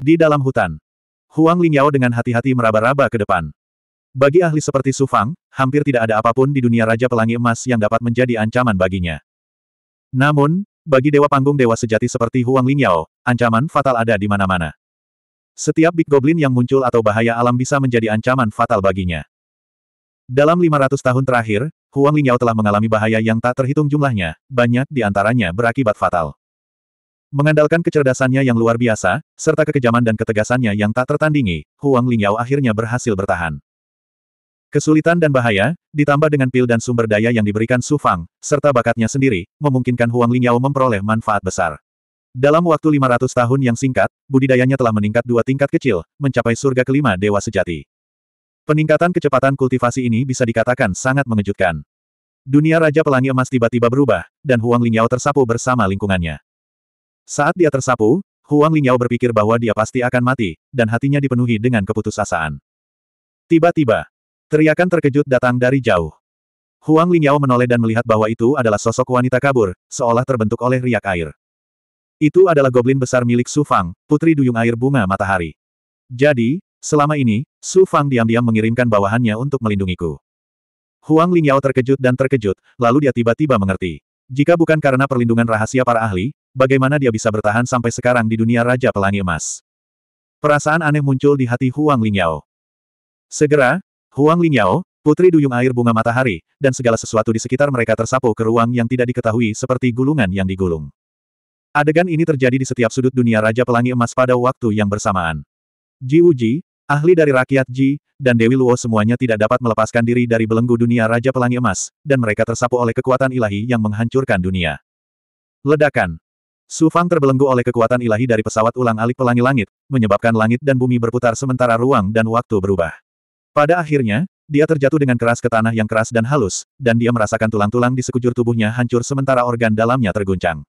Di dalam hutan, Huang Lingyao dengan hati-hati meraba-raba ke depan. Bagi ahli seperti Su Fang, hampir tidak ada apapun di dunia Raja Pelangi Emas yang dapat menjadi ancaman baginya. Namun, bagi Dewa Panggung Dewa Sejati seperti Huang Lingyao, ancaman fatal ada di mana-mana. Setiap Big Goblin yang muncul atau bahaya alam bisa menjadi ancaman fatal baginya. Dalam 500 tahun terakhir, Huang Lingyao telah mengalami bahaya yang tak terhitung jumlahnya, banyak di antaranya berakibat fatal. Mengandalkan kecerdasannya yang luar biasa, serta kekejaman dan ketegasannya yang tak tertandingi, Huang Lingyao akhirnya berhasil bertahan. Kesulitan dan bahaya, ditambah dengan pil dan sumber daya yang diberikan Su Fang, serta bakatnya sendiri, memungkinkan Huang Lingyao memperoleh manfaat besar. Dalam waktu 500 tahun yang singkat, budidayanya telah meningkat dua tingkat kecil, mencapai surga kelima dewa sejati. Peningkatan kecepatan kultivasi ini bisa dikatakan sangat mengejutkan. Dunia Raja Pelangi Emas tiba-tiba berubah, dan Huang Lingyao tersapu bersama lingkungannya. Saat dia tersapu, Huang Lingyao berpikir bahwa dia pasti akan mati, dan hatinya dipenuhi dengan keputusasaan. Tiba-tiba, teriakan terkejut datang dari jauh. Huang Lingyao menoleh dan melihat bahwa itu adalah sosok wanita kabur, seolah terbentuk oleh riak air. Itu adalah goblin besar milik Su Fang, putri duyung air bunga matahari. Jadi, selama ini, Su Fang diam-diam mengirimkan bawahannya untuk melindungiku. Huang Lingyao terkejut dan terkejut, lalu dia tiba-tiba mengerti. Jika bukan karena perlindungan rahasia para ahli, Bagaimana dia bisa bertahan sampai sekarang di dunia Raja Pelangi Emas? Perasaan aneh muncul di hati Huang Lingyao. Segera, Huang Lingyao, putri duyung air bunga matahari, dan segala sesuatu di sekitar mereka tersapu ke ruang yang tidak diketahui seperti gulungan yang digulung. Adegan ini terjadi di setiap sudut dunia Raja Pelangi Emas pada waktu yang bersamaan. Ji Wuji, ahli dari rakyat Ji, dan Dewi Luo semuanya tidak dapat melepaskan diri dari belenggu dunia Raja Pelangi Emas, dan mereka tersapu oleh kekuatan ilahi yang menghancurkan dunia. Ledakan Su Fang terbelenggu oleh kekuatan ilahi dari pesawat ulang-alik pelangi langit, menyebabkan langit dan bumi berputar sementara ruang dan waktu berubah. Pada akhirnya, dia terjatuh dengan keras ke tanah yang keras dan halus, dan dia merasakan tulang-tulang di sekujur tubuhnya hancur sementara organ dalamnya terguncang.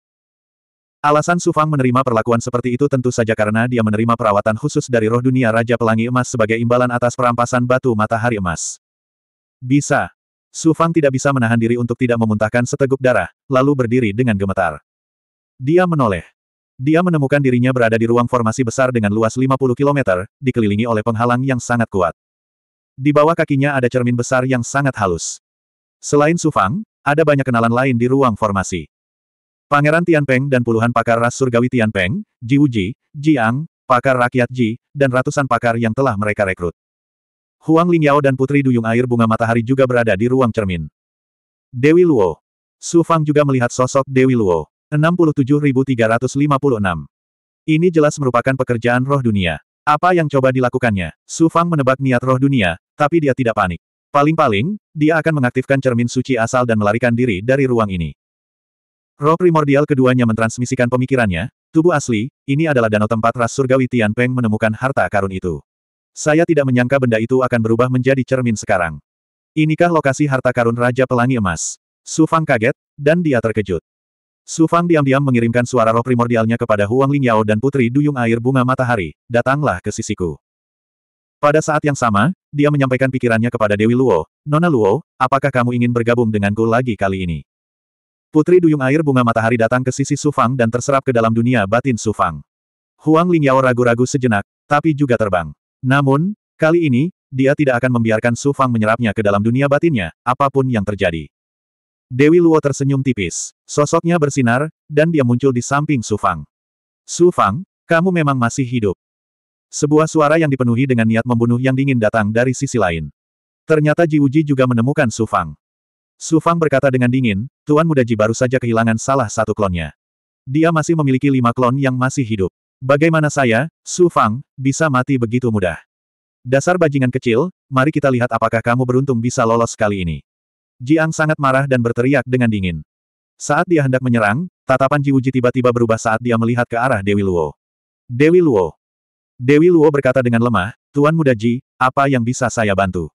Alasan Su Fang menerima perlakuan seperti itu tentu saja karena dia menerima perawatan khusus dari roh dunia Raja Pelangi Emas sebagai imbalan atas perampasan batu matahari emas. Bisa. Su Fang tidak bisa menahan diri untuk tidak memuntahkan seteguk darah, lalu berdiri dengan gemetar. Dia menoleh. Dia menemukan dirinya berada di ruang formasi besar dengan luas 50 km, dikelilingi oleh penghalang yang sangat kuat. Di bawah kakinya ada cermin besar yang sangat halus. Selain Sufang, ada banyak kenalan lain di ruang formasi. Pangeran Tianpeng dan puluhan pakar ras surgawi Tianpeng, Ji Wuji, Jiang, pakar rakyat Ji, dan ratusan pakar yang telah mereka rekrut. Huang Lingyao dan Putri Duyung Air Bunga Matahari juga berada di ruang cermin. Dewi Luo. Sufang juga melihat sosok Dewi Luo. 67356. Ini jelas merupakan pekerjaan roh dunia. Apa yang coba dilakukannya? Su Fang menebak niat roh dunia, tapi dia tidak panik. Paling-paling, dia akan mengaktifkan cermin suci asal dan melarikan diri dari ruang ini. Roh primordial keduanya mentransmisikan pemikirannya, tubuh asli, ini adalah danau tempat ras surgawi Tian Peng menemukan harta karun itu. Saya tidak menyangka benda itu akan berubah menjadi cermin sekarang. Inikah lokasi harta karun Raja Pelangi Emas? Su Fang kaget, dan dia terkejut. Su Fang diam-diam mengirimkan suara roh primordialnya kepada Huang Lingyao dan Putri Duyung Air Bunga Matahari, datanglah ke sisiku. Pada saat yang sama, dia menyampaikan pikirannya kepada Dewi Luo, Nona Luo, apakah kamu ingin bergabung denganku lagi kali ini? Putri Duyung Air Bunga Matahari datang ke sisi Su Fang dan terserap ke dalam dunia batin Su Fang. Huang Lingyao ragu-ragu sejenak, tapi juga terbang. Namun, kali ini, dia tidak akan membiarkan Su Fang menyerapnya ke dalam dunia batinnya, apapun yang terjadi. Dewi Luo tersenyum tipis. Sosoknya bersinar, dan dia muncul di samping Su Fang. Su Fang, kamu memang masih hidup. Sebuah suara yang dipenuhi dengan niat membunuh yang dingin datang dari sisi lain. Ternyata Ji Uji juga menemukan Su Fang. Su Fang berkata dengan dingin, Tuan Muda Ji baru saja kehilangan salah satu klonnya. Dia masih memiliki lima klon yang masih hidup. Bagaimana saya, Su Fang, bisa mati begitu mudah? Dasar bajingan kecil, mari kita lihat apakah kamu beruntung bisa lolos kali ini. Jiang sangat marah dan berteriak dengan dingin. Saat dia hendak menyerang, tatapan Ji tiba-tiba berubah saat dia melihat ke arah Dewi Luo. Dewi Luo. Dewi Luo berkata dengan lemah, Tuan Muda Ji, apa yang bisa saya bantu?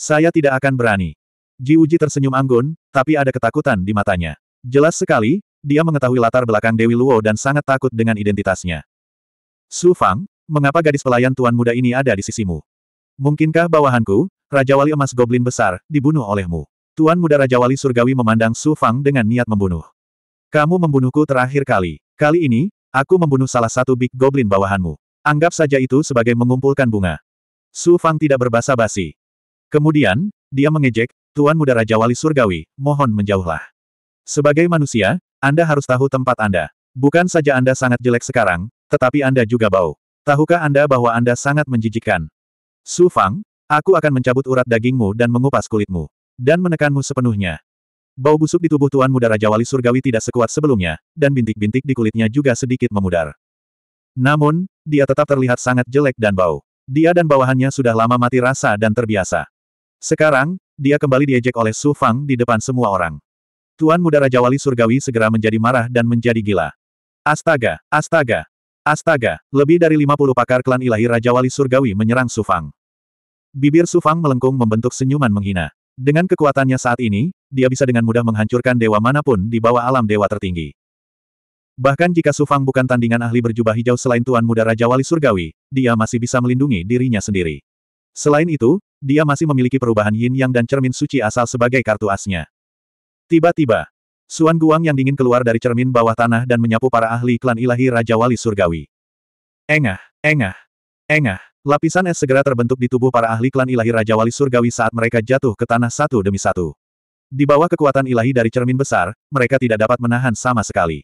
Saya tidak akan berani. Ji Uji tersenyum anggun, tapi ada ketakutan di matanya. Jelas sekali, dia mengetahui latar belakang Dewi Luo dan sangat takut dengan identitasnya. Su Fang, mengapa gadis pelayan Tuan Muda ini ada di sisimu? Mungkinkah bawahanku, Raja Wali Emas Goblin Besar, dibunuh olehmu? Tuan Muda Raja Wali Surgawi memandang Su Fang dengan niat membunuh. Kamu membunuhku terakhir kali. Kali ini, aku membunuh salah satu Big Goblin bawahanmu. Anggap saja itu sebagai mengumpulkan bunga. Su Fang tidak berbasa basi. Kemudian, dia mengejek, Tuan Muda Raja Wali Surgawi, mohon menjauhlah. Sebagai manusia, Anda harus tahu tempat Anda. Bukan saja Anda sangat jelek sekarang, tetapi Anda juga bau. Tahukah Anda bahwa Anda sangat menjijikkan? Su Fang, aku akan mencabut urat dagingmu dan mengupas kulitmu. Dan menekanmu sepenuhnya. Bau busuk di tubuh Tuan Muda Raja Wali Surgawi tidak sekuat sebelumnya, dan bintik-bintik di kulitnya juga sedikit memudar. Namun, dia tetap terlihat sangat jelek dan bau. Dia dan bawahannya sudah lama mati rasa dan terbiasa. Sekarang, dia kembali diejek oleh Su Fang di depan semua orang. Tuan Muda Raja Wali Surgawi segera menjadi marah dan menjadi gila. Astaga, astaga, astaga, lebih dari 50 pakar klan ilahi Raja Wali Surgawi menyerang Su Fang. Bibir Su Fang melengkung membentuk senyuman menghina. Dengan kekuatannya saat ini, dia bisa dengan mudah menghancurkan dewa manapun di bawah alam dewa tertinggi. Bahkan jika Sufang bukan tandingan ahli berjubah hijau selain Tuan Muda Raja Wali Surgawi, dia masih bisa melindungi dirinya sendiri. Selain itu, dia masih memiliki perubahan yin yang dan cermin suci asal sebagai kartu asnya. Tiba-tiba, Suan Guang yang dingin keluar dari cermin bawah tanah dan menyapu para ahli klan ilahi Raja Wali Surgawi. Engah, engah, engah. Lapisan es segera terbentuk di tubuh para ahli klan ilahi Raja Wali Surgawi saat mereka jatuh ke tanah satu demi satu. Di bawah kekuatan ilahi dari cermin besar, mereka tidak dapat menahan sama sekali.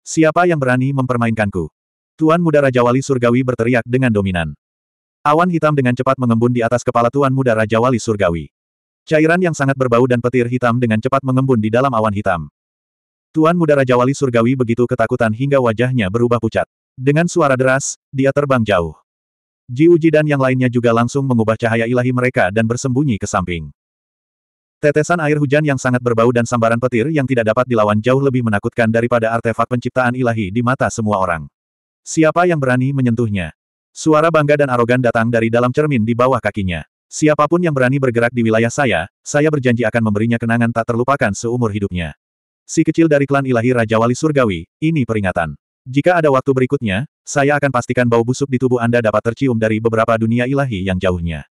Siapa yang berani mempermainkanku? Tuan Muda Raja Wali Surgawi berteriak dengan dominan. Awan hitam dengan cepat mengembun di atas kepala Tuan Muda Raja Wali Surgawi. Cairan yang sangat berbau dan petir hitam dengan cepat mengembun di dalam awan hitam. Tuan Muda Raja Wali Surgawi begitu ketakutan hingga wajahnya berubah pucat. Dengan suara deras, dia terbang jauh. Ji Uji dan yang lainnya juga langsung mengubah cahaya ilahi mereka dan bersembunyi ke samping. Tetesan air hujan yang sangat berbau dan sambaran petir yang tidak dapat dilawan jauh lebih menakutkan daripada artefak penciptaan ilahi di mata semua orang. Siapa yang berani menyentuhnya? Suara bangga dan arogan datang dari dalam cermin di bawah kakinya. Siapapun yang berani bergerak di wilayah saya, saya berjanji akan memberinya kenangan tak terlupakan seumur hidupnya. Si kecil dari klan ilahi Raja Wali Surgawi, ini peringatan. Jika ada waktu berikutnya, saya akan pastikan bau busuk di tubuh Anda dapat tercium dari beberapa dunia ilahi yang jauhnya.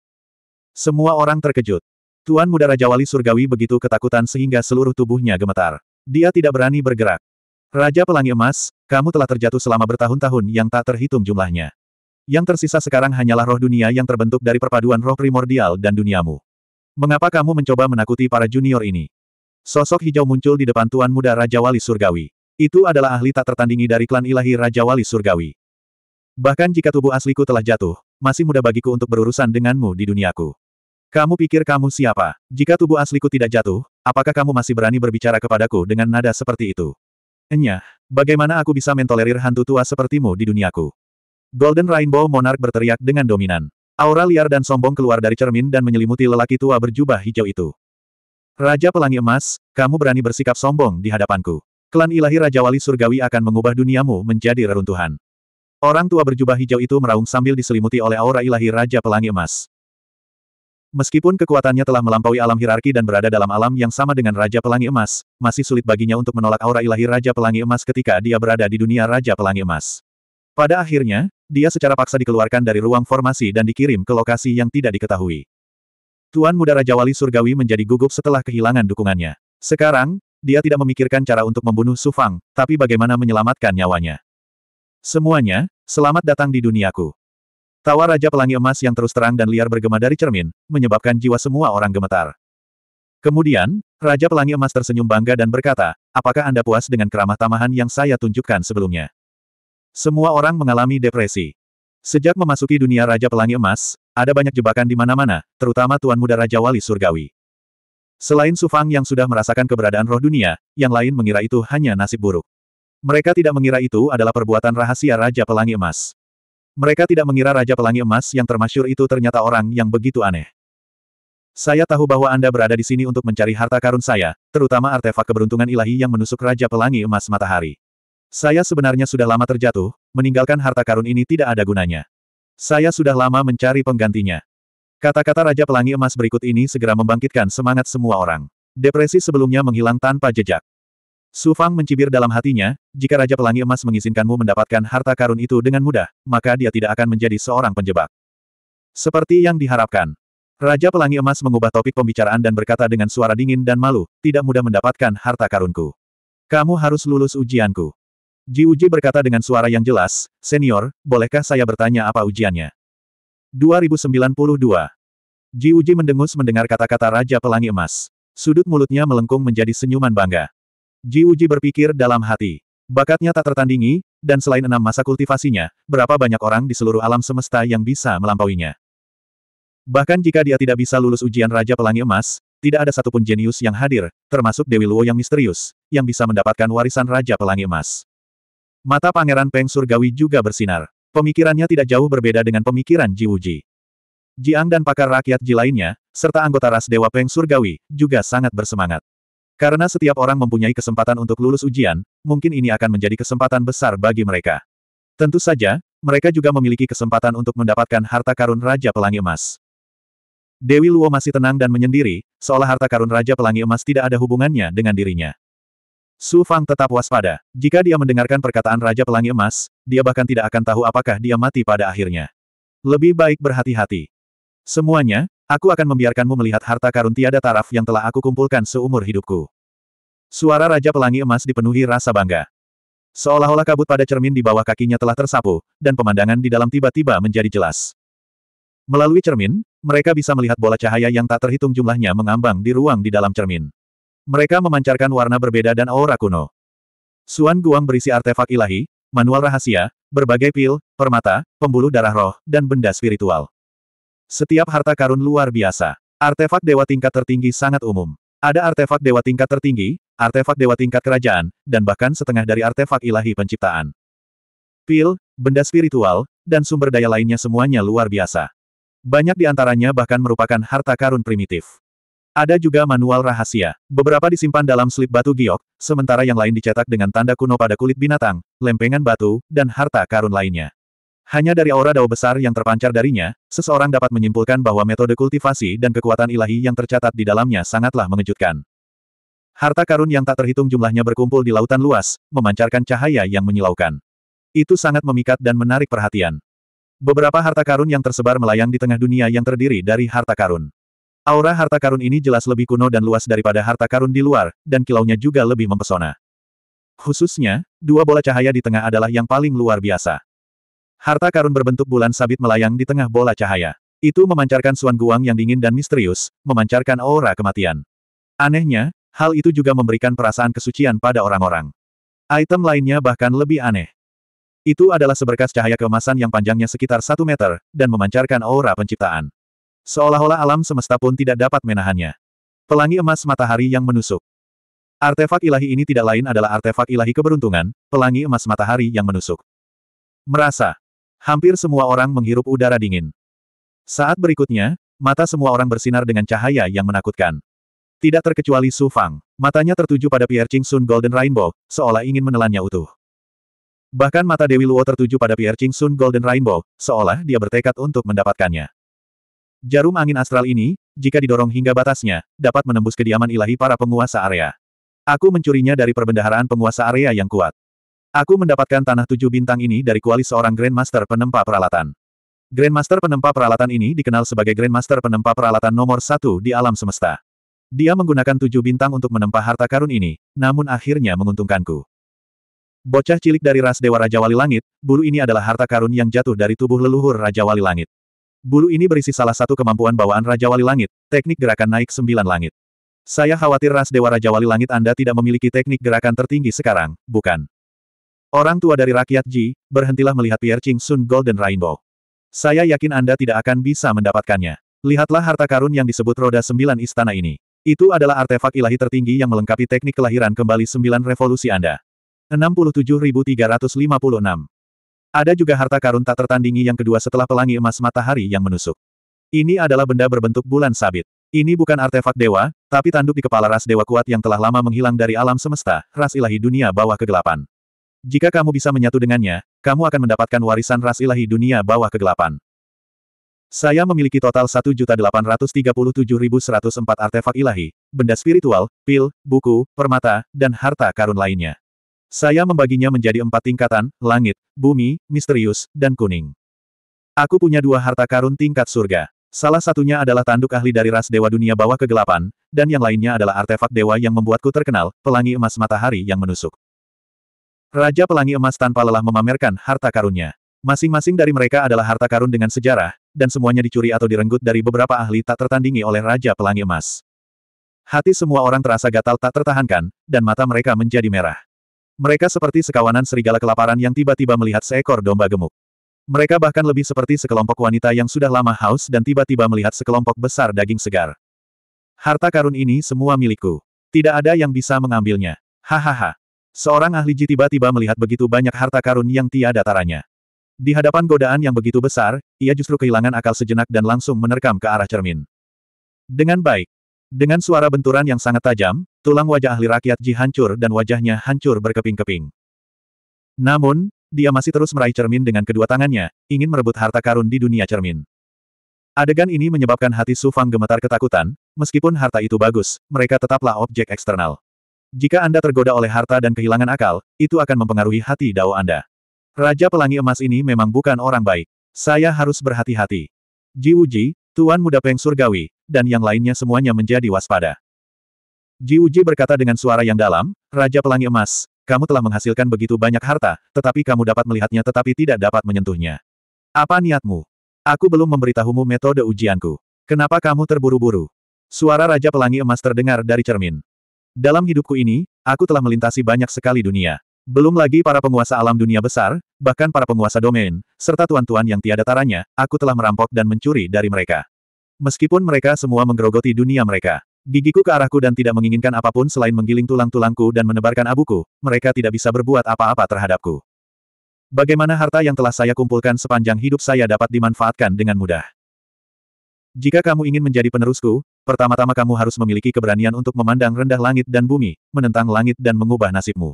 Semua orang terkejut. Tuan Muda Raja Wali Surgawi begitu ketakutan sehingga seluruh tubuhnya gemetar. Dia tidak berani bergerak. Raja Pelangi Emas, kamu telah terjatuh selama bertahun-tahun yang tak terhitung jumlahnya. Yang tersisa sekarang hanyalah roh dunia yang terbentuk dari perpaduan roh primordial dan duniamu. Mengapa kamu mencoba menakuti para junior ini? Sosok hijau muncul di depan Tuan Muda Raja Wali Surgawi. Itu adalah ahli tak tertandingi dari klan ilahi Raja Wali Surgawi. Bahkan jika tubuh asliku telah jatuh, masih mudah bagiku untuk berurusan denganmu di duniaku. Kamu pikir kamu siapa? Jika tubuh asliku tidak jatuh, apakah kamu masih berani berbicara kepadaku dengan nada seperti itu? Enyah, bagaimana aku bisa mentolerir hantu tua sepertimu di duniaku? Golden Rainbow Monarch berteriak dengan dominan. Aura liar dan sombong keluar dari cermin dan menyelimuti lelaki tua berjubah hijau itu. Raja Pelangi Emas, kamu berani bersikap sombong di hadapanku. Klan ilahi Raja Wali Surgawi akan mengubah duniamu menjadi reruntuhan. Orang tua berjubah hijau itu meraung sambil diselimuti oleh aura ilahi Raja Pelangi Emas. Meskipun kekuatannya telah melampaui alam hierarki dan berada dalam alam yang sama dengan Raja Pelangi Emas, masih sulit baginya untuk menolak aura ilahi Raja Pelangi Emas ketika dia berada di dunia Raja Pelangi Emas. Pada akhirnya, dia secara paksa dikeluarkan dari ruang formasi dan dikirim ke lokasi yang tidak diketahui. Tuan Muda Raja Wali Surgawi menjadi gugup setelah kehilangan dukungannya. Sekarang, dia tidak memikirkan cara untuk membunuh Su Fang, tapi bagaimana menyelamatkan nyawanya. Semuanya, selamat datang di duniaku. Tawa Raja Pelangi Emas yang terus terang dan liar bergema dari cermin, menyebabkan jiwa semua orang gemetar. Kemudian, Raja Pelangi Emas tersenyum bangga dan berkata, apakah Anda puas dengan keramah tamahan yang saya tunjukkan sebelumnya? Semua orang mengalami depresi. Sejak memasuki dunia Raja Pelangi Emas, ada banyak jebakan di mana-mana, terutama Tuan Muda Raja Wali Surgawi. Selain Sufang yang sudah merasakan keberadaan roh dunia, yang lain mengira itu hanya nasib buruk. Mereka tidak mengira itu adalah perbuatan rahasia Raja Pelangi Emas. Mereka tidak mengira Raja Pelangi Emas yang termasyur itu ternyata orang yang begitu aneh. Saya tahu bahwa Anda berada di sini untuk mencari harta karun saya, terutama artefak keberuntungan ilahi yang menusuk Raja Pelangi Emas Matahari. Saya sebenarnya sudah lama terjatuh, meninggalkan harta karun ini tidak ada gunanya. Saya sudah lama mencari penggantinya. Kata-kata Raja Pelangi Emas berikut ini segera membangkitkan semangat semua orang. Depresi sebelumnya menghilang tanpa jejak. Su Fang mencibir dalam hatinya, jika Raja Pelangi Emas mengizinkanmu mendapatkan harta karun itu dengan mudah, maka dia tidak akan menjadi seorang penjebak. Seperti yang diharapkan. Raja Pelangi Emas mengubah topik pembicaraan dan berkata dengan suara dingin dan malu, tidak mudah mendapatkan harta karunku. Kamu harus lulus ujianku. Ji Uji berkata dengan suara yang jelas, Senior, bolehkah saya bertanya apa ujiannya? 2092. Ji Uji mendengus mendengar kata-kata Raja Pelangi Emas. Sudut mulutnya melengkung menjadi senyuman bangga. Ji Uji berpikir dalam hati. Bakatnya tak tertandingi, dan selain enam masa kultivasinya, berapa banyak orang di seluruh alam semesta yang bisa melampauinya. Bahkan jika dia tidak bisa lulus ujian Raja Pelangi Emas, tidak ada satupun jenius yang hadir, termasuk Dewi Luo yang misterius, yang bisa mendapatkan warisan Raja Pelangi Emas. Mata Pangeran Peng Surgawi juga bersinar. Pemikirannya tidak jauh berbeda dengan pemikiran Ji Wuji. Jiang dan pakar rakyat Ji lainnya, serta anggota ras Dewa Peng Surgawi, juga sangat bersemangat. Karena setiap orang mempunyai kesempatan untuk lulus ujian, mungkin ini akan menjadi kesempatan besar bagi mereka. Tentu saja, mereka juga memiliki kesempatan untuk mendapatkan harta karun Raja Pelangi Emas. Dewi Luo masih tenang dan menyendiri, seolah harta karun Raja Pelangi Emas tidak ada hubungannya dengan dirinya. Su Fang tetap waspada. Jika dia mendengarkan perkataan Raja Pelangi Emas, dia bahkan tidak akan tahu apakah dia mati pada akhirnya. Lebih baik berhati-hati. Semuanya, aku akan membiarkanmu melihat harta karun tiada taraf yang telah aku kumpulkan seumur hidupku. Suara Raja Pelangi Emas dipenuhi rasa bangga. Seolah-olah kabut pada cermin di bawah kakinya telah tersapu, dan pemandangan di dalam tiba-tiba menjadi jelas. Melalui cermin, mereka bisa melihat bola cahaya yang tak terhitung jumlahnya mengambang di ruang di dalam cermin. Mereka memancarkan warna berbeda dan aura kuno. Suan Guang berisi artefak ilahi, manual rahasia, berbagai pil, permata, pembuluh darah roh, dan benda spiritual. Setiap harta karun luar biasa. Artefak dewa tingkat tertinggi sangat umum. Ada artefak dewa tingkat tertinggi, artefak dewa tingkat kerajaan, dan bahkan setengah dari artefak ilahi penciptaan. Pil, benda spiritual, dan sumber daya lainnya semuanya luar biasa. Banyak di antaranya bahkan merupakan harta karun primitif. Ada juga manual rahasia. Beberapa disimpan dalam slip batu giok, sementara yang lain dicetak dengan tanda kuno pada kulit binatang, lempengan batu, dan harta karun lainnya. Hanya dari aura dao besar yang terpancar darinya, seseorang dapat menyimpulkan bahwa metode kultivasi dan kekuatan ilahi yang tercatat di dalamnya sangatlah mengejutkan. Harta karun yang tak terhitung jumlahnya berkumpul di lautan luas, memancarkan cahaya yang menyilaukan. Itu sangat memikat dan menarik perhatian. Beberapa harta karun yang tersebar melayang di tengah dunia yang terdiri dari harta karun. Aura harta karun ini jelas lebih kuno dan luas daripada harta karun di luar, dan kilaunya juga lebih mempesona. Khususnya, dua bola cahaya di tengah adalah yang paling luar biasa. Harta karun berbentuk bulan sabit melayang di tengah bola cahaya. Itu memancarkan suan guang yang dingin dan misterius, memancarkan aura kematian. Anehnya, hal itu juga memberikan perasaan kesucian pada orang-orang. Item lainnya bahkan lebih aneh. Itu adalah seberkas cahaya keemasan yang panjangnya sekitar satu meter, dan memancarkan aura penciptaan. Seolah-olah alam semesta pun tidak dapat menahannya. Pelangi emas matahari yang menusuk. Artefak ilahi ini tidak lain adalah artefak ilahi keberuntungan, pelangi emas matahari yang menusuk. Merasa. Hampir semua orang menghirup udara dingin. Saat berikutnya, mata semua orang bersinar dengan cahaya yang menakutkan. Tidak terkecuali Su Fang, matanya tertuju pada Pierre Ching Sun Golden Rainbow, seolah ingin menelannya utuh. Bahkan mata Dewi Luo tertuju pada Pierre Ching Sun Golden Rainbow, seolah dia bertekad untuk mendapatkannya. Jarum angin astral ini, jika didorong hingga batasnya, dapat menembus kediaman ilahi para penguasa area. Aku mencurinya dari perbendaharaan penguasa area yang kuat. Aku mendapatkan tanah tujuh bintang ini dari kuali seorang Grandmaster penempa peralatan. Grandmaster penempa peralatan ini dikenal sebagai Grandmaster penempa peralatan nomor satu di alam semesta. Dia menggunakan tujuh bintang untuk menempa harta karun ini, namun akhirnya menguntungkanku. Bocah cilik dari ras Dewa Raja Wali Langit, buru ini adalah harta karun yang jatuh dari tubuh leluhur Raja Wali Langit. Bulu ini berisi salah satu kemampuan bawaan Raja Wali Langit, teknik gerakan naik sembilan langit. Saya khawatir ras Dewa Raja Wali Langit Anda tidak memiliki teknik gerakan tertinggi sekarang, bukan? Orang tua dari rakyat Ji, berhentilah melihat Pierre Ching Sun Golden Rainbow. Saya yakin Anda tidak akan bisa mendapatkannya. Lihatlah harta karun yang disebut roda sembilan istana ini. Itu adalah artefak ilahi tertinggi yang melengkapi teknik kelahiran kembali sembilan revolusi Anda. 67356 ada juga harta karun tak tertandingi yang kedua setelah pelangi emas matahari yang menusuk. Ini adalah benda berbentuk bulan sabit. Ini bukan artefak dewa, tapi tanduk di kepala ras dewa kuat yang telah lama menghilang dari alam semesta, ras ilahi dunia bawah kegelapan. Jika kamu bisa menyatu dengannya, kamu akan mendapatkan warisan ras ilahi dunia bawah kegelapan. Saya memiliki total 1.837.104 artefak ilahi, benda spiritual, pil, buku, permata, dan harta karun lainnya. Saya membaginya menjadi empat tingkatan, langit, bumi, misterius, dan kuning. Aku punya dua harta karun tingkat surga. Salah satunya adalah tanduk ahli dari ras dewa dunia bawah kegelapan, dan yang lainnya adalah artefak dewa yang membuatku terkenal, pelangi emas matahari yang menusuk. Raja Pelangi Emas tanpa lelah memamerkan harta karunnya. Masing-masing dari mereka adalah harta karun dengan sejarah, dan semuanya dicuri atau direnggut dari beberapa ahli tak tertandingi oleh Raja Pelangi Emas. Hati semua orang terasa gatal tak tertahankan, dan mata mereka menjadi merah. Mereka seperti sekawanan serigala kelaparan yang tiba-tiba melihat seekor domba gemuk. Mereka bahkan lebih seperti sekelompok wanita yang sudah lama haus dan tiba-tiba melihat sekelompok besar daging segar. Harta karun ini semua milikku. Tidak ada yang bisa mengambilnya. Hahaha. Seorang ahli ji tiba-tiba melihat begitu banyak harta karun yang tiada taranya. Di hadapan godaan yang begitu besar, ia justru kehilangan akal sejenak dan langsung menerkam ke arah cermin. Dengan baik, dengan suara benturan yang sangat tajam, tulang wajah ahli rakyat Ji hancur dan wajahnya hancur berkeping-keping. Namun, dia masih terus meraih cermin dengan kedua tangannya, ingin merebut harta karun di dunia cermin. Adegan ini menyebabkan hati Su Fang gemetar ketakutan, meskipun harta itu bagus, mereka tetaplah objek eksternal. Jika Anda tergoda oleh harta dan kehilangan akal, itu akan mempengaruhi hati dao Anda. Raja Pelangi Emas ini memang bukan orang baik. Saya harus berhati-hati. Ji Wuji, Tuan Muda Peng Surgawi, dan yang lainnya semuanya menjadi waspada. Ji Uji berkata dengan suara yang dalam, Raja Pelangi Emas, kamu telah menghasilkan begitu banyak harta, tetapi kamu dapat melihatnya tetapi tidak dapat menyentuhnya. Apa niatmu? Aku belum memberitahumu metode ujianku. Kenapa kamu terburu-buru? Suara Raja Pelangi Emas terdengar dari cermin. Dalam hidupku ini, aku telah melintasi banyak sekali dunia. Belum lagi para penguasa alam dunia besar, bahkan para penguasa domain, serta tuan-tuan yang tiada taranya, aku telah merampok dan mencuri dari mereka. Meskipun mereka semua menggerogoti dunia mereka. Gigiku ke arahku dan tidak menginginkan apapun selain menggiling tulang-tulangku dan menebarkan abuku, mereka tidak bisa berbuat apa-apa terhadapku. Bagaimana harta yang telah saya kumpulkan sepanjang hidup saya dapat dimanfaatkan dengan mudah? Jika kamu ingin menjadi penerusku, pertama-tama kamu harus memiliki keberanian untuk memandang rendah langit dan bumi, menentang langit dan mengubah nasibmu.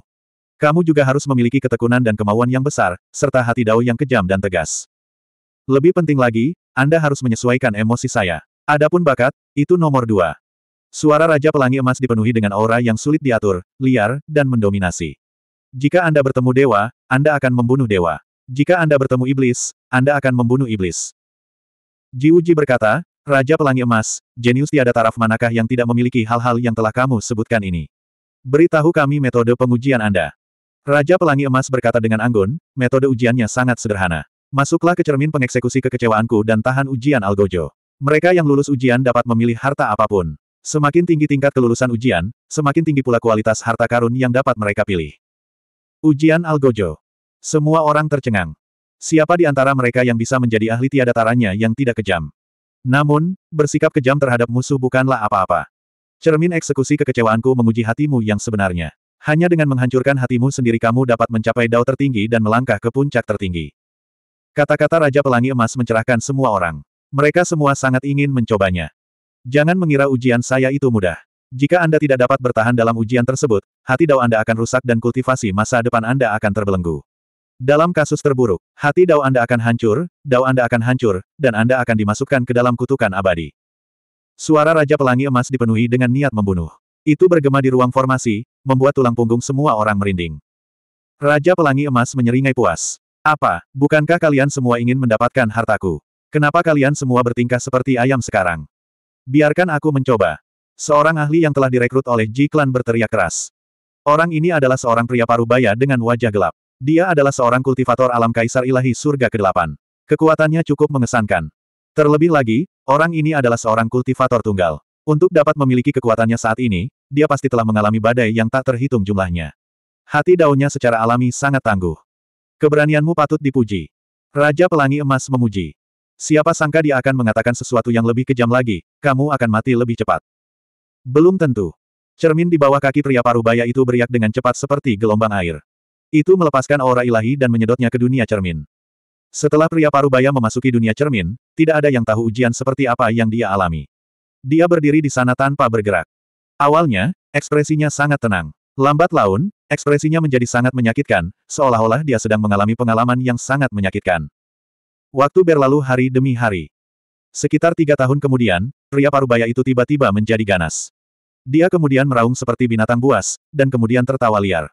Kamu juga harus memiliki ketekunan dan kemauan yang besar, serta hati dao yang kejam dan tegas. Lebih penting lagi, anda harus menyesuaikan emosi saya. Adapun bakat, itu nomor dua. Suara Raja Pelangi Emas dipenuhi dengan aura yang sulit diatur, liar, dan mendominasi. Jika Anda bertemu dewa, Anda akan membunuh dewa. Jika Anda bertemu iblis, Anda akan membunuh iblis. Jiuji berkata, Raja Pelangi Emas, jenius tiada taraf manakah yang tidak memiliki hal-hal yang telah kamu sebutkan ini? Beritahu kami metode pengujian Anda. Raja Pelangi Emas berkata dengan anggun, metode ujiannya sangat sederhana. Masuklah ke cermin pengeksekusi kekecewaanku dan tahan ujian Algojo. Mereka yang lulus ujian dapat memilih harta apapun. Semakin tinggi tingkat kelulusan ujian, semakin tinggi pula kualitas harta karun yang dapat mereka pilih. Ujian Algojo. Semua orang tercengang. Siapa di antara mereka yang bisa menjadi ahli tiada taranya yang tidak kejam? Namun, bersikap kejam terhadap musuh bukanlah apa-apa. Cermin eksekusi kekecewaanku menguji hatimu yang sebenarnya. Hanya dengan menghancurkan hatimu sendiri kamu dapat mencapai dao tertinggi dan melangkah ke puncak tertinggi. Kata-kata Raja Pelangi Emas mencerahkan semua orang. Mereka semua sangat ingin mencobanya. Jangan mengira ujian saya itu mudah. Jika Anda tidak dapat bertahan dalam ujian tersebut, hati dao Anda akan rusak dan kultivasi masa depan Anda akan terbelenggu. Dalam kasus terburuk, hati dao Anda akan hancur, dao Anda akan hancur, dan Anda akan dimasukkan ke dalam kutukan abadi. Suara Raja Pelangi Emas dipenuhi dengan niat membunuh. Itu bergema di ruang formasi, membuat tulang punggung semua orang merinding. Raja Pelangi Emas menyeringai puas. Apa, bukankah kalian semua ingin mendapatkan hartaku? Kenapa kalian semua bertingkah seperti ayam sekarang? Biarkan aku mencoba. Seorang ahli yang telah direkrut oleh Ji Klan berteriak keras. Orang ini adalah seorang pria parubaya dengan wajah gelap. Dia adalah seorang kultivator alam kaisar ilahi surga ke-8. Kekuatannya cukup mengesankan. Terlebih lagi, orang ini adalah seorang kultivator tunggal. Untuk dapat memiliki kekuatannya saat ini, dia pasti telah mengalami badai yang tak terhitung jumlahnya. Hati daunnya secara alami sangat tangguh. Keberanianmu patut dipuji. Raja Pelangi Emas memuji. Siapa sangka dia akan mengatakan sesuatu yang lebih kejam lagi, kamu akan mati lebih cepat. Belum tentu. Cermin di bawah kaki pria parubaya itu beriak dengan cepat seperti gelombang air. Itu melepaskan aura ilahi dan menyedotnya ke dunia cermin. Setelah pria parubaya memasuki dunia cermin, tidak ada yang tahu ujian seperti apa yang dia alami. Dia berdiri di sana tanpa bergerak. Awalnya, ekspresinya sangat tenang. Lambat laun, Ekspresinya menjadi sangat menyakitkan, seolah-olah dia sedang mengalami pengalaman yang sangat menyakitkan. Waktu berlalu hari demi hari. Sekitar tiga tahun kemudian, pria parubaya itu tiba-tiba menjadi ganas. Dia kemudian meraung seperti binatang buas, dan kemudian tertawa liar.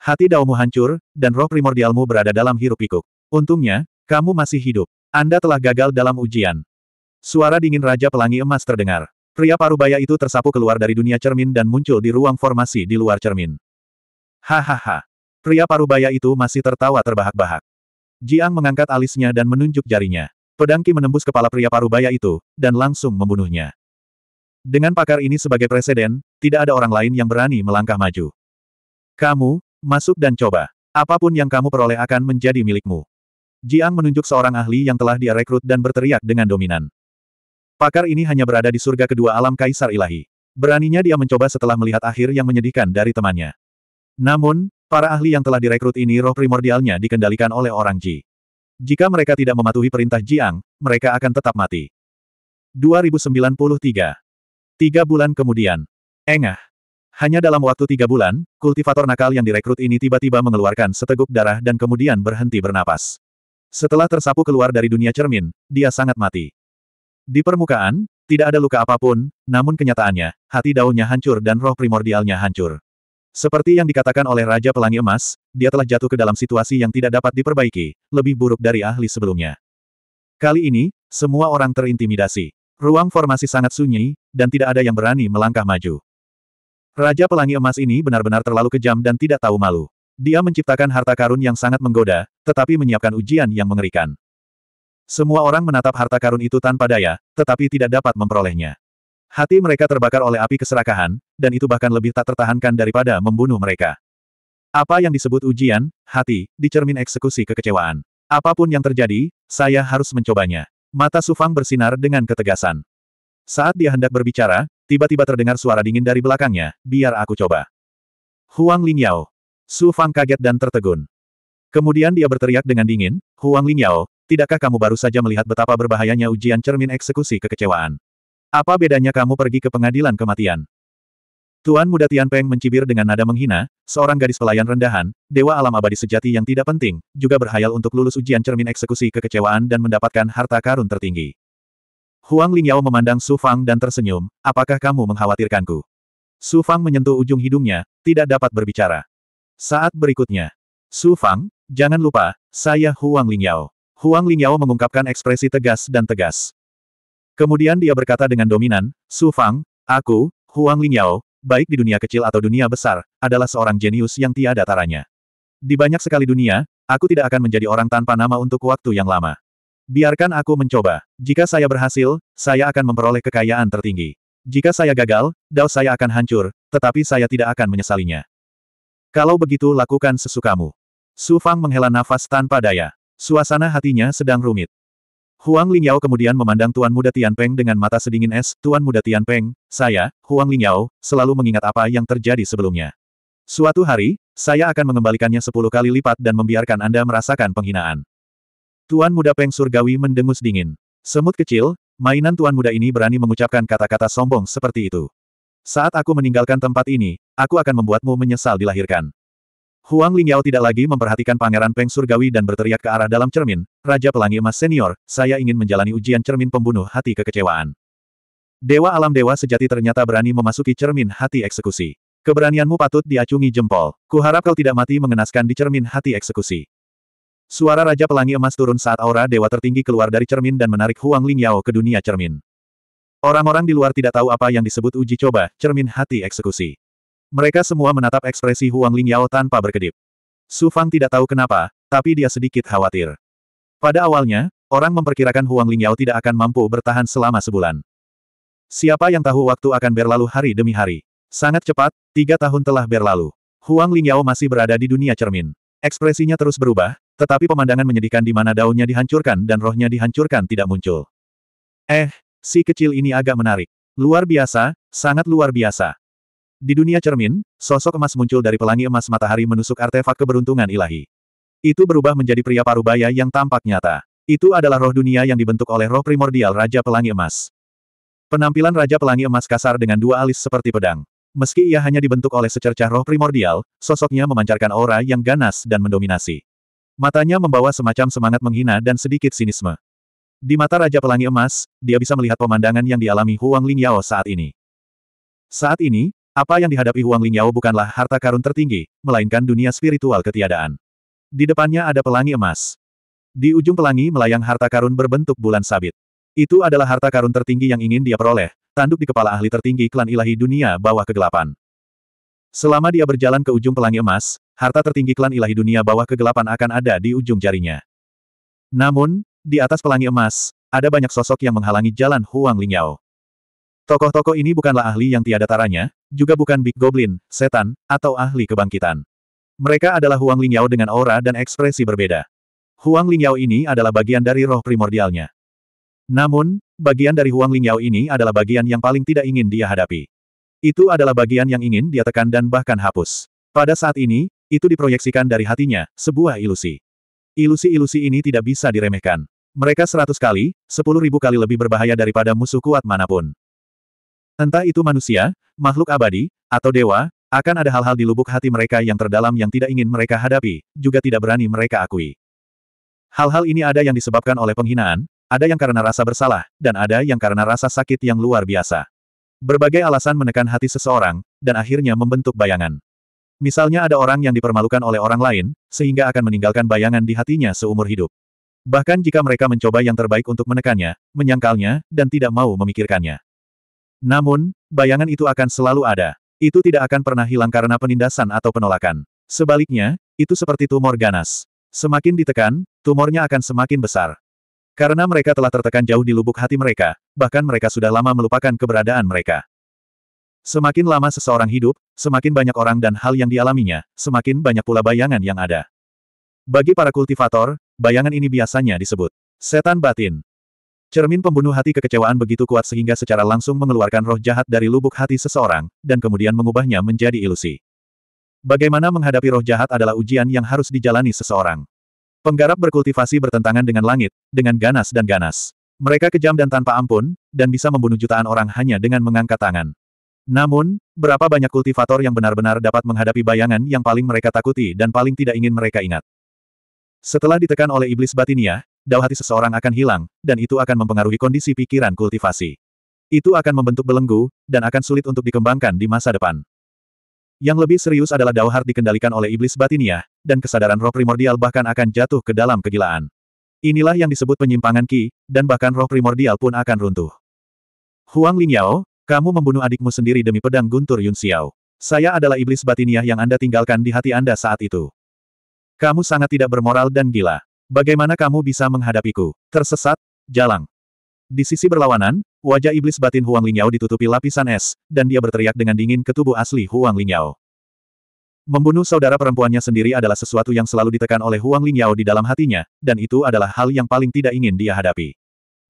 Hati daumu hancur, dan roh primordialmu berada dalam hirup pikuk Untungnya, kamu masih hidup. Anda telah gagal dalam ujian. Suara dingin Raja Pelangi Emas terdengar. Pria parubaya itu tersapu keluar dari dunia cermin dan muncul di ruang formasi di luar cermin. Hahaha. Pria parubaya itu masih tertawa terbahak-bahak. Jiang mengangkat alisnya dan menunjuk jarinya. Pedangki menembus kepala pria parubaya itu, dan langsung membunuhnya. Dengan pakar ini sebagai presiden, tidak ada orang lain yang berani melangkah maju. Kamu, masuk dan coba. Apapun yang kamu peroleh akan menjadi milikmu. Jiang menunjuk seorang ahli yang telah dia rekrut dan berteriak dengan dominan. Pakar ini hanya berada di surga kedua alam kaisar ilahi. Beraninya dia mencoba setelah melihat akhir yang menyedihkan dari temannya. Namun, para ahli yang telah direkrut ini roh primordialnya dikendalikan oleh orang Ji. Jika mereka tidak mematuhi perintah Jiang, mereka akan tetap mati. 2093. Tiga bulan kemudian. Engah. Hanya dalam waktu tiga bulan, kultivator nakal yang direkrut ini tiba-tiba mengeluarkan seteguk darah dan kemudian berhenti bernapas. Setelah tersapu keluar dari dunia cermin, dia sangat mati. Di permukaan, tidak ada luka apapun, namun kenyataannya, hati daunnya hancur dan roh primordialnya hancur. Seperti yang dikatakan oleh Raja Pelangi Emas, dia telah jatuh ke dalam situasi yang tidak dapat diperbaiki, lebih buruk dari ahli sebelumnya. Kali ini, semua orang terintimidasi. Ruang formasi sangat sunyi, dan tidak ada yang berani melangkah maju. Raja Pelangi Emas ini benar-benar terlalu kejam dan tidak tahu malu. Dia menciptakan harta karun yang sangat menggoda, tetapi menyiapkan ujian yang mengerikan. Semua orang menatap harta karun itu tanpa daya, tetapi tidak dapat memperolehnya. Hati mereka terbakar oleh api keserakahan, dan itu bahkan lebih tak tertahankan daripada membunuh mereka. Apa yang disebut ujian, hati, dicermin eksekusi kekecewaan. Apapun yang terjadi, saya harus mencobanya. Mata Sufang bersinar dengan ketegasan. Saat dia hendak berbicara, tiba-tiba terdengar suara dingin dari belakangnya, biar aku coba. Huang Lingyao. Su Fang kaget dan tertegun. Kemudian dia berteriak dengan dingin, Huang Lingyao, tidakkah kamu baru saja melihat betapa berbahayanya ujian cermin eksekusi kekecewaan? Apa bedanya kamu pergi ke pengadilan kematian? Tuan muda Peng mencibir dengan nada menghina, seorang gadis pelayan rendahan, dewa alam abadi sejati yang tidak penting, juga berhayal untuk lulus ujian cermin eksekusi kekecewaan dan mendapatkan harta karun tertinggi. Huang Lingyao memandang Su Fang dan tersenyum, apakah kamu mengkhawatirkanku? Su Fang menyentuh ujung hidungnya, tidak dapat berbicara. Saat berikutnya, Su Fang, jangan lupa, saya Huang Lingyao. Huang Lingyao mengungkapkan ekspresi tegas dan tegas. Kemudian dia berkata dengan dominan, Su Fang, aku, Huang Lingyao, baik di dunia kecil atau dunia besar, adalah seorang jenius yang tiada taranya. Di banyak sekali dunia, aku tidak akan menjadi orang tanpa nama untuk waktu yang lama. Biarkan aku mencoba. Jika saya berhasil, saya akan memperoleh kekayaan tertinggi. Jika saya gagal, dao saya akan hancur, tetapi saya tidak akan menyesalinya. Kalau begitu lakukan sesukamu. Su Fang menghela nafas tanpa daya. Suasana hatinya sedang rumit. Huang Lingyao kemudian memandang Tuan Muda Tianpeng dengan mata sedingin es, Tuan Muda Tian Peng, saya, Huang Lingyao, selalu mengingat apa yang terjadi sebelumnya. Suatu hari, saya akan mengembalikannya sepuluh kali lipat dan membiarkan Anda merasakan penghinaan. Tuan Muda Peng Surgawi mendengus dingin. Semut kecil, mainan Tuan Muda ini berani mengucapkan kata-kata sombong seperti itu. Saat aku meninggalkan tempat ini, aku akan membuatmu menyesal dilahirkan. Huang Lingyao tidak lagi memperhatikan Pangeran Peng Surgawi dan berteriak ke arah dalam cermin, Raja Pelangi Emas Senior, saya ingin menjalani ujian cermin pembunuh hati kekecewaan. Dewa alam dewa sejati ternyata berani memasuki cermin hati eksekusi. Keberanianmu patut diacungi jempol. Kuharap kau tidak mati mengenaskan di cermin hati eksekusi. Suara Raja Pelangi Emas turun saat aura dewa tertinggi keluar dari cermin dan menarik Huang Lingyao ke dunia cermin. Orang-orang di luar tidak tahu apa yang disebut uji coba, cermin hati eksekusi. Mereka semua menatap ekspresi Huang Lingyao tanpa berkedip. Su Fang tidak tahu kenapa, tapi dia sedikit khawatir. Pada awalnya, orang memperkirakan Huang Lingyao tidak akan mampu bertahan selama sebulan. Siapa yang tahu waktu akan berlalu hari demi hari. Sangat cepat, tiga tahun telah berlalu. Huang Lingyao masih berada di dunia cermin. Ekspresinya terus berubah, tetapi pemandangan menyedihkan di mana daunnya dihancurkan dan rohnya dihancurkan tidak muncul. Eh, si kecil ini agak menarik. Luar biasa, sangat luar biasa. Di dunia cermin, sosok emas muncul dari pelangi emas matahari menusuk artefak keberuntungan ilahi. Itu berubah menjadi pria parubaya yang tampak nyata. Itu adalah roh dunia yang dibentuk oleh roh primordial Raja Pelangi Emas. Penampilan Raja Pelangi Emas kasar dengan dua alis seperti pedang. Meski ia hanya dibentuk oleh secercah roh primordial, sosoknya memancarkan aura yang ganas dan mendominasi. Matanya membawa semacam semangat menghina dan sedikit sinisme. Di mata Raja Pelangi Emas, dia bisa melihat pemandangan yang dialami Huang Lingyao saat ini. Saat ini, apa yang dihadapi Huang Lingyao bukanlah harta karun tertinggi, melainkan dunia spiritual ketiadaan. Di depannya ada pelangi emas. Di ujung pelangi melayang harta karun berbentuk bulan sabit. Itu adalah harta karun tertinggi yang ingin dia peroleh, tanduk di kepala ahli tertinggi klan ilahi dunia bawah kegelapan. Selama dia berjalan ke ujung pelangi emas, harta tertinggi klan ilahi dunia bawah kegelapan akan ada di ujung jarinya. Namun, di atas pelangi emas, ada banyak sosok yang menghalangi jalan Huang Lingyao. Tokoh-tokoh ini bukanlah ahli yang tiada taranya, juga bukan Big Goblin, setan, atau ahli kebangkitan. Mereka adalah Huang Lingyao dengan aura dan ekspresi berbeda. Huang Lingyao ini adalah bagian dari roh primordialnya. Namun, bagian dari Huang Lingyao ini adalah bagian yang paling tidak ingin dia hadapi. Itu adalah bagian yang ingin dia tekan dan bahkan hapus. Pada saat ini, itu diproyeksikan dari hatinya, sebuah ilusi. Ilusi-ilusi ini tidak bisa diremehkan. Mereka seratus kali, sepuluh ribu kali lebih berbahaya daripada musuh kuat manapun. Entah itu manusia, makhluk abadi, atau dewa, akan ada hal-hal di lubuk hati mereka yang terdalam yang tidak ingin mereka hadapi, juga tidak berani mereka akui. Hal-hal ini ada yang disebabkan oleh penghinaan, ada yang karena rasa bersalah, dan ada yang karena rasa sakit yang luar biasa. Berbagai alasan menekan hati seseorang, dan akhirnya membentuk bayangan. Misalnya ada orang yang dipermalukan oleh orang lain, sehingga akan meninggalkan bayangan di hatinya seumur hidup. Bahkan jika mereka mencoba yang terbaik untuk menekannya, menyangkalnya, dan tidak mau memikirkannya. Namun, bayangan itu akan selalu ada. Itu tidak akan pernah hilang karena penindasan atau penolakan. Sebaliknya, itu seperti tumor ganas. Semakin ditekan, tumornya akan semakin besar. Karena mereka telah tertekan jauh di lubuk hati mereka, bahkan mereka sudah lama melupakan keberadaan mereka. Semakin lama seseorang hidup, semakin banyak orang dan hal yang dialaminya, semakin banyak pula bayangan yang ada. Bagi para kultivator, bayangan ini biasanya disebut setan batin. Cermin pembunuh hati kekecewaan begitu kuat sehingga secara langsung mengeluarkan roh jahat dari lubuk hati seseorang, dan kemudian mengubahnya menjadi ilusi. Bagaimana menghadapi roh jahat adalah ujian yang harus dijalani seseorang. Penggarap berkultivasi bertentangan dengan langit, dengan ganas dan ganas. Mereka kejam dan tanpa ampun, dan bisa membunuh jutaan orang hanya dengan mengangkat tangan. Namun, berapa banyak kultivator yang benar-benar dapat menghadapi bayangan yang paling mereka takuti dan paling tidak ingin mereka ingat. Setelah ditekan oleh iblis batiniah dao hati seseorang akan hilang, dan itu akan mempengaruhi kondisi pikiran kultivasi. Itu akan membentuk belenggu, dan akan sulit untuk dikembangkan di masa depan. Yang lebih serius adalah Dao hati dikendalikan oleh iblis batinia, dan kesadaran roh primordial bahkan akan jatuh ke dalam kegilaan. Inilah yang disebut penyimpangan Ki, dan bahkan roh primordial pun akan runtuh. Huang Lingyao, kamu membunuh adikmu sendiri demi pedang guntur Yun Xiao. Saya adalah iblis batiniah yang Anda tinggalkan di hati Anda saat itu. Kamu sangat tidak bermoral dan gila. Bagaimana kamu bisa menghadapiku? Tersesat? Jalang. Di sisi berlawanan, wajah iblis batin Huang Lingyao ditutupi lapisan es, dan dia berteriak dengan dingin ke tubuh asli Huang Lingyao. Membunuh saudara perempuannya sendiri adalah sesuatu yang selalu ditekan oleh Huang Lingyao di dalam hatinya, dan itu adalah hal yang paling tidak ingin dia hadapi.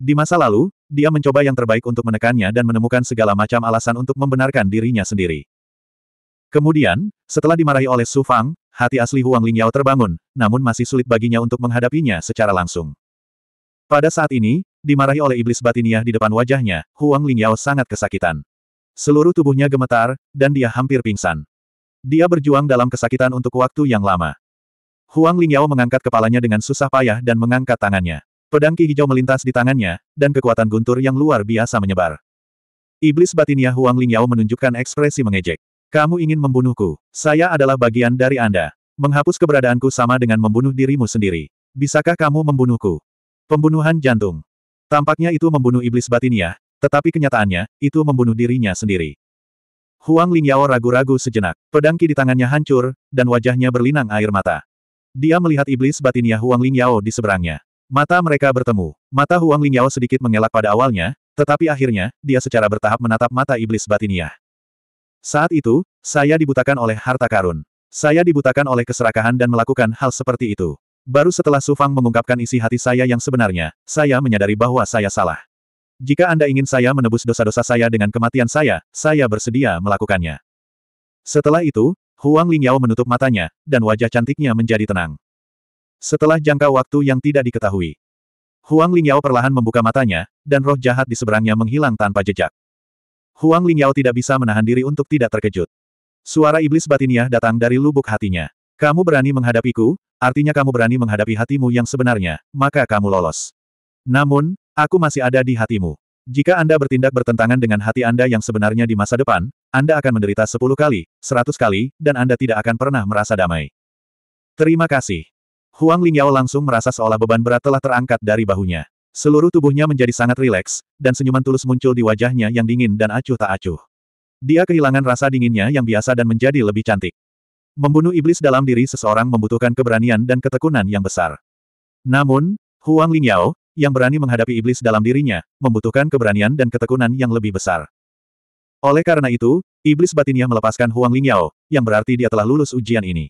Di masa lalu, dia mencoba yang terbaik untuk menekannya dan menemukan segala macam alasan untuk membenarkan dirinya sendiri. Kemudian, setelah dimarahi oleh Su Fang, hati asli Huang Lingyao terbangun, namun masih sulit baginya untuk menghadapinya secara langsung. Pada saat ini, dimarahi oleh iblis batiniah di depan wajahnya, Huang Lingyao sangat kesakitan. Seluruh tubuhnya gemetar, dan dia hampir pingsan. Dia berjuang dalam kesakitan untuk waktu yang lama. Huang Lingyao mengangkat kepalanya dengan susah payah dan mengangkat tangannya. Pedang ki hijau melintas di tangannya, dan kekuatan guntur yang luar biasa menyebar. Iblis batiniah Huang Lingyao menunjukkan ekspresi mengejek. Kamu ingin membunuhku. Saya adalah bagian dari Anda. Menghapus keberadaanku sama dengan membunuh dirimu sendiri. Bisakah kamu membunuhku? Pembunuhan jantung. Tampaknya itu membunuh iblis batinnya, tetapi kenyataannya, itu membunuh dirinya sendiri. Huang Lingyao ragu-ragu sejenak. Pedang ki di tangannya hancur, dan wajahnya berlinang air mata. Dia melihat iblis batinnya Huang Lingyao di seberangnya. Mata mereka bertemu. Mata Huang Lingyao sedikit mengelak pada awalnya, tetapi akhirnya, dia secara bertahap menatap mata iblis batinnya. Saat itu, saya dibutakan oleh harta karun. Saya dibutakan oleh keserakahan dan melakukan hal seperti itu. Baru setelah Sufang mengungkapkan isi hati saya yang sebenarnya, saya menyadari bahwa saya salah. Jika Anda ingin saya menebus dosa-dosa saya dengan kematian saya, saya bersedia melakukannya. Setelah itu, Huang Lingyao menutup matanya, dan wajah cantiknya menjadi tenang. Setelah jangka waktu yang tidak diketahui, Huang Lingyao perlahan membuka matanya, dan roh jahat di seberangnya menghilang tanpa jejak. Huang Lingyao tidak bisa menahan diri untuk tidak terkejut. Suara iblis batiniah datang dari lubuk hatinya. Kamu berani menghadapiku, artinya kamu berani menghadapi hatimu yang sebenarnya, maka kamu lolos. Namun, aku masih ada di hatimu. Jika Anda bertindak bertentangan dengan hati Anda yang sebenarnya di masa depan, Anda akan menderita sepuluh kali, seratus kali, dan Anda tidak akan pernah merasa damai. Terima kasih. Huang Lingyao langsung merasa seolah beban berat telah terangkat dari bahunya. Seluruh tubuhnya menjadi sangat rileks, dan senyuman tulus muncul di wajahnya yang dingin dan acuh tak acuh. Dia kehilangan rasa dinginnya yang biasa dan menjadi lebih cantik. Membunuh iblis dalam diri seseorang membutuhkan keberanian dan ketekunan yang besar. Namun, Huang Lingyao, yang berani menghadapi iblis dalam dirinya, membutuhkan keberanian dan ketekunan yang lebih besar. Oleh karena itu, iblis batinnya melepaskan Huang Lingyao, yang berarti dia telah lulus ujian ini.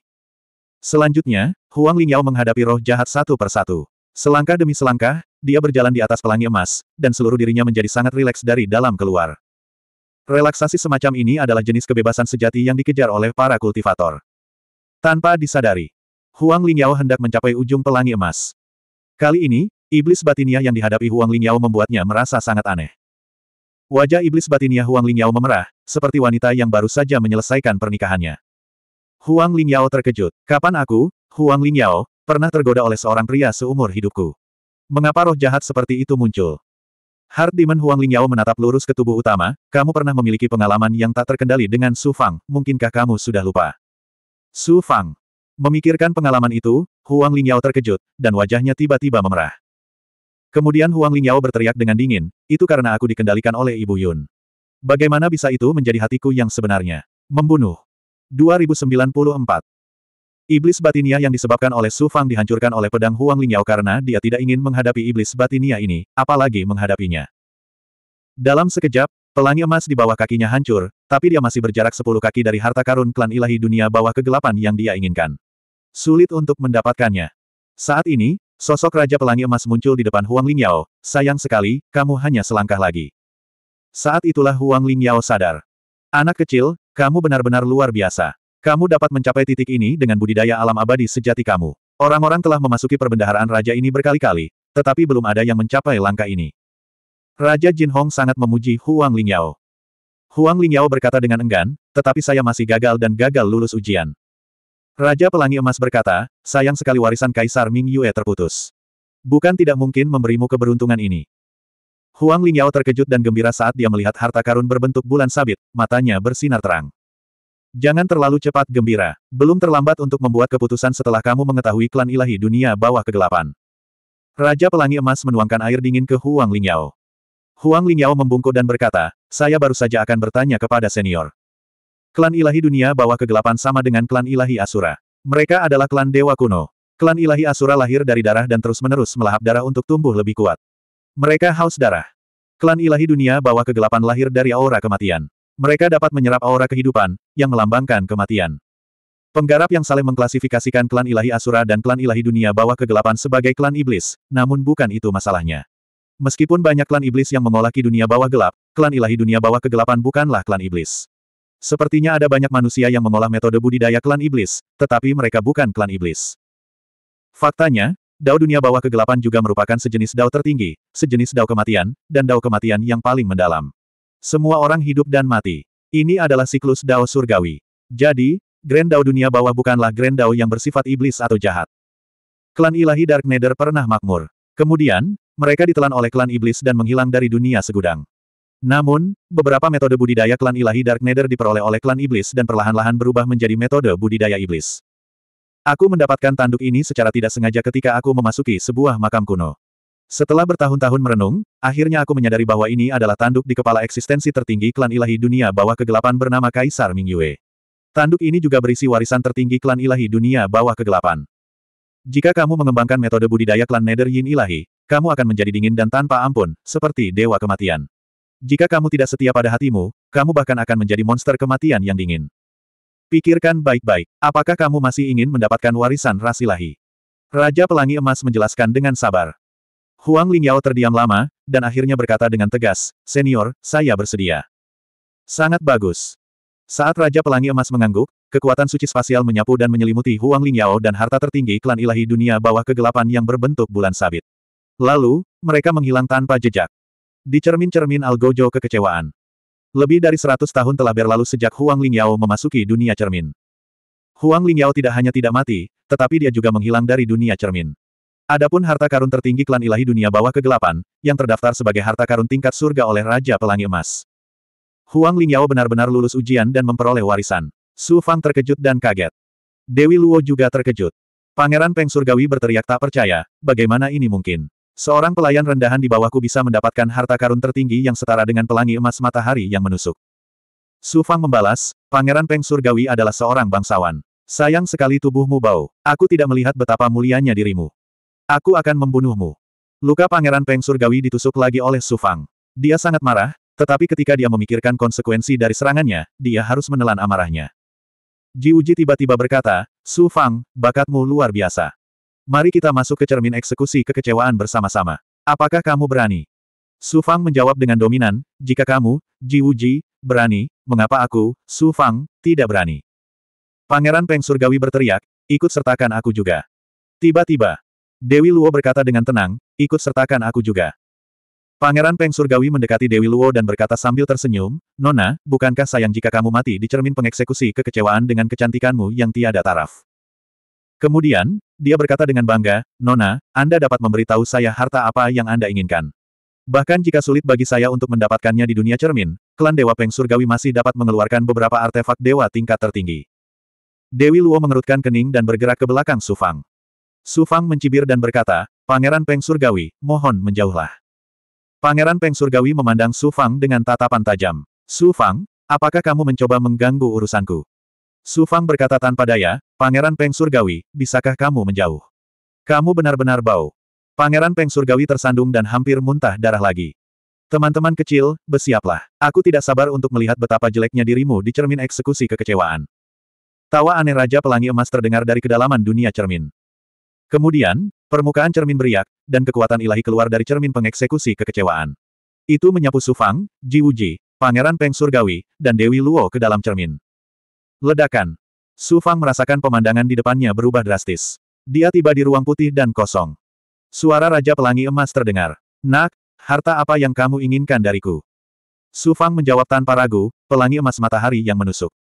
Selanjutnya, Huang Lingyao menghadapi roh jahat satu persatu. Selangkah demi selangkah, dia berjalan di atas pelangi emas, dan seluruh dirinya menjadi sangat rileks dari dalam keluar. Relaksasi semacam ini adalah jenis kebebasan sejati yang dikejar oleh para kultivator. Tanpa disadari, Huang Lingyao hendak mencapai ujung pelangi emas. Kali ini, iblis batinia yang dihadapi Huang Lingyao membuatnya merasa sangat aneh. Wajah iblis batinia Huang Lingyao memerah, seperti wanita yang baru saja menyelesaikan pernikahannya. Huang Lingyao terkejut. Kapan aku, Huang Lingyao, Pernah tergoda oleh seorang pria seumur hidupku. Mengapa roh jahat seperti itu muncul? Hard Demon Huang Lingyao menatap lurus ke tubuh utama, kamu pernah memiliki pengalaman yang tak terkendali dengan Su Fang, mungkinkah kamu sudah lupa? Su Fang. Memikirkan pengalaman itu, Huang Lingyao terkejut, dan wajahnya tiba-tiba memerah. Kemudian Huang Lingyao berteriak dengan dingin, itu karena aku dikendalikan oleh Ibu Yun. Bagaimana bisa itu menjadi hatiku yang sebenarnya? Membunuh. 2094. Iblis batinia yang disebabkan oleh Su Fang dihancurkan oleh pedang Huang Lingyao karena dia tidak ingin menghadapi iblis batinia ini, apalagi menghadapinya. Dalam sekejap, pelangi emas di bawah kakinya hancur, tapi dia masih berjarak sepuluh kaki dari harta karun klan ilahi dunia bawah kegelapan yang dia inginkan. Sulit untuk mendapatkannya. Saat ini, sosok Raja Pelangi Emas muncul di depan Huang Lingyao, sayang sekali, kamu hanya selangkah lagi. Saat itulah Huang Lingyao sadar. Anak kecil, kamu benar-benar luar biasa. Kamu dapat mencapai titik ini dengan budidaya alam abadi sejati kamu. Orang-orang telah memasuki perbendaharaan raja ini berkali-kali, tetapi belum ada yang mencapai langkah ini. Raja Jin Hong sangat memuji Huang Lingyao. Huang Lingyao berkata dengan enggan, tetapi saya masih gagal dan gagal lulus ujian. Raja Pelangi Emas berkata, sayang sekali warisan Kaisar Ming Yue terputus. Bukan tidak mungkin memberimu keberuntungan ini. Huang Lingyao terkejut dan gembira saat dia melihat harta karun berbentuk bulan sabit, matanya bersinar terang. Jangan terlalu cepat gembira. Belum terlambat untuk membuat keputusan setelah kamu mengetahui klan ilahi dunia bawah kegelapan. Raja Pelangi Emas menuangkan air dingin ke Huang Lingyao. Huang Lingyao membungkuk dan berkata, saya baru saja akan bertanya kepada senior. Klan ilahi dunia bawah kegelapan sama dengan klan ilahi Asura. Mereka adalah klan dewa kuno. Klan ilahi Asura lahir dari darah dan terus-menerus melahap darah untuk tumbuh lebih kuat. Mereka haus darah. Klan ilahi dunia bawah kegelapan lahir dari aura kematian mereka dapat menyerap aura kehidupan, yang melambangkan kematian. Penggarap yang saling mengklasifikasikan klan ilahi Asura dan klan ilahi dunia bawah kegelapan sebagai klan iblis, namun bukan itu masalahnya. Meskipun banyak klan iblis yang mengolaki dunia bawah gelap, klan ilahi dunia bawah kegelapan bukanlah klan iblis. Sepertinya ada banyak manusia yang mengolah metode budidaya klan iblis, tetapi mereka bukan klan iblis. Faktanya, Dao dunia bawah kegelapan juga merupakan sejenis Dao tertinggi, sejenis Dao kematian, dan Dao kematian yang paling mendalam. Semua orang hidup dan mati. Ini adalah siklus Dao surgawi. Jadi, Grand Dao dunia bawah bukanlah Grand Dao yang bersifat iblis atau jahat. Klan ilahi Dark Nether pernah makmur. Kemudian, mereka ditelan oleh klan iblis dan menghilang dari dunia segudang. Namun, beberapa metode budidaya klan ilahi Dark Nether diperoleh oleh klan iblis dan perlahan-lahan berubah menjadi metode budidaya iblis. Aku mendapatkan tanduk ini secara tidak sengaja ketika aku memasuki sebuah makam kuno. Setelah bertahun-tahun merenung, akhirnya aku menyadari bahwa ini adalah tanduk di kepala eksistensi tertinggi klan ilahi dunia bawah kegelapan bernama Kaisar Mingyue. Tanduk ini juga berisi warisan tertinggi klan ilahi dunia bawah kegelapan. Jika kamu mengembangkan metode budidaya klan Nether Yin ilahi, kamu akan menjadi dingin dan tanpa ampun, seperti dewa kematian. Jika kamu tidak setia pada hatimu, kamu bahkan akan menjadi monster kematian yang dingin. Pikirkan baik-baik, apakah kamu masih ingin mendapatkan warisan ras ilahi? Raja Pelangi Emas menjelaskan dengan sabar. Huang Lingyao terdiam lama, dan akhirnya berkata dengan tegas, Senior, saya bersedia. Sangat bagus. Saat Raja Pelangi Emas mengangguk, kekuatan suci spasial menyapu dan menyelimuti Huang Lingyao dan harta tertinggi klan ilahi dunia bawah kegelapan yang berbentuk bulan sabit. Lalu, mereka menghilang tanpa jejak. Di cermin-cermin Algojo kekecewaan. Lebih dari seratus tahun telah berlalu sejak Huang Lingyao memasuki dunia cermin. Huang Lingyao tidak hanya tidak mati, tetapi dia juga menghilang dari dunia cermin. Adapun harta karun tertinggi klan ilahi dunia bawah kegelapan, yang terdaftar sebagai harta karun tingkat surga oleh Raja Pelangi Emas. Huang Lingyao benar-benar lulus ujian dan memperoleh warisan. Su Fang terkejut dan kaget. Dewi Luo juga terkejut. Pangeran Peng Surgawi berteriak tak percaya, bagaimana ini mungkin? Seorang pelayan rendahan di bawahku bisa mendapatkan harta karun tertinggi yang setara dengan pelangi emas matahari yang menusuk. Su Fang membalas, Pangeran Peng Surgawi adalah seorang bangsawan. Sayang sekali tubuhmu bau. Aku tidak melihat betapa mulianya dirimu. Aku akan membunuhmu. Luka Pangeran Peng Surgawi ditusuk lagi oleh Sufang. Dia sangat marah, tetapi ketika dia memikirkan konsekuensi dari serangannya, dia harus menelan amarahnya. Ji Uji tiba-tiba berkata, Su Fang, bakatmu luar biasa. Mari kita masuk ke cermin eksekusi kekecewaan bersama-sama. Apakah kamu berani? Su Fang menjawab dengan dominan, jika kamu, Ji Uji, berani, mengapa aku, Su Fang, tidak berani? Pangeran Peng Surgawi berteriak, ikut sertakan aku juga. Tiba-tiba, Dewi Luo berkata dengan tenang, ikut sertakan aku juga. Pangeran Peng Surgawi mendekati Dewi Luo dan berkata sambil tersenyum, Nona, bukankah sayang jika kamu mati di cermin pengeksekusi kekecewaan dengan kecantikanmu yang tiada taraf. Kemudian, dia berkata dengan bangga, Nona, Anda dapat memberitahu saya harta apa yang Anda inginkan. Bahkan jika sulit bagi saya untuk mendapatkannya di dunia cermin, klan Dewa Peng Surgawi masih dapat mengeluarkan beberapa artefak dewa tingkat tertinggi. Dewi Luo mengerutkan kening dan bergerak ke belakang Sufang. Su Fang mencibir dan berkata, Pangeran Peng Surgawi, mohon menjauhlah. Pangeran Peng Surgawi memandang Su Fang dengan tatapan tajam. Su Fang, apakah kamu mencoba mengganggu urusanku? Su Fang berkata tanpa daya, Pangeran Peng Surgawi, bisakah kamu menjauh? Kamu benar-benar bau. Pangeran Peng Surgawi tersandung dan hampir muntah darah lagi. Teman-teman kecil, bersiaplah. Aku tidak sabar untuk melihat betapa jeleknya dirimu di cermin eksekusi kekecewaan. Tawa aneh Raja Pelangi Emas terdengar dari kedalaman dunia cermin. Kemudian, permukaan cermin beriak, dan kekuatan ilahi keluar dari cermin pengeksekusi kekecewaan. Itu menyapu Sufang, Ji Wuji, Pangeran Peng Surgawi, dan Dewi Luo ke dalam cermin. Ledakan. Sufang merasakan pemandangan di depannya berubah drastis. Dia tiba di ruang putih dan kosong. Suara Raja Pelangi Emas terdengar. Nak, harta apa yang kamu inginkan dariku? Sufang menjawab tanpa ragu, pelangi emas matahari yang menusuk.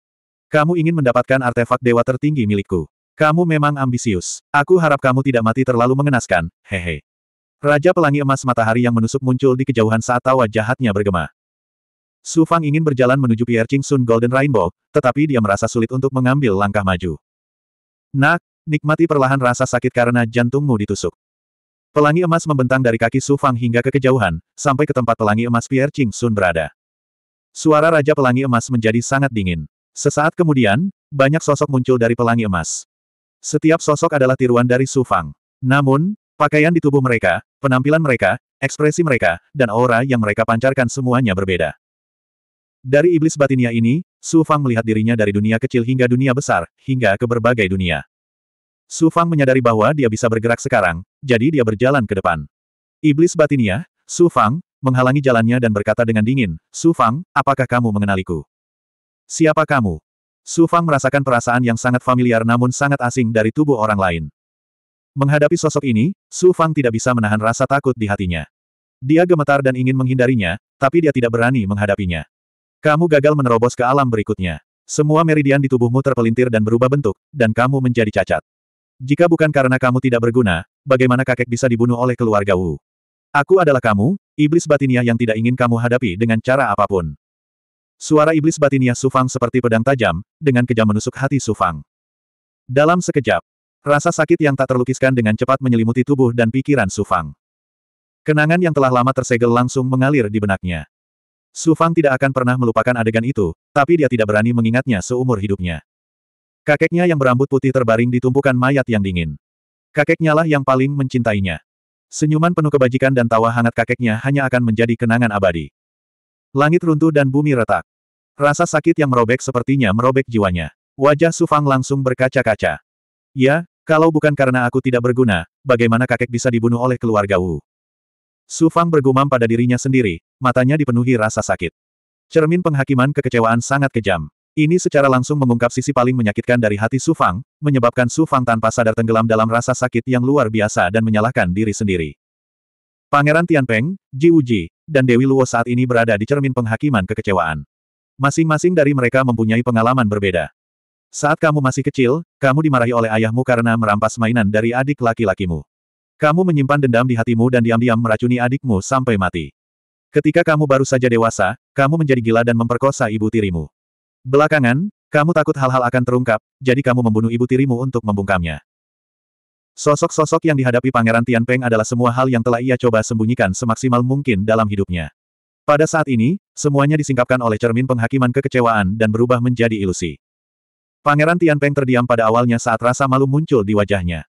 Kamu ingin mendapatkan artefak dewa tertinggi milikku. Kamu memang ambisius. Aku harap kamu tidak mati terlalu mengenaskan, hehe. Raja pelangi emas matahari yang menusuk muncul di kejauhan saat tawa jahatnya bergema. Su Fang ingin berjalan menuju Pierre Ching Sun Golden Rainbow, tetapi dia merasa sulit untuk mengambil langkah maju. Nak, nikmati perlahan rasa sakit karena jantungmu ditusuk. Pelangi emas membentang dari kaki Su Fang hingga ke kejauhan, sampai ke tempat pelangi emas Pierre Ching Sun berada. Suara Raja Pelangi Emas menjadi sangat dingin. Sesaat kemudian, banyak sosok muncul dari pelangi emas. Setiap sosok adalah tiruan dari Su Fang. Namun, pakaian di tubuh mereka, penampilan mereka, ekspresi mereka, dan aura yang mereka pancarkan semuanya berbeda. Dari iblis batinia ini, Su Fang melihat dirinya dari dunia kecil hingga dunia besar, hingga ke berbagai dunia. Su Fang menyadari bahwa dia bisa bergerak sekarang, jadi dia berjalan ke depan. Iblis batinia, Su Fang, menghalangi jalannya dan berkata dengan dingin, Su Fang, apakah kamu mengenaliku? Siapa kamu? Su Fang merasakan perasaan yang sangat familiar namun sangat asing dari tubuh orang lain. Menghadapi sosok ini, Su Fang tidak bisa menahan rasa takut di hatinya. Dia gemetar dan ingin menghindarinya, tapi dia tidak berani menghadapinya. Kamu gagal menerobos ke alam berikutnya. Semua meridian di tubuhmu terpelintir dan berubah bentuk, dan kamu menjadi cacat. Jika bukan karena kamu tidak berguna, bagaimana kakek bisa dibunuh oleh keluarga Wu? Aku adalah kamu, iblis batinia yang tidak ingin kamu hadapi dengan cara apapun. Suara iblis batinnya Sufang seperti pedang tajam, dengan kejam menusuk hati Sufang. Dalam sekejap, rasa sakit yang tak terlukiskan dengan cepat menyelimuti tubuh dan pikiran Sufang. Kenangan yang telah lama tersegel langsung mengalir di benaknya. Sufang tidak akan pernah melupakan adegan itu, tapi dia tidak berani mengingatnya seumur hidupnya. Kakeknya yang berambut putih terbaring di tumpukan mayat yang dingin. Kakeknya lah yang paling mencintainya. Senyuman penuh kebajikan dan tawa hangat kakeknya hanya akan menjadi kenangan abadi. Langit runtuh dan bumi retak. Rasa sakit yang merobek sepertinya merobek jiwanya. Wajah Sufang langsung berkaca-kaca. Ya, kalau bukan karena aku tidak berguna, bagaimana kakek bisa dibunuh oleh keluarga Wu? Sufang bergumam pada dirinya sendiri, matanya dipenuhi rasa sakit. Cermin penghakiman kekecewaan sangat kejam. Ini secara langsung mengungkap sisi paling menyakitkan dari hati Sufang, menyebabkan Sufang tanpa sadar tenggelam dalam rasa sakit yang luar biasa dan menyalahkan diri sendiri. Pangeran Tianpeng, Ji Uji, dan Dewi Luo saat ini berada di cermin penghakiman kekecewaan. Masing-masing dari mereka mempunyai pengalaman berbeda. Saat kamu masih kecil, kamu dimarahi oleh ayahmu karena merampas mainan dari adik laki-lakimu. Kamu menyimpan dendam di hatimu dan diam-diam meracuni adikmu sampai mati. Ketika kamu baru saja dewasa, kamu menjadi gila dan memperkosa ibu tirimu. Belakangan, kamu takut hal-hal akan terungkap, jadi kamu membunuh ibu tirimu untuk membungkamnya. Sosok-sosok yang dihadapi Pangeran Tianpeng adalah semua hal yang telah ia coba sembunyikan semaksimal mungkin dalam hidupnya. Pada saat ini, semuanya disingkapkan oleh cermin penghakiman kekecewaan dan berubah menjadi ilusi. Pangeran Tianpeng terdiam pada awalnya saat rasa malu muncul di wajahnya.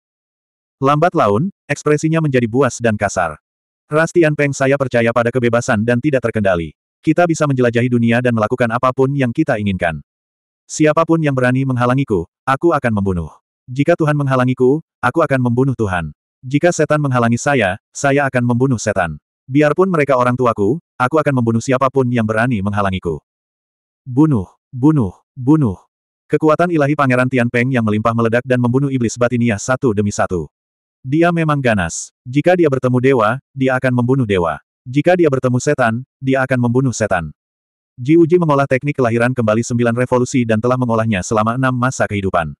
Lambat laun, ekspresinya menjadi buas dan kasar. Ras Tianpeng saya percaya pada kebebasan dan tidak terkendali. Kita bisa menjelajahi dunia dan melakukan apapun yang kita inginkan. Siapapun yang berani menghalangiku, aku akan membunuh. Jika Tuhan menghalangiku, aku akan membunuh Tuhan. Jika setan menghalangi saya, saya akan membunuh setan. Biarpun mereka orang tuaku, aku akan membunuh siapapun yang berani menghalangiku. Bunuh, bunuh, bunuh. Kekuatan ilahi Pangeran Tianpeng yang melimpah meledak dan membunuh iblis batinia satu demi satu. Dia memang ganas. Jika dia bertemu dewa, dia akan membunuh dewa. Jika dia bertemu setan, dia akan membunuh setan. Ji Uji mengolah teknik kelahiran kembali sembilan revolusi dan telah mengolahnya selama enam masa kehidupan.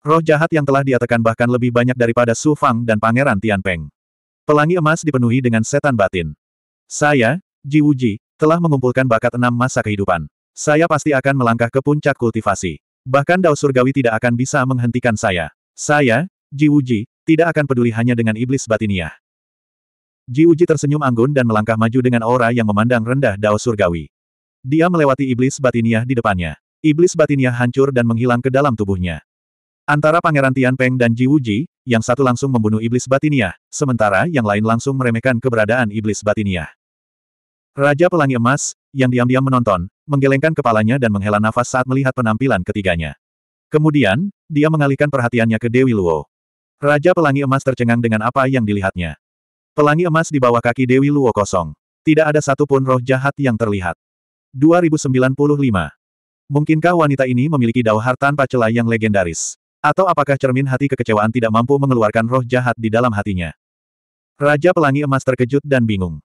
Roh jahat yang telah diatakan bahkan lebih banyak daripada Su Fang dan Pangeran Tianpeng. Pelangi emas dipenuhi dengan setan batin. Saya, Ji Wuji, telah mengumpulkan bakat enam masa kehidupan. Saya pasti akan melangkah ke puncak kultivasi. Bahkan Dao Surgawi tidak akan bisa menghentikan saya. Saya, Ji Wuji, tidak akan peduli hanya dengan iblis batiniah. Ji Wuji tersenyum anggun dan melangkah maju dengan aura yang memandang rendah Dao Surgawi. Dia melewati iblis batiniah di depannya. Iblis batiniah hancur dan menghilang ke dalam tubuhnya. Antara Pangeran Tianpeng dan Ji Wuji, yang satu langsung membunuh iblis batinia, sementara yang lain langsung meremehkan keberadaan iblis batinia. Raja Pelangi Emas, yang diam-diam menonton, menggelengkan kepalanya dan menghela nafas saat melihat penampilan ketiganya. Kemudian, dia mengalihkan perhatiannya ke Dewi Luo. Raja Pelangi Emas tercengang dengan apa yang dilihatnya. Pelangi emas di bawah kaki Dewi Luo kosong. Tidak ada satupun roh jahat yang terlihat. 2095. Mungkinkah wanita ini memiliki dao hartan pacela yang legendaris? Atau apakah cermin hati kekecewaan tidak mampu mengeluarkan roh jahat di dalam hatinya? Raja Pelangi Emas terkejut dan bingung.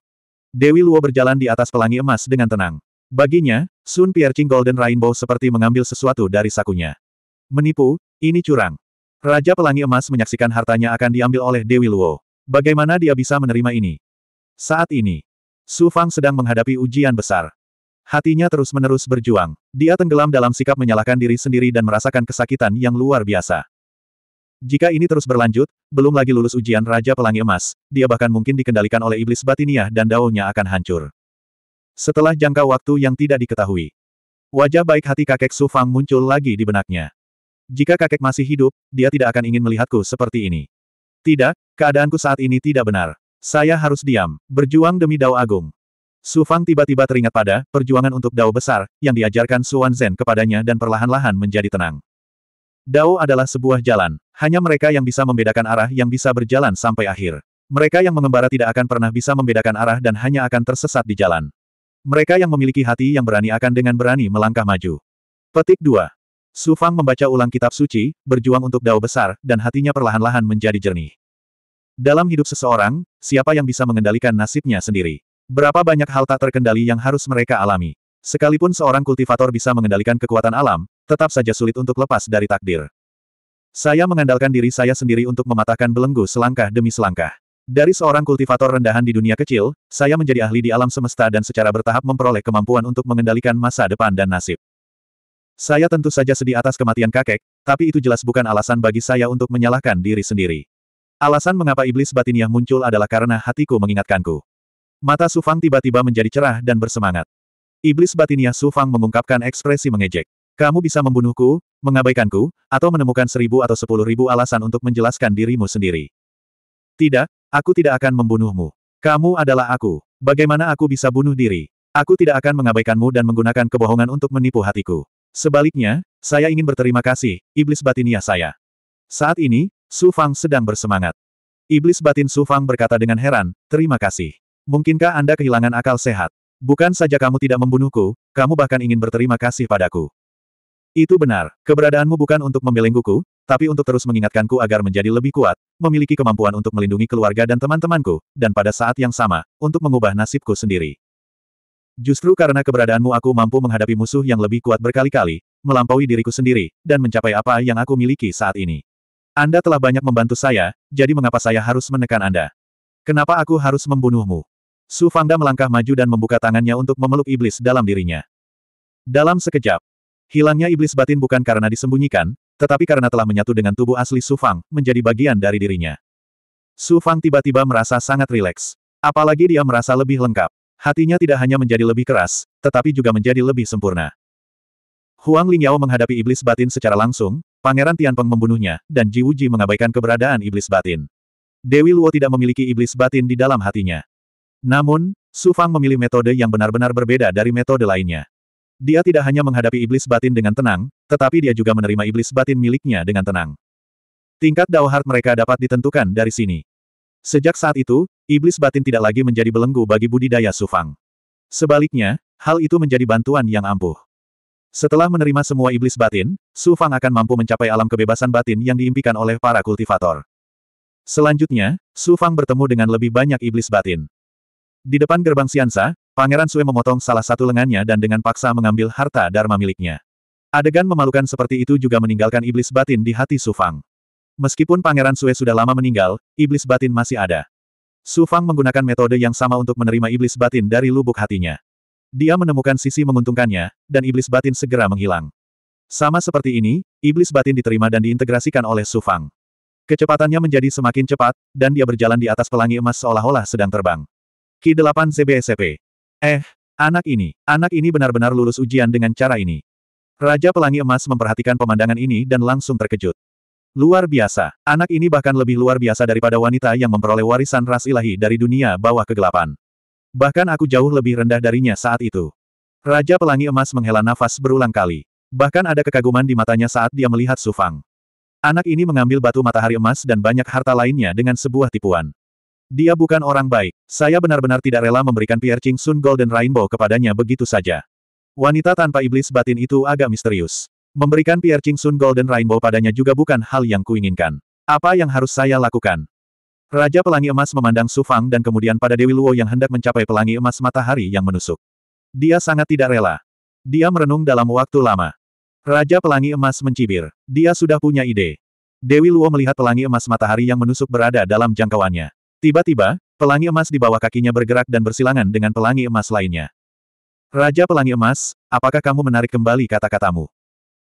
Dewi Luo berjalan di atas pelangi emas dengan tenang. Baginya, Sun Piercing Golden Rainbow seperti mengambil sesuatu dari sakunya. Menipu, ini curang. Raja Pelangi Emas menyaksikan hartanya akan diambil oleh Dewi Luo. Bagaimana dia bisa menerima ini? Saat ini, Su Fang sedang menghadapi ujian besar. Hatinya terus-menerus berjuang. Dia tenggelam dalam sikap menyalahkan diri sendiri dan merasakan kesakitan yang luar biasa. Jika ini terus berlanjut, belum lagi lulus ujian Raja Pelangi Emas, dia bahkan mungkin dikendalikan oleh iblis batiniah dan daunnya akan hancur. Setelah jangka waktu yang tidak diketahui, wajah baik hati kakek Su Fang muncul lagi di benaknya. Jika kakek masih hidup, dia tidak akan ingin melihatku seperti ini. Tidak, keadaanku saat ini tidak benar. Saya harus diam, berjuang demi Dao Agung. Su Fang tiba-tiba teringat pada perjuangan untuk Dao besar yang diajarkan Su Zhen kepadanya dan perlahan-lahan menjadi tenang. Dao adalah sebuah jalan, hanya mereka yang bisa membedakan arah yang bisa berjalan sampai akhir. Mereka yang mengembara tidak akan pernah bisa membedakan arah dan hanya akan tersesat di jalan. Mereka yang memiliki hati yang berani akan dengan berani melangkah maju. Petik 2. Su Fang membaca ulang kitab suci, berjuang untuk Dao besar, dan hatinya perlahan-lahan menjadi jernih. Dalam hidup seseorang, siapa yang bisa mengendalikan nasibnya sendiri? Berapa banyak hal tak terkendali yang harus mereka alami. Sekalipun seorang kultivator bisa mengendalikan kekuatan alam, tetap saja sulit untuk lepas dari takdir. Saya mengandalkan diri saya sendiri untuk mematahkan belenggu selangkah demi selangkah. Dari seorang kultivator rendahan di dunia kecil, saya menjadi ahli di alam semesta dan secara bertahap memperoleh kemampuan untuk mengendalikan masa depan dan nasib. Saya tentu saja sedih atas kematian kakek, tapi itu jelas bukan alasan bagi saya untuk menyalahkan diri sendiri. Alasan mengapa iblis batiniah muncul adalah karena hatiku mengingatkanku. Mata Sufang tiba-tiba menjadi cerah dan bersemangat. Iblis batinia Sufang mengungkapkan ekspresi mengejek. Kamu bisa membunuhku, mengabaikanku, atau menemukan seribu atau sepuluh ribu alasan untuk menjelaskan dirimu sendiri. Tidak, aku tidak akan membunuhmu. Kamu adalah aku. Bagaimana aku bisa bunuh diri? Aku tidak akan mengabaikanmu dan menggunakan kebohongan untuk menipu hatiku. Sebaliknya, saya ingin berterima kasih, iblis batinia saya. Saat ini, Sufang sedang bersemangat. Iblis batin Sufang berkata dengan heran, terima kasih. Mungkinkah Anda kehilangan akal sehat? Bukan saja kamu tidak membunuhku, kamu bahkan ingin berterima kasih padaku. Itu benar, keberadaanmu bukan untuk membelengguku, tapi untuk terus mengingatkanku agar menjadi lebih kuat, memiliki kemampuan untuk melindungi keluarga dan teman-temanku, dan pada saat yang sama, untuk mengubah nasibku sendiri. Justru karena keberadaanmu aku mampu menghadapi musuh yang lebih kuat berkali-kali, melampaui diriku sendiri, dan mencapai apa yang aku miliki saat ini. Anda telah banyak membantu saya, jadi mengapa saya harus menekan Anda? Kenapa aku harus membunuhmu? Su Fangda melangkah maju dan membuka tangannya untuk memeluk iblis dalam dirinya. Dalam sekejap, hilangnya iblis batin bukan karena disembunyikan, tetapi karena telah menyatu dengan tubuh asli Su Fang, menjadi bagian dari dirinya. Su Fang tiba-tiba merasa sangat rileks. Apalagi dia merasa lebih lengkap. Hatinya tidak hanya menjadi lebih keras, tetapi juga menjadi lebih sempurna. Huang Lingyao menghadapi iblis batin secara langsung, Pangeran Tianpeng membunuhnya, dan Ji Wuji mengabaikan keberadaan iblis batin. Dewi Luo tidak memiliki iblis batin di dalam hatinya. Namun, Su Fang memilih metode yang benar-benar berbeda dari metode lainnya. Dia tidak hanya menghadapi iblis batin dengan tenang, tetapi dia juga menerima iblis batin miliknya dengan tenang. Tingkat Dao Heart mereka dapat ditentukan dari sini. Sejak saat itu, iblis batin tidak lagi menjadi belenggu bagi budidaya Su Fang. Sebaliknya, hal itu menjadi bantuan yang ampuh. Setelah menerima semua iblis batin, Su Fang akan mampu mencapai alam kebebasan batin yang diimpikan oleh para kultivator. Selanjutnya, Su Fang bertemu dengan lebih banyak iblis batin. Di depan gerbang Siansa, Pangeran Sue memotong salah satu lengannya dan dengan paksa mengambil harta Dharma miliknya. Adegan memalukan seperti itu juga meninggalkan iblis batin di hati Sufang. Meskipun Pangeran Sue sudah lama meninggal, iblis batin masih ada. Sufang menggunakan metode yang sama untuk menerima iblis batin dari lubuk hatinya. Dia menemukan sisi menguntungkannya, dan iblis batin segera menghilang. Sama seperti ini, iblis batin diterima dan diintegrasikan oleh Sufang. Kecepatannya menjadi semakin cepat, dan dia berjalan di atas pelangi emas seolah-olah sedang terbang. Ki 8 CBSP. E eh, anak ini, anak ini benar-benar lulus ujian dengan cara ini. Raja Pelangi Emas memperhatikan pemandangan ini dan langsung terkejut. Luar biasa, anak ini bahkan lebih luar biasa daripada wanita yang memperoleh warisan ras ilahi dari dunia bawah kegelapan. Bahkan aku jauh lebih rendah darinya saat itu. Raja Pelangi Emas menghela nafas berulang kali. Bahkan ada kekaguman di matanya saat dia melihat Sufang. Anak ini mengambil batu matahari emas dan banyak harta lainnya dengan sebuah tipuan. Dia bukan orang baik. Saya benar-benar tidak rela memberikan Pierre Ching Sun Golden Rainbow kepadanya begitu saja. Wanita tanpa iblis batin itu agak misterius. Memberikan Pierre Ching Sun Golden Rainbow padanya juga bukan hal yang kuinginkan. Apa yang harus saya lakukan? Raja Pelangi Emas memandang Su Fang dan kemudian pada Dewi Luo yang hendak mencapai pelangi emas matahari yang menusuk. Dia sangat tidak rela. Dia merenung dalam waktu lama. Raja Pelangi Emas mencibir. Dia sudah punya ide. Dewi Luo melihat pelangi emas matahari yang menusuk berada dalam jangkauannya. Tiba-tiba, pelangi emas di bawah kakinya bergerak dan bersilangan dengan pelangi emas lainnya. Raja Pelangi Emas, apakah kamu menarik kembali kata-katamu?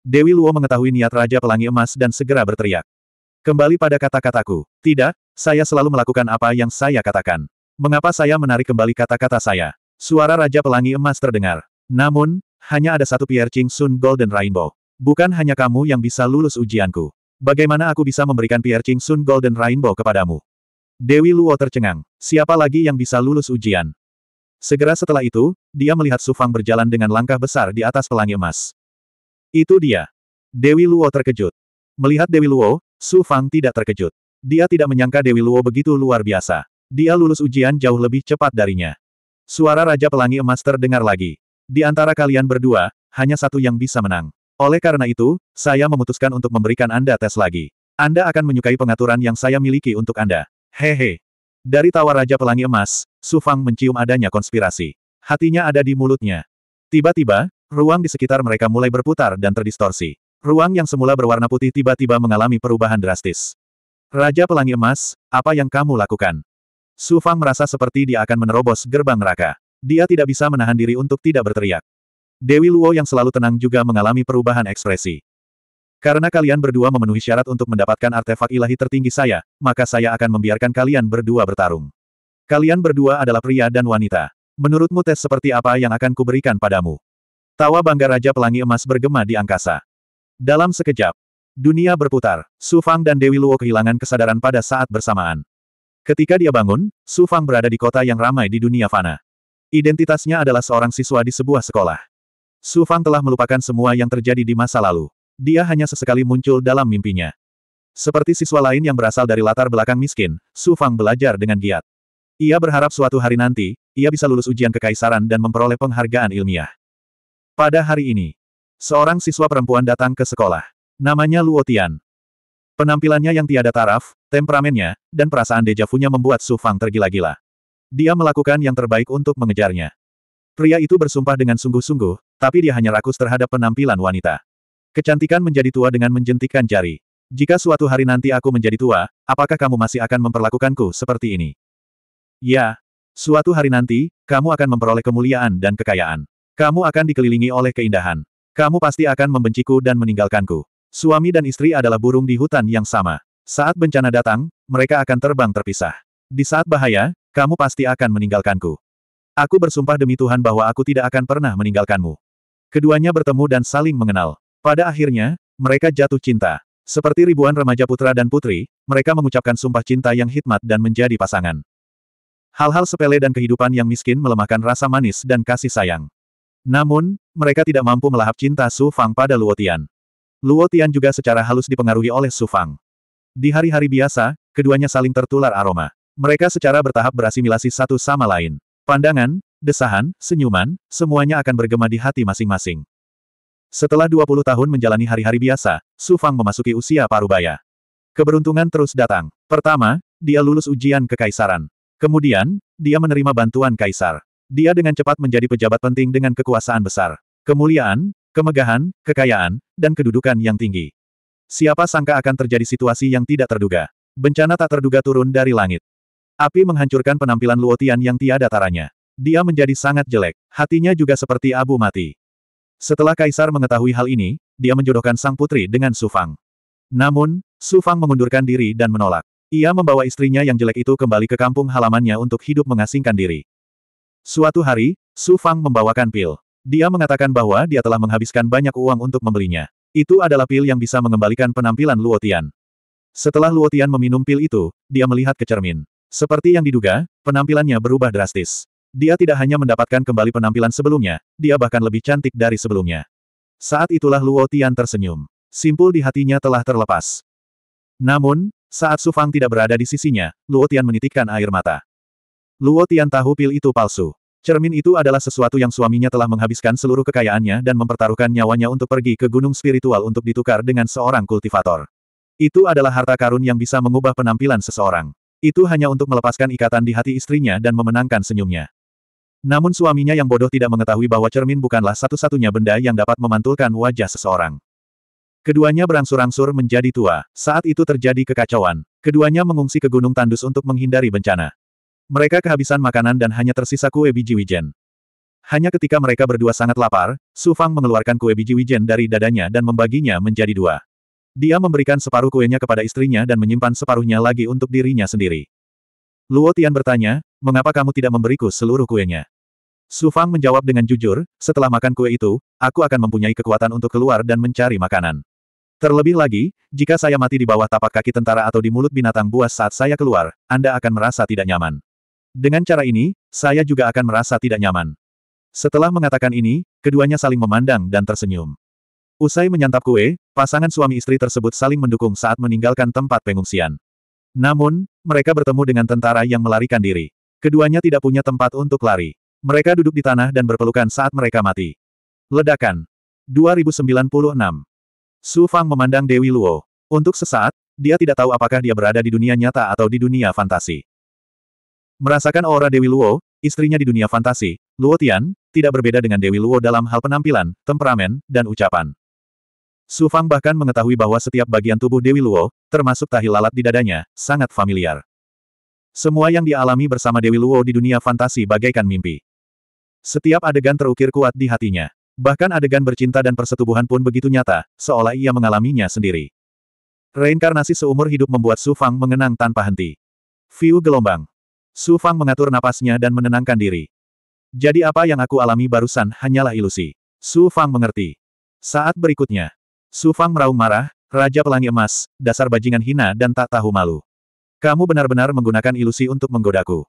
Dewi Luo mengetahui niat Raja Pelangi Emas dan segera berteriak. Kembali pada kata-kataku. Tidak, saya selalu melakukan apa yang saya katakan. Mengapa saya menarik kembali kata-kata saya? Suara Raja Pelangi Emas terdengar. Namun, hanya ada satu Pierre Ching Sun Golden Rainbow. Bukan hanya kamu yang bisa lulus ujianku. Bagaimana aku bisa memberikan Pierre Ching Sun Golden Rainbow kepadamu? Dewi Luo tercengang. Siapa lagi yang bisa lulus ujian? Segera setelah itu, dia melihat Sufang berjalan dengan langkah besar di atas pelangi emas. Itu dia. Dewi Luo terkejut. Melihat Dewi Luo, Sufang tidak terkejut. Dia tidak menyangka Dewi Luo begitu luar biasa. Dia lulus ujian jauh lebih cepat darinya. Suara Raja Pelangi Emas terdengar lagi. Di antara kalian berdua, hanya satu yang bisa menang. Oleh karena itu, saya memutuskan untuk memberikan Anda tes lagi. Anda akan menyukai pengaturan yang saya miliki untuk Anda. Hehe. Dari tawa Raja Pelangi Emas, Su Fang mencium adanya konspirasi. Hatinya ada di mulutnya. Tiba-tiba, ruang di sekitar mereka mulai berputar dan terdistorsi. Ruang yang semula berwarna putih tiba-tiba mengalami perubahan drastis. Raja Pelangi Emas, apa yang kamu lakukan? Su Fang merasa seperti dia akan menerobos gerbang neraka. Dia tidak bisa menahan diri untuk tidak berteriak. Dewi Luo yang selalu tenang juga mengalami perubahan ekspresi. Karena kalian berdua memenuhi syarat untuk mendapatkan artefak ilahi tertinggi saya, maka saya akan membiarkan kalian berdua bertarung. Kalian berdua adalah pria dan wanita. Menurutmu tes seperti apa yang akan kuberikan padamu? Tawa bangga Raja Pelangi Emas bergema di angkasa. Dalam sekejap, dunia berputar. Su Fang dan Dewi Luo kehilangan kesadaran pada saat bersamaan. Ketika dia bangun, Su Fang berada di kota yang ramai di dunia fana. Identitasnya adalah seorang siswa di sebuah sekolah. Su Fang telah melupakan semua yang terjadi di masa lalu dia hanya sesekali muncul dalam mimpinya. Seperti siswa lain yang berasal dari latar belakang miskin, Su Fang belajar dengan giat. Ia berharap suatu hari nanti, ia bisa lulus ujian kekaisaran dan memperoleh penghargaan ilmiah. Pada hari ini, seorang siswa perempuan datang ke sekolah. Namanya Luo Tian. Penampilannya yang tiada taraf, temperamennya, dan perasaan dejavunya membuat Su Fang tergila-gila. Dia melakukan yang terbaik untuk mengejarnya. Pria itu bersumpah dengan sungguh-sungguh, tapi dia hanya rakus terhadap penampilan wanita. Kecantikan menjadi tua dengan menjentikan jari. Jika suatu hari nanti aku menjadi tua, apakah kamu masih akan memperlakukanku seperti ini? Ya, suatu hari nanti, kamu akan memperoleh kemuliaan dan kekayaan. Kamu akan dikelilingi oleh keindahan. Kamu pasti akan membenciku dan meninggalkanku. Suami dan istri adalah burung di hutan yang sama. Saat bencana datang, mereka akan terbang terpisah. Di saat bahaya, kamu pasti akan meninggalkanku. Aku bersumpah demi Tuhan bahwa aku tidak akan pernah meninggalkanmu. Keduanya bertemu dan saling mengenal. Pada akhirnya, mereka jatuh cinta. Seperti ribuan remaja putra dan putri, mereka mengucapkan sumpah cinta yang hikmat dan menjadi pasangan. Hal-hal sepele dan kehidupan yang miskin melemahkan rasa manis dan kasih sayang. Namun, mereka tidak mampu melahap cinta Su Fang pada Luo Tian. juga secara halus dipengaruhi oleh Su Fang. Di hari-hari biasa, keduanya saling tertular aroma. Mereka secara bertahap berasimilasi satu sama lain. Pandangan, desahan, senyuman, semuanya akan bergema di hati masing-masing. Setelah 20 tahun menjalani hari-hari biasa, Su Fang memasuki usia parubaya. Keberuntungan terus datang. Pertama, dia lulus ujian kekaisaran. Kemudian, dia menerima bantuan kaisar. Dia dengan cepat menjadi pejabat penting dengan kekuasaan besar. Kemuliaan, kemegahan, kekayaan, dan kedudukan yang tinggi. Siapa sangka akan terjadi situasi yang tidak terduga. Bencana tak terduga turun dari langit. Api menghancurkan penampilan Luotian yang tiada taranya. Dia menjadi sangat jelek. Hatinya juga seperti abu mati. Setelah kaisar mengetahui hal ini, dia menjodohkan sang putri dengan Su Fang. Namun, Su Fang mengundurkan diri dan menolak. Ia membawa istrinya yang jelek itu kembali ke kampung halamannya untuk hidup mengasingkan diri. Suatu hari, Su Fang membawakan pil. Dia mengatakan bahwa dia telah menghabiskan banyak uang untuk membelinya. Itu adalah pil yang bisa mengembalikan penampilan Luotian. Setelah Luotian meminum pil itu, dia melihat ke cermin. Seperti yang diduga, penampilannya berubah drastis. Dia tidak hanya mendapatkan kembali penampilan sebelumnya, dia bahkan lebih cantik dari sebelumnya. Saat itulah Luo Tian tersenyum. Simpul di hatinya telah terlepas. Namun, saat Su Fang tidak berada di sisinya, Luo Tian menitikkan air mata. Luo Tian tahu pil itu palsu. Cermin itu adalah sesuatu yang suaminya telah menghabiskan seluruh kekayaannya dan mempertaruhkan nyawanya untuk pergi ke gunung spiritual untuk ditukar dengan seorang kultivator. Itu adalah harta karun yang bisa mengubah penampilan seseorang. Itu hanya untuk melepaskan ikatan di hati istrinya dan memenangkan senyumnya. Namun suaminya yang bodoh tidak mengetahui bahwa cermin bukanlah satu-satunya benda yang dapat memantulkan wajah seseorang. Keduanya berangsur-angsur menjadi tua. Saat itu terjadi kekacauan. Keduanya mengungsi ke Gunung Tandus untuk menghindari bencana. Mereka kehabisan makanan dan hanya tersisa kue biji wijen. Hanya ketika mereka berdua sangat lapar, Su Fang mengeluarkan kue biji wijen dari dadanya dan membaginya menjadi dua. Dia memberikan separuh kuenya kepada istrinya dan menyimpan separuhnya lagi untuk dirinya sendiri. Luo Tian bertanya, mengapa kamu tidak memberiku seluruh kuenya? Su Fang menjawab dengan jujur, setelah makan kue itu, aku akan mempunyai kekuatan untuk keluar dan mencari makanan. Terlebih lagi, jika saya mati di bawah tapak kaki tentara atau di mulut binatang buas saat saya keluar, Anda akan merasa tidak nyaman. Dengan cara ini, saya juga akan merasa tidak nyaman. Setelah mengatakan ini, keduanya saling memandang dan tersenyum. Usai menyantap kue, pasangan suami istri tersebut saling mendukung saat meninggalkan tempat pengungsian. Namun, mereka bertemu dengan tentara yang melarikan diri. Keduanya tidak punya tempat untuk lari. Mereka duduk di tanah dan berpelukan saat mereka mati. Ledakan. 2096. Su Fang memandang Dewi Luo. Untuk sesaat, dia tidak tahu apakah dia berada di dunia nyata atau di dunia fantasi. Merasakan aura Dewi Luo, istrinya di dunia fantasi, Luo Tian, tidak berbeda dengan Dewi Luo dalam hal penampilan, temperamen, dan ucapan. Su Fang bahkan mengetahui bahwa setiap bagian tubuh Dewi Luo, termasuk tahi lalat di dadanya, sangat familiar. Semua yang dialami bersama Dewi Luo di dunia fantasi bagaikan mimpi. Setiap adegan terukir kuat di hatinya. Bahkan adegan bercinta dan persetubuhan pun begitu nyata, seolah ia mengalaminya sendiri. Reinkarnasi seumur hidup membuat Su Fang mengenang tanpa henti. View gelombang. Su Fang mengatur napasnya dan menenangkan diri. Jadi apa yang aku alami barusan hanyalah ilusi. Su Fang mengerti. Saat berikutnya, Su Fang meraung marah, Raja Pelangi Emas, dasar bajingan hina dan tak tahu malu. Kamu benar-benar menggunakan ilusi untuk menggodaku.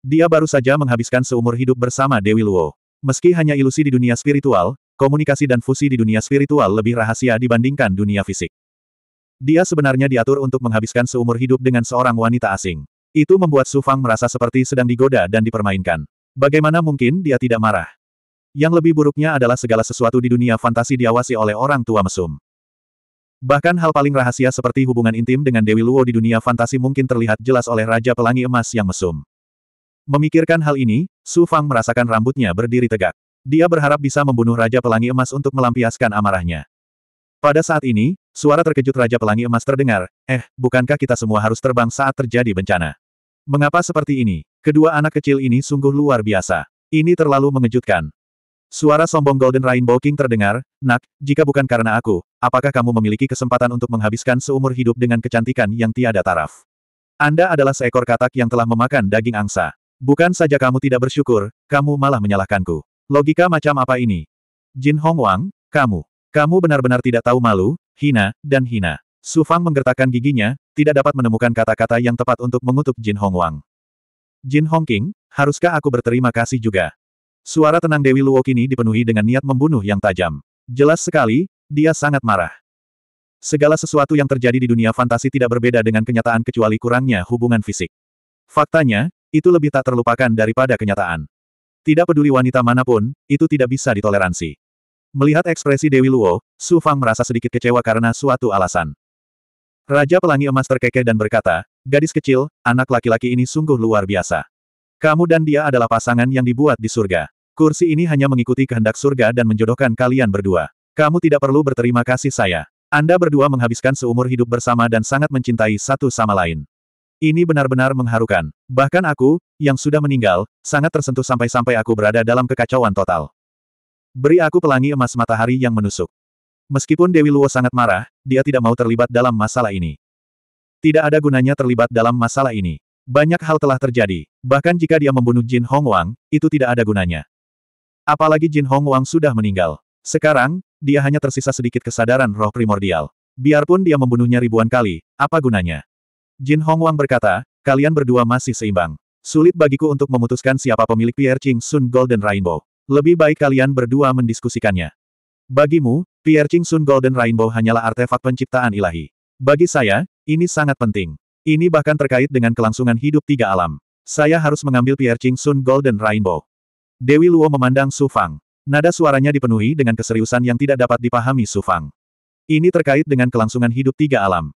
Dia baru saja menghabiskan seumur hidup bersama Dewi Luo. Meski hanya ilusi di dunia spiritual, komunikasi dan fusi di dunia spiritual lebih rahasia dibandingkan dunia fisik. Dia sebenarnya diatur untuk menghabiskan seumur hidup dengan seorang wanita asing. Itu membuat Su Fang merasa seperti sedang digoda dan dipermainkan. Bagaimana mungkin dia tidak marah? Yang lebih buruknya adalah segala sesuatu di dunia fantasi diawasi oleh orang tua mesum. Bahkan hal paling rahasia seperti hubungan intim dengan Dewi Luo di dunia fantasi mungkin terlihat jelas oleh Raja Pelangi Emas yang mesum. Memikirkan hal ini, Su Fang merasakan rambutnya berdiri tegak. Dia berharap bisa membunuh Raja Pelangi Emas untuk melampiaskan amarahnya. Pada saat ini, suara terkejut Raja Pelangi Emas terdengar, eh, bukankah kita semua harus terbang saat terjadi bencana? Mengapa seperti ini? Kedua anak kecil ini sungguh luar biasa. Ini terlalu mengejutkan. Suara sombong Golden Rainbow King terdengar, Nak, jika bukan karena aku, apakah kamu memiliki kesempatan untuk menghabiskan seumur hidup dengan kecantikan yang tiada taraf? Anda adalah seekor katak yang telah memakan daging angsa. Bukan saja kamu tidak bersyukur, kamu malah menyalahkanku. Logika macam apa ini? Jin Hong Wang, kamu. Kamu benar-benar tidak tahu malu, hina, dan hina. Su Fang menggertakkan giginya, tidak dapat menemukan kata-kata yang tepat untuk mengutuk Jin Hong Wang. Jin Hong King, haruskah aku berterima kasih juga? Suara tenang Dewi Luo kini dipenuhi dengan niat membunuh yang tajam. Jelas sekali, dia sangat marah. Segala sesuatu yang terjadi di dunia fantasi tidak berbeda dengan kenyataan kecuali kurangnya hubungan fisik. Faktanya, itu lebih tak terlupakan daripada kenyataan. Tidak peduli wanita manapun, itu tidak bisa ditoleransi. Melihat ekspresi Dewi Luo, Su Fang merasa sedikit kecewa karena suatu alasan. Raja Pelangi Emas terkekeh dan berkata, gadis kecil, anak laki-laki ini sungguh luar biasa. Kamu dan dia adalah pasangan yang dibuat di surga. Kursi ini hanya mengikuti kehendak surga dan menjodohkan kalian berdua. Kamu tidak perlu berterima kasih saya. Anda berdua menghabiskan seumur hidup bersama dan sangat mencintai satu sama lain. Ini benar-benar mengharukan. Bahkan aku, yang sudah meninggal, sangat tersentuh sampai-sampai aku berada dalam kekacauan total. Beri aku pelangi emas matahari yang menusuk. Meskipun Dewi Luo sangat marah, dia tidak mau terlibat dalam masalah ini. Tidak ada gunanya terlibat dalam masalah ini. Banyak hal telah terjadi, bahkan jika dia membunuh Jin Hong Wang, itu tidak ada gunanya. Apalagi Jin Hong Wang sudah meninggal. Sekarang, dia hanya tersisa sedikit kesadaran roh primordial. Biarpun dia membunuhnya ribuan kali, apa gunanya? Jin Hong Wang berkata, kalian berdua masih seimbang. Sulit bagiku untuk memutuskan siapa pemilik Pierre Ching Sun Golden Rainbow. Lebih baik kalian berdua mendiskusikannya. Bagimu, Pierre Ching Sun Golden Rainbow hanyalah artefak penciptaan ilahi. Bagi saya, ini sangat penting. Ini bahkan terkait dengan kelangsungan hidup tiga alam. Saya harus mengambil Pierre Sun Golden Rainbow. Dewi Luo memandang Su Fang. Nada suaranya dipenuhi dengan keseriusan yang tidak dapat dipahami Su Fang. Ini terkait dengan kelangsungan hidup tiga alam.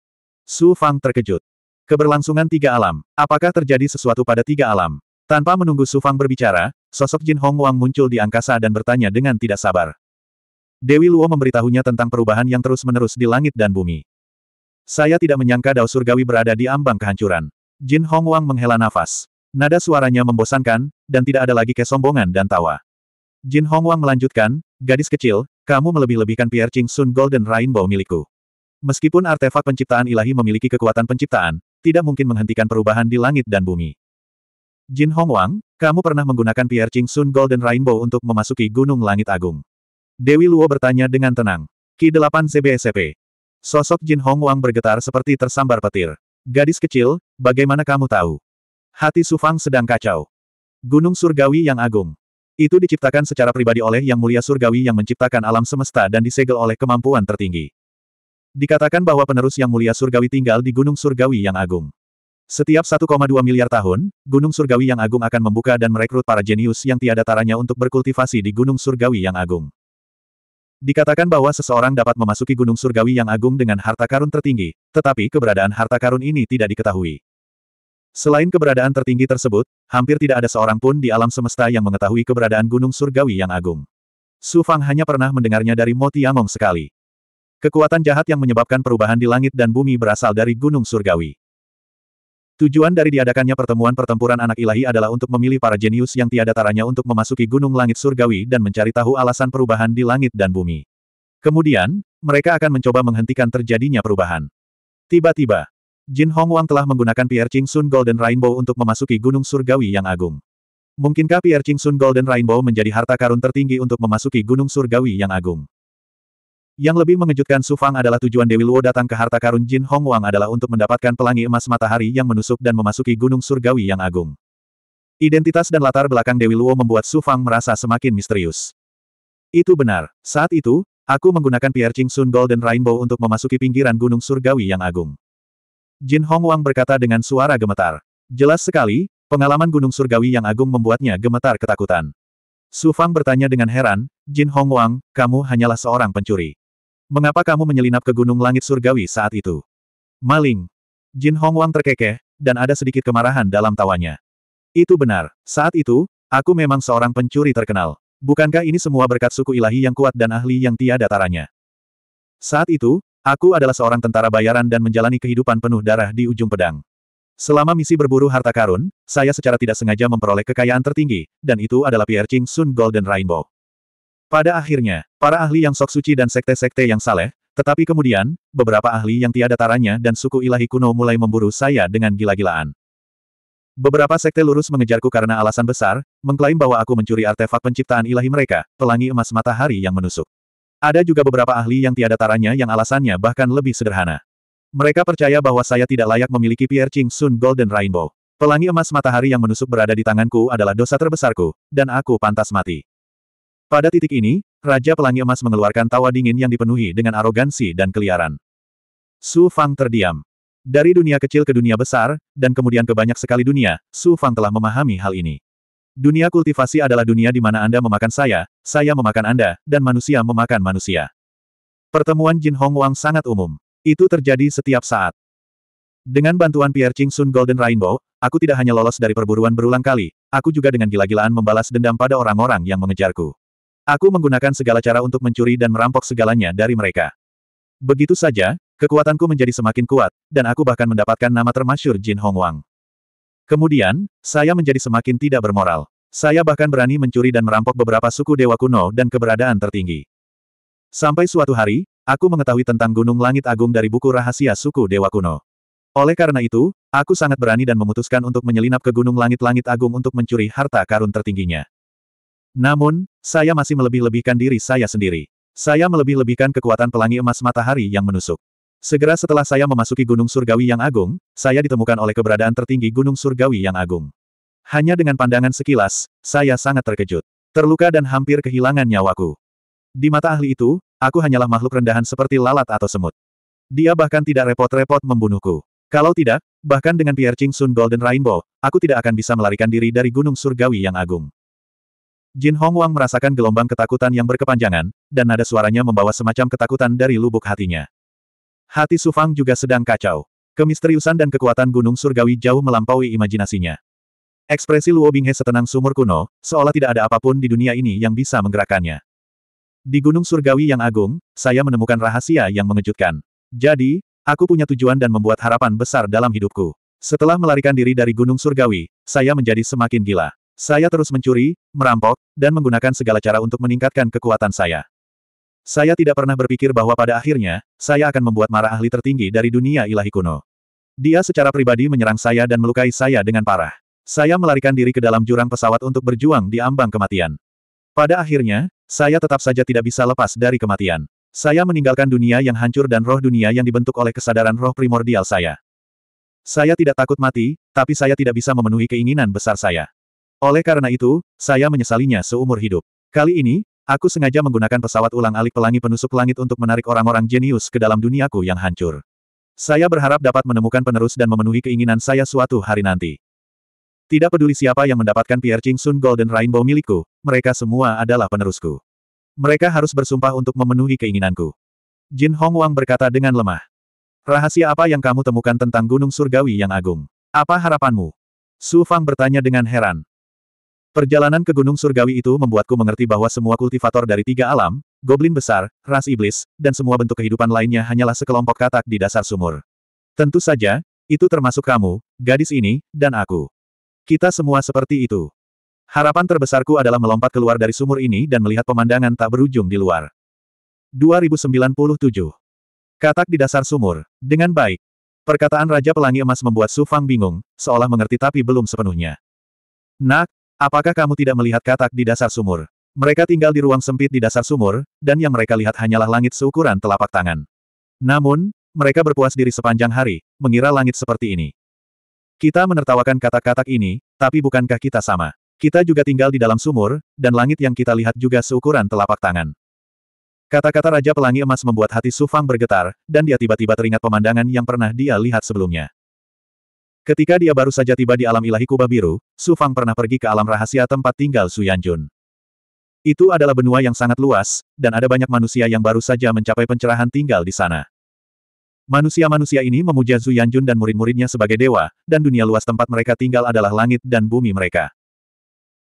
Su Fang terkejut. Keberlangsungan tiga alam, apakah terjadi sesuatu pada tiga alam? Tanpa menunggu Su Fang berbicara, sosok Jin Hong Wang muncul di angkasa dan bertanya dengan tidak sabar. Dewi Luo memberitahunya tentang perubahan yang terus-menerus di langit dan bumi. Saya tidak menyangka Dao Surgawi berada di ambang kehancuran. Jin Hong Wang menghela nafas. Nada suaranya membosankan, dan tidak ada lagi kesombongan dan tawa. Jin Hong Wang melanjutkan, gadis kecil, kamu melebih-lebihkan Piercing Sun Golden Rainbow milikku. Meskipun artefak penciptaan ilahi memiliki kekuatan penciptaan, tidak mungkin menghentikan perubahan di langit dan bumi. Jin Hong Wang, kamu pernah menggunakan Piercing Sun Golden Rainbow untuk memasuki Gunung Langit Agung. Dewi Luo bertanya dengan tenang. Ki 8 CBSP. Sosok Jin Hong Wang bergetar seperti tersambar petir. Gadis kecil, bagaimana kamu tahu? Hati Su Fang sedang kacau. Gunung surgawi yang agung. Itu diciptakan secara pribadi oleh Yang Mulia Surgawi yang menciptakan alam semesta dan disegel oleh kemampuan tertinggi. Dikatakan bahwa penerus Yang Mulia Surgawi tinggal di Gunung Surgawi yang agung. Setiap 1,2 miliar tahun, Gunung Surgawi yang agung akan membuka dan merekrut para jenius yang tiada taranya untuk berkultivasi di Gunung Surgawi yang agung. Dikatakan bahwa seseorang dapat memasuki gunung surgawi yang agung dengan harta karun tertinggi, tetapi keberadaan harta karun ini tidak diketahui. Selain keberadaan tertinggi tersebut, hampir tidak ada seorang pun di alam semesta yang mengetahui keberadaan gunung surgawi yang agung. Su Fang hanya pernah mendengarnya dari Mo Tiangong sekali. Kekuatan jahat yang menyebabkan perubahan di langit dan bumi berasal dari gunung surgawi. Tujuan dari diadakannya pertemuan pertempuran anak ilahi adalah untuk memilih para jenius yang tiada taranya untuk memasuki gunung langit surgawi dan mencari tahu alasan perubahan di langit dan bumi. Kemudian, mereka akan mencoba menghentikan terjadinya perubahan. Tiba-tiba, Jin Hong Wang telah menggunakan Pierre Ching Sun Golden Rainbow untuk memasuki gunung surgawi yang agung. Mungkinkah Pierre Ching Sun Golden Rainbow menjadi harta karun tertinggi untuk memasuki gunung surgawi yang agung? Yang lebih mengejutkan Su Fang adalah tujuan Dewi Luo datang ke harta karun Jin Hong Wang adalah untuk mendapatkan pelangi emas matahari yang menusuk dan memasuki gunung surgawi yang agung. Identitas dan latar belakang Dewi Luo membuat Su Fang merasa semakin misterius. Itu benar. Saat itu, aku menggunakan Pierre Ching Sun Golden Rainbow untuk memasuki pinggiran gunung surgawi yang agung. Jin Hong Wang berkata dengan suara gemetar. Jelas sekali, pengalaman gunung surgawi yang agung membuatnya gemetar ketakutan. Su Fang bertanya dengan heran, Jin Hong Wang, kamu hanyalah seorang pencuri. Mengapa kamu menyelinap ke gunung langit surgawi saat itu? Maling. Jin Hongwang terkekeh, dan ada sedikit kemarahan dalam tawanya. Itu benar, saat itu, aku memang seorang pencuri terkenal. Bukankah ini semua berkat suku ilahi yang kuat dan ahli yang tiada taranya? Saat itu, aku adalah seorang tentara bayaran dan menjalani kehidupan penuh darah di ujung pedang. Selama misi berburu harta karun, saya secara tidak sengaja memperoleh kekayaan tertinggi, dan itu adalah Pierre Ching Sun Golden Rainbow. Pada akhirnya, para ahli yang sok suci dan sekte-sekte yang saleh, tetapi kemudian, beberapa ahli yang tiada taranya dan suku ilahi kuno mulai memburu saya dengan gila-gilaan. Beberapa sekte lurus mengejarku karena alasan besar, mengklaim bahwa aku mencuri artefak penciptaan ilahi mereka, pelangi emas matahari yang menusuk. Ada juga beberapa ahli yang tiada taranya yang alasannya bahkan lebih sederhana. Mereka percaya bahwa saya tidak layak memiliki Pierre Ching Sun Golden Rainbow. Pelangi emas matahari yang menusuk berada di tanganku adalah dosa terbesarku, dan aku pantas mati. Pada titik ini, Raja Pelangi Emas mengeluarkan tawa dingin yang dipenuhi dengan arogansi dan keliaran. Su Fang terdiam. Dari dunia kecil ke dunia besar, dan kemudian ke banyak sekali dunia, Su Fang telah memahami hal ini. Dunia kultivasi adalah dunia di mana Anda memakan saya, saya memakan Anda, dan manusia memakan manusia. Pertemuan Jin Hong Wang sangat umum. Itu terjadi setiap saat. Dengan bantuan Pierre Ching Sun Golden Rainbow, aku tidak hanya lolos dari perburuan berulang kali, aku juga dengan gila-gilaan membalas dendam pada orang-orang yang mengejarku. Aku menggunakan segala cara untuk mencuri dan merampok segalanya dari mereka. Begitu saja, kekuatanku menjadi semakin kuat, dan aku bahkan mendapatkan nama termasyur Jin Hong Wang. Kemudian, saya menjadi semakin tidak bermoral. Saya bahkan berani mencuri dan merampok beberapa suku dewa kuno dan keberadaan tertinggi. Sampai suatu hari, aku mengetahui tentang Gunung Langit Agung dari buku rahasia suku dewa kuno. Oleh karena itu, aku sangat berani dan memutuskan untuk menyelinap ke Gunung Langit-Langit Agung untuk mencuri harta karun tertingginya. Namun, saya masih melebih-lebihkan diri saya sendiri. Saya melebih-lebihkan kekuatan pelangi emas matahari yang menusuk. Segera setelah saya memasuki Gunung Surgawi yang agung, saya ditemukan oleh keberadaan tertinggi Gunung Surgawi yang agung. Hanya dengan pandangan sekilas, saya sangat terkejut. Terluka dan hampir kehilangan nyawaku. Di mata ahli itu, aku hanyalah makhluk rendahan seperti lalat atau semut. Dia bahkan tidak repot-repot membunuhku. Kalau tidak, bahkan dengan piercing Sun Golden Rainbow, aku tidak akan bisa melarikan diri dari Gunung Surgawi yang agung. Jin Hong Wang merasakan gelombang ketakutan yang berkepanjangan, dan nada suaranya membawa semacam ketakutan dari lubuk hatinya. Hati Su Fang juga sedang kacau. Kemisteriusan dan kekuatan gunung surgawi jauh melampaui imajinasinya. Ekspresi Luo Binghe setenang sumur kuno, seolah tidak ada apapun di dunia ini yang bisa menggerakkannya. Di gunung surgawi yang agung, saya menemukan rahasia yang mengejutkan. Jadi, aku punya tujuan dan membuat harapan besar dalam hidupku. Setelah melarikan diri dari gunung surgawi, saya menjadi semakin gila. Saya terus mencuri, merampok, dan menggunakan segala cara untuk meningkatkan kekuatan saya. Saya tidak pernah berpikir bahwa pada akhirnya, saya akan membuat marah ahli tertinggi dari dunia ilahi kuno. Dia secara pribadi menyerang saya dan melukai saya dengan parah. Saya melarikan diri ke dalam jurang pesawat untuk berjuang di ambang kematian. Pada akhirnya, saya tetap saja tidak bisa lepas dari kematian. Saya meninggalkan dunia yang hancur dan roh dunia yang dibentuk oleh kesadaran roh primordial saya. Saya tidak takut mati, tapi saya tidak bisa memenuhi keinginan besar saya. Oleh karena itu, saya menyesalinya seumur hidup. Kali ini, aku sengaja menggunakan pesawat ulang-alik pelangi penusuk langit untuk menarik orang-orang jenius ke dalam duniaku yang hancur. Saya berharap dapat menemukan penerus dan memenuhi keinginan saya suatu hari nanti. Tidak peduli siapa yang mendapatkan Pierre Ching Sun Golden Rainbow milikku, mereka semua adalah penerusku. Mereka harus bersumpah untuk memenuhi keinginanku. Jin Hong Wang berkata dengan lemah. Rahasia apa yang kamu temukan tentang Gunung Surgawi yang Agung? Apa harapanmu? Su Fang bertanya dengan heran. Perjalanan ke Gunung Surgawi itu membuatku mengerti bahwa semua kultivator dari tiga alam, goblin besar, ras iblis, dan semua bentuk kehidupan lainnya hanyalah sekelompok katak di dasar sumur. Tentu saja, itu termasuk kamu, gadis ini, dan aku. Kita semua seperti itu. Harapan terbesarku adalah melompat keluar dari sumur ini dan melihat pemandangan tak berujung di luar. 2097. Katak di dasar sumur. Dengan baik. Perkataan Raja Pelangi Emas membuat Su Fang bingung, seolah mengerti tapi belum sepenuhnya. Nak, Apakah kamu tidak melihat katak di dasar sumur? Mereka tinggal di ruang sempit di dasar sumur, dan yang mereka lihat hanyalah langit seukuran telapak tangan. Namun, mereka berpuas diri sepanjang hari, mengira langit seperti ini. Kita menertawakan katak-katak ini, tapi bukankah kita sama? Kita juga tinggal di dalam sumur, dan langit yang kita lihat juga seukuran telapak tangan. Kata-kata Raja Pelangi Emas membuat hati Sufang bergetar, dan dia tiba-tiba teringat pemandangan yang pernah dia lihat sebelumnya. Ketika dia baru saja tiba di alam ilahi kubah biru, Su Fang pernah pergi ke alam rahasia tempat tinggal Su Yanjun. Itu adalah benua yang sangat luas, dan ada banyak manusia yang baru saja mencapai pencerahan tinggal di sana. Manusia-manusia ini memuja Zu Yanjun dan murid-muridnya sebagai dewa, dan dunia luas tempat mereka tinggal adalah langit dan bumi mereka.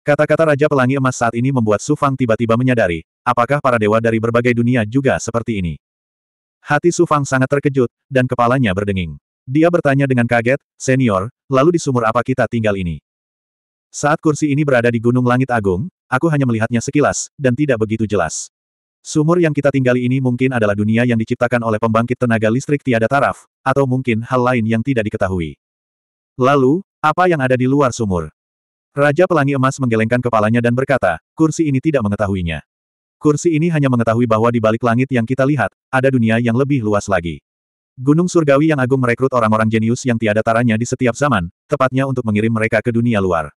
Kata-kata Raja Pelangi Emas saat ini membuat Su Fang tiba-tiba menyadari, apakah para dewa dari berbagai dunia juga seperti ini? Hati Su Fang sangat terkejut, dan kepalanya berdenging. Dia bertanya dengan kaget, senior, lalu di sumur apa kita tinggal ini? Saat kursi ini berada di Gunung Langit Agung, aku hanya melihatnya sekilas, dan tidak begitu jelas. Sumur yang kita tinggali ini mungkin adalah dunia yang diciptakan oleh pembangkit tenaga listrik tiada taraf, atau mungkin hal lain yang tidak diketahui. Lalu, apa yang ada di luar sumur? Raja Pelangi Emas menggelengkan kepalanya dan berkata, kursi ini tidak mengetahuinya. Kursi ini hanya mengetahui bahwa di balik langit yang kita lihat, ada dunia yang lebih luas lagi. Gunung surgawi yang agung merekrut orang-orang jenius yang tiada taranya di setiap zaman, tepatnya untuk mengirim mereka ke dunia luar.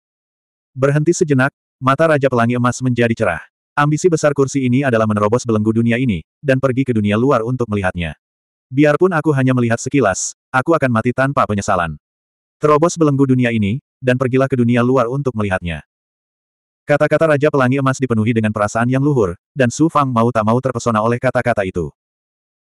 Berhenti sejenak, mata Raja Pelangi Emas menjadi cerah. Ambisi besar kursi ini adalah menerobos belenggu dunia ini, dan pergi ke dunia luar untuk melihatnya. Biarpun aku hanya melihat sekilas, aku akan mati tanpa penyesalan. Terobos belenggu dunia ini, dan pergilah ke dunia luar untuk melihatnya. Kata-kata Raja Pelangi Emas dipenuhi dengan perasaan yang luhur, dan Su Fang mau tak mau terpesona oleh kata-kata itu.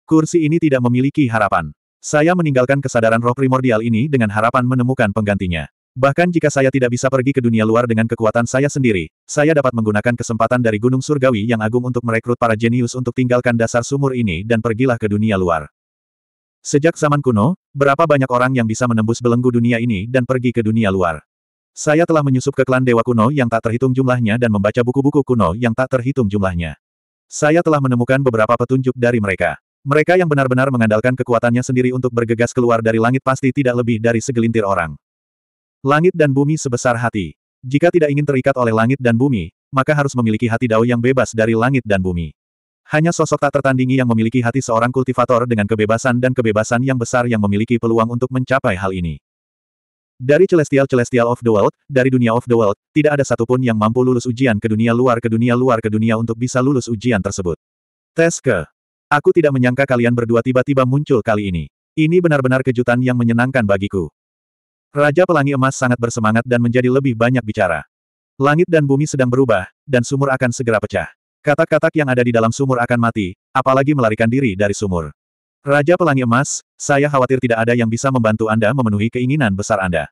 Kursi ini tidak memiliki harapan. Saya meninggalkan kesadaran roh primordial ini dengan harapan menemukan penggantinya. Bahkan jika saya tidak bisa pergi ke dunia luar dengan kekuatan saya sendiri, saya dapat menggunakan kesempatan dari Gunung Surgawi yang agung untuk merekrut para jenius untuk tinggalkan dasar sumur ini dan pergilah ke dunia luar. Sejak zaman kuno, berapa banyak orang yang bisa menembus belenggu dunia ini dan pergi ke dunia luar. Saya telah menyusup ke klan dewa kuno yang tak terhitung jumlahnya dan membaca buku-buku kuno yang tak terhitung jumlahnya. Saya telah menemukan beberapa petunjuk dari mereka. Mereka yang benar-benar mengandalkan kekuatannya sendiri untuk bergegas keluar dari langit pasti tidak lebih dari segelintir orang. Langit dan bumi sebesar hati. Jika tidak ingin terikat oleh langit dan bumi, maka harus memiliki hati dao yang bebas dari langit dan bumi. Hanya sosok tak tertandingi yang memiliki hati seorang kultivator dengan kebebasan dan kebebasan yang besar yang memiliki peluang untuk mencapai hal ini. Dari Celestial Celestial of the World, dari dunia of the world, tidak ada satupun yang mampu lulus ujian ke dunia luar ke dunia luar ke dunia untuk bisa lulus ujian tersebut. Tes ke Aku tidak menyangka kalian berdua tiba-tiba muncul kali ini. Ini benar-benar kejutan yang menyenangkan bagiku. Raja Pelangi Emas sangat bersemangat dan menjadi lebih banyak bicara. Langit dan bumi sedang berubah, dan sumur akan segera pecah. Katak-katak yang ada di dalam sumur akan mati, apalagi melarikan diri dari sumur. Raja Pelangi Emas, saya khawatir tidak ada yang bisa membantu Anda memenuhi keinginan besar Anda.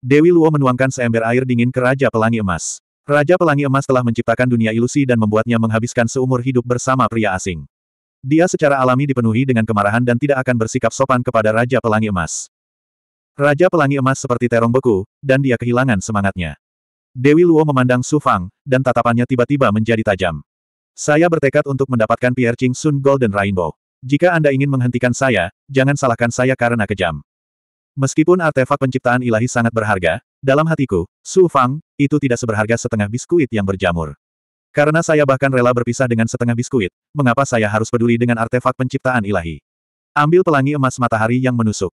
Dewi Luo menuangkan seember air dingin ke Raja Pelangi Emas. Raja Pelangi Emas telah menciptakan dunia ilusi dan membuatnya menghabiskan seumur hidup bersama pria asing. Dia secara alami dipenuhi dengan kemarahan dan tidak akan bersikap sopan kepada Raja Pelangi Emas. Raja Pelangi Emas seperti terong beku, dan dia kehilangan semangatnya. Dewi Luo memandang Su Fang, dan tatapannya tiba-tiba menjadi tajam. Saya bertekad untuk mendapatkan Pierre Ching Sun Golden Rainbow. Jika Anda ingin menghentikan saya, jangan salahkan saya karena kejam. Meskipun artefak penciptaan ilahi sangat berharga, dalam hatiku, Su Fang, itu tidak seberharga setengah biskuit yang berjamur. Karena saya bahkan rela berpisah dengan setengah biskuit, mengapa saya harus peduli dengan artefak penciptaan ilahi? Ambil pelangi emas matahari yang menusuk.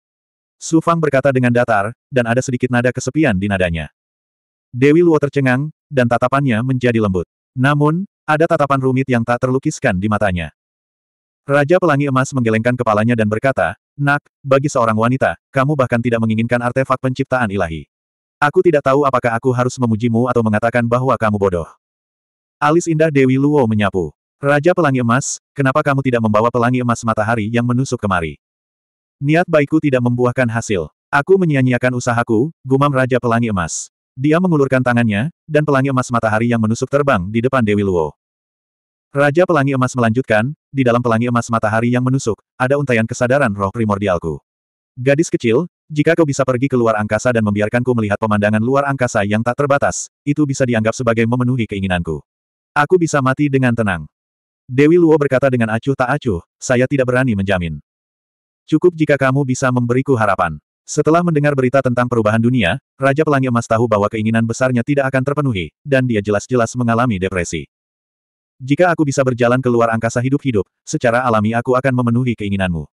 Su Fang berkata dengan datar, dan ada sedikit nada kesepian di nadanya. Dewi Luo tercengang, dan tatapannya menjadi lembut. Namun, ada tatapan rumit yang tak terlukiskan di matanya. Raja Pelangi Emas menggelengkan kepalanya dan berkata, Nak, bagi seorang wanita, kamu bahkan tidak menginginkan artefak penciptaan ilahi. Aku tidak tahu apakah aku harus memujimu atau mengatakan bahwa kamu bodoh. Alis indah Dewi Luo menyapu. Raja Pelangi Emas, kenapa kamu tidak membawa pelangi emas matahari yang menusuk kemari? Niat baikku tidak membuahkan hasil. Aku menyia-nyiakan usahaku, gumam Raja Pelangi Emas. Dia mengulurkan tangannya, dan pelangi emas matahari yang menusuk terbang di depan Dewi Luo. Raja Pelangi Emas melanjutkan, di dalam pelangi emas matahari yang menusuk, ada untayan kesadaran roh primordialku. Gadis kecil, jika kau bisa pergi ke luar angkasa dan membiarkanku melihat pemandangan luar angkasa yang tak terbatas, itu bisa dianggap sebagai memenuhi keinginanku. Aku bisa mati dengan tenang. Dewi Luo berkata dengan acuh tak acuh, saya tidak berani menjamin. Cukup jika kamu bisa memberiku harapan. Setelah mendengar berita tentang perubahan dunia, Raja Pelangi Emas tahu bahwa keinginan besarnya tidak akan terpenuhi, dan dia jelas-jelas mengalami depresi. Jika aku bisa berjalan keluar angkasa hidup-hidup, secara alami aku akan memenuhi keinginanmu.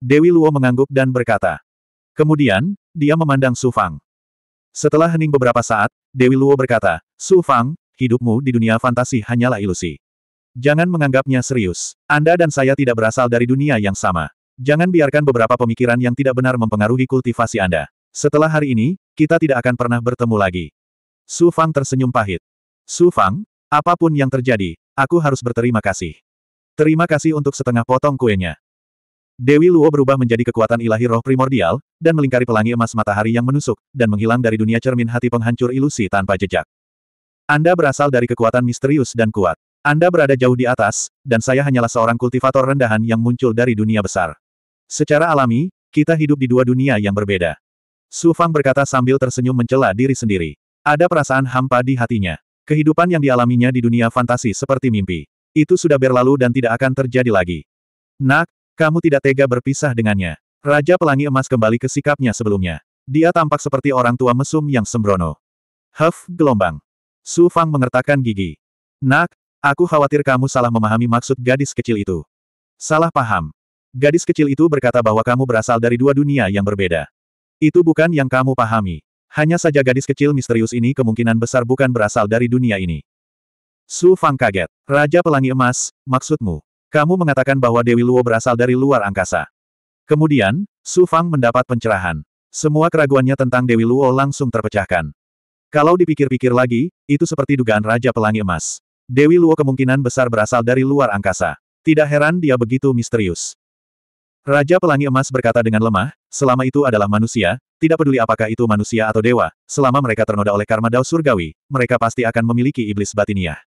Dewi Luo mengangguk dan berkata. Kemudian, dia memandang Su Fang. Setelah hening beberapa saat, Dewi Luo berkata, Su Fang, hidupmu di dunia fantasi hanyalah ilusi. Jangan menganggapnya serius. Anda dan saya tidak berasal dari dunia yang sama. Jangan biarkan beberapa pemikiran yang tidak benar mempengaruhi kultivasi Anda. Setelah hari ini, kita tidak akan pernah bertemu lagi. Su Fang tersenyum pahit. Su Fang, apapun yang terjadi, aku harus berterima kasih. Terima kasih untuk setengah potong kuenya. Dewi Luo berubah menjadi kekuatan ilahi roh primordial, dan melingkari pelangi emas matahari yang menusuk, dan menghilang dari dunia cermin hati penghancur ilusi tanpa jejak. Anda berasal dari kekuatan misterius dan kuat. Anda berada jauh di atas, dan saya hanyalah seorang kultivator rendahan yang muncul dari dunia besar. Secara alami, kita hidup di dua dunia yang berbeda. Su Fang berkata sambil tersenyum mencela diri sendiri. Ada perasaan hampa di hatinya. Kehidupan yang dialaminya di dunia fantasi seperti mimpi. Itu sudah berlalu dan tidak akan terjadi lagi. Nak, kamu tidak tega berpisah dengannya. Raja Pelangi Emas kembali ke sikapnya sebelumnya. Dia tampak seperti orang tua mesum yang sembrono. Huff, gelombang. Su Fang mengertakkan gigi. Nak, aku khawatir kamu salah memahami maksud gadis kecil itu. Salah paham. Gadis kecil itu berkata bahwa kamu berasal dari dua dunia yang berbeda. Itu bukan yang kamu pahami. Hanya saja gadis kecil misterius ini kemungkinan besar bukan berasal dari dunia ini. Su Fang kaget. Raja Pelangi Emas, maksudmu? Kamu mengatakan bahwa Dewi Luo berasal dari luar angkasa. Kemudian, Su Fang mendapat pencerahan. Semua keraguannya tentang Dewi Luo langsung terpecahkan. Kalau dipikir-pikir lagi, itu seperti dugaan Raja Pelangi Emas. Dewi Luo kemungkinan besar berasal dari luar angkasa. Tidak heran dia begitu misterius. Raja Pelangi Emas berkata dengan lemah, selama itu adalah manusia, tidak peduli apakah itu manusia atau dewa, selama mereka ternoda oleh karma dao surgawi, mereka pasti akan memiliki iblis batiniah.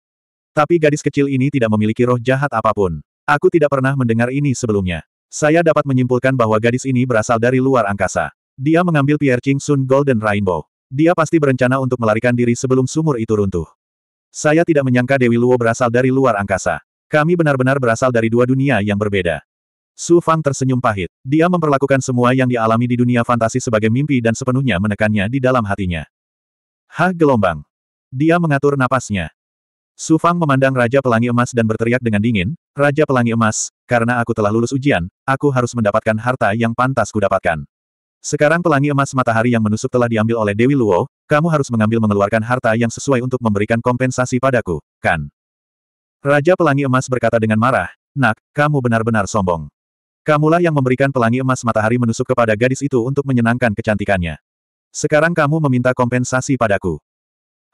Tapi gadis kecil ini tidak memiliki roh jahat apapun. Aku tidak pernah mendengar ini sebelumnya. Saya dapat menyimpulkan bahwa gadis ini berasal dari luar angkasa. Dia mengambil Pierre Ching Sun Golden Rainbow. Dia pasti berencana untuk melarikan diri sebelum sumur itu runtuh. Saya tidak menyangka Dewi Luo berasal dari luar angkasa. Kami benar-benar berasal dari dua dunia yang berbeda. Su Fang tersenyum pahit. Dia memperlakukan semua yang dialami di dunia fantasi sebagai mimpi dan sepenuhnya menekannya di dalam hatinya. Hah gelombang. Dia mengatur napasnya. Su Fang memandang Raja Pelangi Emas dan berteriak dengan dingin, Raja Pelangi Emas, karena aku telah lulus ujian, aku harus mendapatkan harta yang pantas kudapatkan. Sekarang pelangi emas matahari yang menusuk telah diambil oleh Dewi Luo, kamu harus mengambil mengeluarkan harta yang sesuai untuk memberikan kompensasi padaku, kan? Raja Pelangi Emas berkata dengan marah, Nak, kamu benar-benar sombong. Kamulah yang memberikan pelangi emas matahari menusuk kepada gadis itu untuk menyenangkan kecantikannya. Sekarang kamu meminta kompensasi padaku.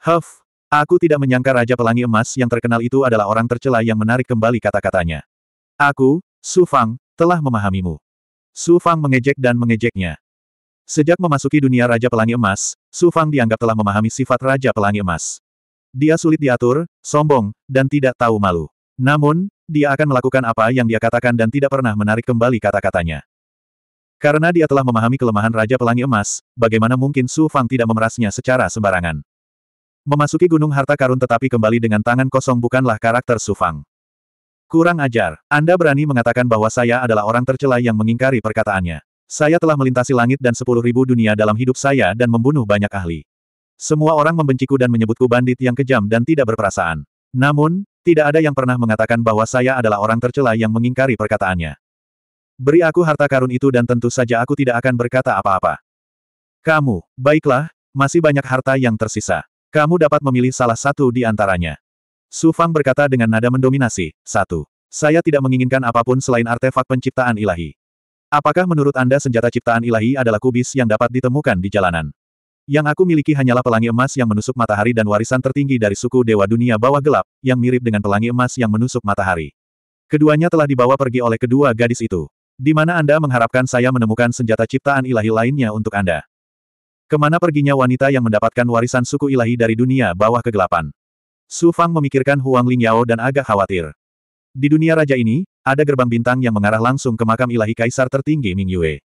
Huff, aku tidak menyangka Raja Pelangi Emas yang terkenal itu adalah orang tercela yang menarik kembali kata-katanya. Aku, Su Fang, telah memahamimu. Su Fang mengejek dan mengejeknya. Sejak memasuki dunia Raja Pelangi Emas, Su Fang dianggap telah memahami sifat Raja Pelangi Emas. Dia sulit diatur, sombong, dan tidak tahu malu. Namun, dia akan melakukan apa yang dia katakan dan tidak pernah menarik kembali kata-katanya. Karena dia telah memahami kelemahan Raja Pelangi Emas, bagaimana mungkin Su Fang tidak memerasnya secara sembarangan. Memasuki gunung harta karun tetapi kembali dengan tangan kosong bukanlah karakter Su Fang. Kurang ajar, Anda berani mengatakan bahwa saya adalah orang tercela yang mengingkari perkataannya. Saya telah melintasi langit dan sepuluh ribu dunia dalam hidup saya dan membunuh banyak ahli. Semua orang membenciku dan menyebutku bandit yang kejam dan tidak berperasaan. Namun, tidak ada yang pernah mengatakan bahwa saya adalah orang tercela yang mengingkari perkataannya. Beri aku harta karun itu dan tentu saja aku tidak akan berkata apa-apa. Kamu, baiklah, masih banyak harta yang tersisa. Kamu dapat memilih salah satu di antaranya. Su Fang berkata dengan nada mendominasi, satu. Saya tidak menginginkan apapun selain artefak penciptaan ilahi. Apakah menurut Anda senjata ciptaan ilahi adalah kubis yang dapat ditemukan di jalanan? Yang aku miliki hanyalah pelangi emas yang menusuk matahari dan warisan tertinggi dari suku Dewa Dunia Bawah Gelap, yang mirip dengan pelangi emas yang menusuk matahari. Keduanya telah dibawa pergi oleh kedua gadis itu. Di mana Anda mengharapkan saya menemukan senjata ciptaan ilahi lainnya untuk Anda? Kemana perginya wanita yang mendapatkan warisan suku ilahi dari dunia bawah kegelapan? Su Fang memikirkan Huang Lingyao dan agak khawatir. Di dunia raja ini, ada gerbang bintang yang mengarah langsung ke makam ilahi kaisar tertinggi Ming Yue.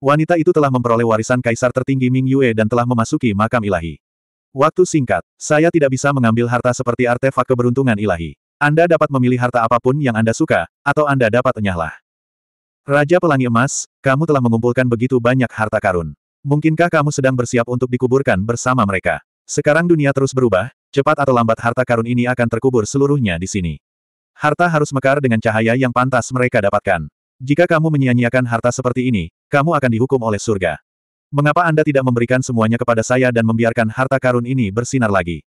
Wanita itu telah memperoleh warisan kaisar tertinggi Ming Yue dan telah memasuki makam ilahi. Waktu singkat, saya tidak bisa mengambil harta seperti artefak keberuntungan ilahi. Anda dapat memilih harta apapun yang Anda suka, atau Anda dapat enyahlah. Raja Pelangi Emas, kamu telah mengumpulkan begitu banyak harta karun. Mungkinkah kamu sedang bersiap untuk dikuburkan bersama mereka? Sekarang dunia terus berubah, cepat atau lambat harta karun ini akan terkubur seluruhnya di sini. Harta harus mekar dengan cahaya yang pantas mereka dapatkan. Jika kamu menyia-nyiakan harta seperti ini, kamu akan dihukum oleh surga. Mengapa Anda tidak memberikan semuanya kepada saya dan membiarkan harta karun ini bersinar lagi?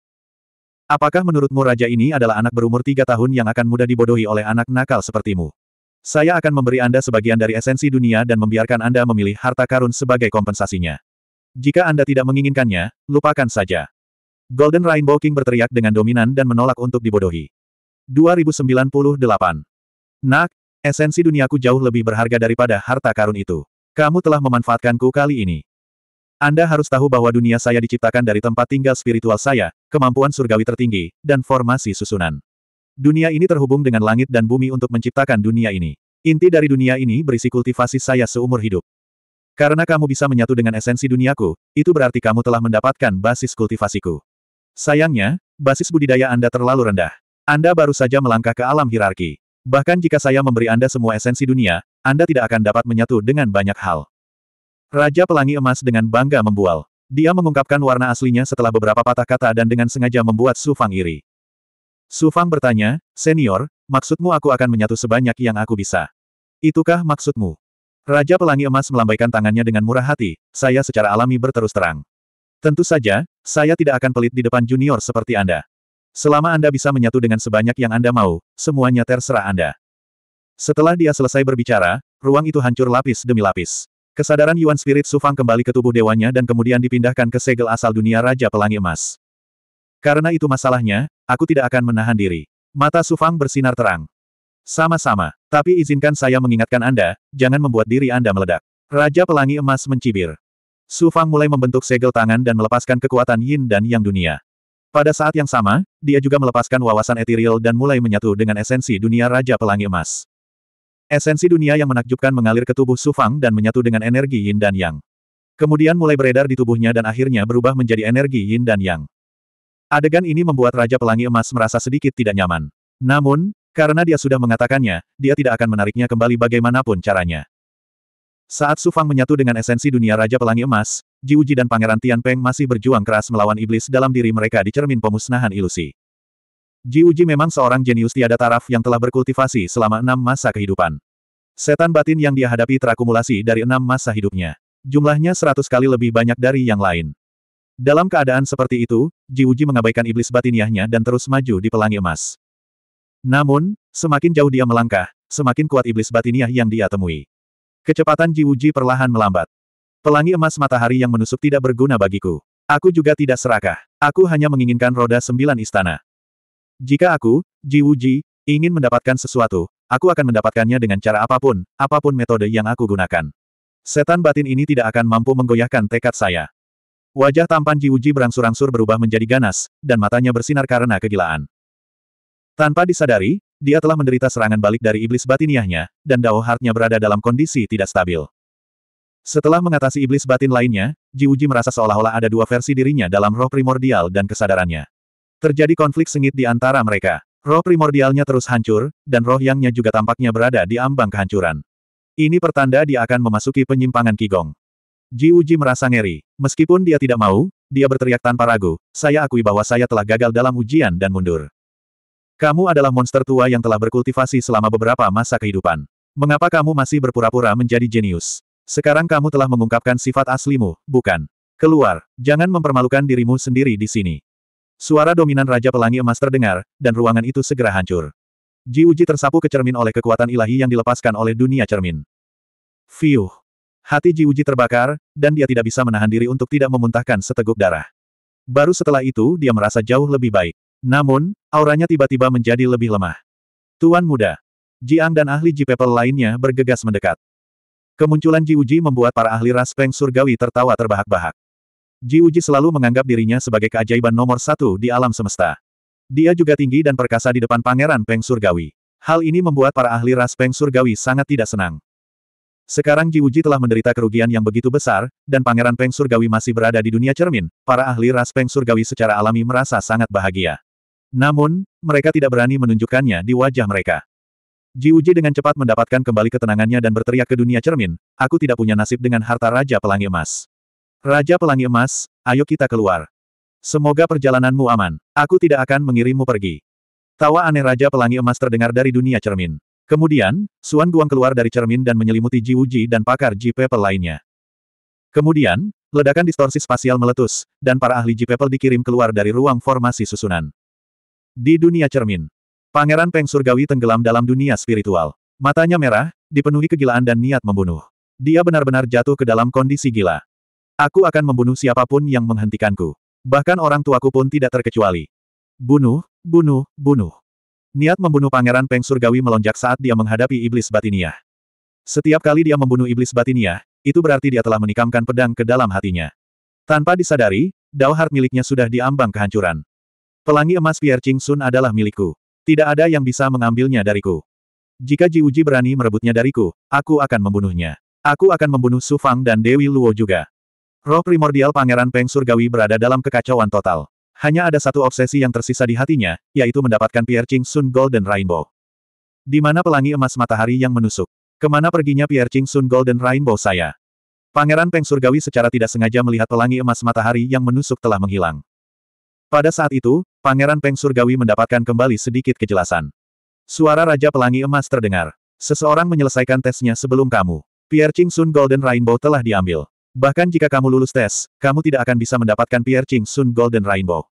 Apakah menurutmu raja ini adalah anak berumur tiga tahun yang akan mudah dibodohi oleh anak nakal sepertimu? Saya akan memberi Anda sebagian dari esensi dunia dan membiarkan Anda memilih harta karun sebagai kompensasinya. Jika Anda tidak menginginkannya, lupakan saja. Golden Rainbow King berteriak dengan dominan dan menolak untuk dibodohi. 2098. Nak, esensi duniaku jauh lebih berharga daripada harta karun itu. Kamu telah memanfaatkanku kali ini. Anda harus tahu bahwa dunia saya diciptakan dari tempat tinggal spiritual saya, kemampuan surgawi tertinggi, dan formasi susunan. Dunia ini terhubung dengan langit dan bumi untuk menciptakan dunia ini. Inti dari dunia ini berisi kultivasi saya seumur hidup. Karena kamu bisa menyatu dengan esensi duniaku, itu berarti kamu telah mendapatkan basis kultivasiku. Sayangnya, basis budidaya Anda terlalu rendah. Anda baru saja melangkah ke alam hierarki. Bahkan jika saya memberi Anda semua esensi dunia, Anda tidak akan dapat menyatu dengan banyak hal. Raja Pelangi Emas dengan bangga membual. Dia mengungkapkan warna aslinya setelah beberapa patah kata dan dengan sengaja membuat Su Fang iri. Su Fang bertanya, Senior, maksudmu aku akan menyatu sebanyak yang aku bisa? Itukah maksudmu? Raja Pelangi Emas melambaikan tangannya dengan murah hati, saya secara alami berterus terang. Tentu saja, saya tidak akan pelit di depan junior seperti Anda. Selama Anda bisa menyatu dengan sebanyak yang Anda mau, semuanya terserah Anda. Setelah dia selesai berbicara, ruang itu hancur lapis demi lapis. Kesadaran Yuan Spirit Sufang kembali ke tubuh dewanya dan kemudian dipindahkan ke segel asal dunia Raja Pelangi Emas. Karena itu masalahnya, aku tidak akan menahan diri. Mata Sufang bersinar terang. Sama-sama, tapi izinkan saya mengingatkan Anda, jangan membuat diri Anda meledak. Raja Pelangi Emas mencibir. Sufang mulai membentuk segel tangan dan melepaskan kekuatan yin dan yang dunia. Pada saat yang sama, dia juga melepaskan wawasan etiril dan mulai menyatu dengan esensi dunia Raja Pelangi Emas. Esensi dunia yang menakjubkan mengalir ke tubuh Sufang dan menyatu dengan energi yin dan yang. Kemudian mulai beredar di tubuhnya dan akhirnya berubah menjadi energi yin dan yang. Adegan ini membuat Raja Pelangi Emas merasa sedikit tidak nyaman. Namun, karena dia sudah mengatakannya, dia tidak akan menariknya kembali bagaimanapun caranya. Saat Sufang menyatu dengan esensi dunia Raja Pelangi Emas, Jiuji dan Pangeran Tianpeng masih berjuang keras melawan iblis dalam diri mereka di cermin pemusnahan ilusi. Jiuji memang seorang jenius tiada taraf yang telah berkultivasi selama enam masa kehidupan. Setan batin yang dia hadapi terakumulasi dari enam masa hidupnya. Jumlahnya seratus kali lebih banyak dari yang lain. Dalam keadaan seperti itu, Jiuji mengabaikan iblis batiniahnya dan terus maju di pelangi emas. Namun, semakin jauh dia melangkah, semakin kuat iblis batiniah yang dia temui. Kecepatan Jiuji perlahan melambat. Pelangi emas matahari yang menusuk tidak berguna bagiku. Aku juga tidak serakah. Aku hanya menginginkan roda sembilan istana. Jika aku, Ji Wuji, ingin mendapatkan sesuatu, aku akan mendapatkannya dengan cara apapun, apapun metode yang aku gunakan. Setan batin ini tidak akan mampu menggoyahkan tekad saya. Wajah tampan Ji Wuji berangsur-angsur berubah menjadi ganas, dan matanya bersinar karena kegilaan. Tanpa disadari, dia telah menderita serangan balik dari iblis batiniahnya, dan Dao Heart-nya berada dalam kondisi tidak stabil. Setelah mengatasi iblis batin lainnya, Ji Uji merasa seolah-olah ada dua versi dirinya dalam roh primordial dan kesadarannya. Terjadi konflik sengit di antara mereka. Roh primordialnya terus hancur, dan roh yangnya juga tampaknya berada di ambang kehancuran. Ini pertanda dia akan memasuki penyimpangan kigong. Ji Uji merasa ngeri. Meskipun dia tidak mau, dia berteriak tanpa ragu, saya akui bahwa saya telah gagal dalam ujian dan mundur. Kamu adalah monster tua yang telah berkultivasi selama beberapa masa kehidupan. Mengapa kamu masih berpura-pura menjadi jenius? Sekarang kamu telah mengungkapkan sifat aslimu, bukan? Keluar, jangan mempermalukan dirimu sendiri di sini. Suara dominan Raja Pelangi Emas terdengar, dan ruangan itu segera hancur. Ji Uji tersapu ke cermin oleh kekuatan ilahi yang dilepaskan oleh dunia cermin. Fiuh! Hati Ji Uji terbakar, dan dia tidak bisa menahan diri untuk tidak memuntahkan seteguk darah. Baru setelah itu dia merasa jauh lebih baik. Namun, auranya tiba-tiba menjadi lebih lemah. Tuan muda, Jiang dan ahli Ji People lainnya bergegas mendekat. Kemunculan Ji Uji membuat para ahli ras Peng surgawi tertawa terbahak-bahak. Ji Uji selalu menganggap dirinya sebagai keajaiban nomor satu di alam semesta. Dia juga tinggi dan perkasa di depan pangeran Peng surgawi. Hal ini membuat para ahli ras Peng surgawi sangat tidak senang. Sekarang Ji Uji telah menderita kerugian yang begitu besar, dan pangeran Peng surgawi masih berada di dunia cermin, para ahli ras Peng surgawi secara alami merasa sangat bahagia. Namun, mereka tidak berani menunjukkannya di wajah mereka. Ji Uji dengan cepat mendapatkan kembali ketenangannya dan berteriak ke dunia cermin, aku tidak punya nasib dengan harta Raja Pelangi Emas. Raja Pelangi Emas, ayo kita keluar. Semoga perjalananmu aman, aku tidak akan mengirimmu pergi. Tawa aneh Raja Pelangi Emas terdengar dari dunia cermin. Kemudian, Suan Guang keluar dari cermin dan menyelimuti Ji Uji dan pakar Ji People lainnya. Kemudian, ledakan distorsi spasial meletus, dan para ahli Ji People dikirim keluar dari ruang formasi susunan. Di dunia cermin, Pangeran Peng Surgawi tenggelam dalam dunia spiritual. Matanya merah, dipenuhi kegilaan dan niat membunuh. Dia benar-benar jatuh ke dalam kondisi gila. Aku akan membunuh siapapun yang menghentikanku. Bahkan orang tuaku pun tidak terkecuali. Bunuh, bunuh, bunuh. Niat membunuh Pangeran Peng Surgawi melonjak saat dia menghadapi iblis Batinia. Setiap kali dia membunuh iblis Batinia, itu berarti dia telah menikamkan pedang ke dalam hatinya. Tanpa disadari, Dao Heart miliknya sudah diambang kehancuran. Pelangi emas Pierre Ching Sun adalah milikku. Tidak ada yang bisa mengambilnya dariku. Jika Ji Uji berani merebutnya dariku, aku akan membunuhnya. Aku akan membunuh Su Fang dan Dewi Luo juga. Roh primordial Pangeran Peng Surgawi berada dalam kekacauan total. Hanya ada satu obsesi yang tersisa di hatinya, yaitu mendapatkan Piercing Sun Golden Rainbow. Di mana pelangi emas matahari yang menusuk? Kemana perginya Pierre Ching Sun Golden Rainbow saya? Pangeran Peng Surgawi secara tidak sengaja melihat pelangi emas matahari yang menusuk telah menghilang. Pada saat itu, Pangeran Peng Surgawi mendapatkan kembali sedikit kejelasan. Suara Raja Pelangi Emas terdengar. Seseorang menyelesaikan tesnya sebelum kamu. Pierre Ching Sun Golden Rainbow telah diambil. Bahkan jika kamu lulus tes, kamu tidak akan bisa mendapatkan Pierre Ching Sun Golden Rainbow.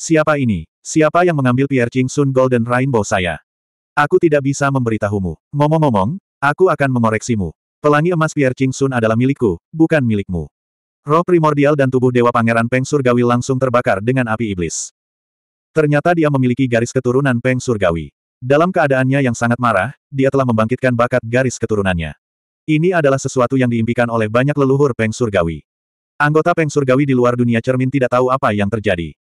Siapa ini? Siapa yang mengambil Pierre Ching Sun Golden Rainbow saya? Aku tidak bisa memberitahumu. Ngomong-ngomong, aku akan mengoreksimu. Pelangi emas Pierre Ching Sun adalah milikku, bukan milikmu. Roh primordial dan tubuh Dewa Pangeran Peng Surgawi langsung terbakar dengan api iblis. Ternyata dia memiliki garis keturunan Peng Surgawi. Dalam keadaannya yang sangat marah, dia telah membangkitkan bakat garis keturunannya. Ini adalah sesuatu yang diimpikan oleh banyak leluhur Peng Surgawi. Anggota Peng Surgawi di luar dunia cermin tidak tahu apa yang terjadi.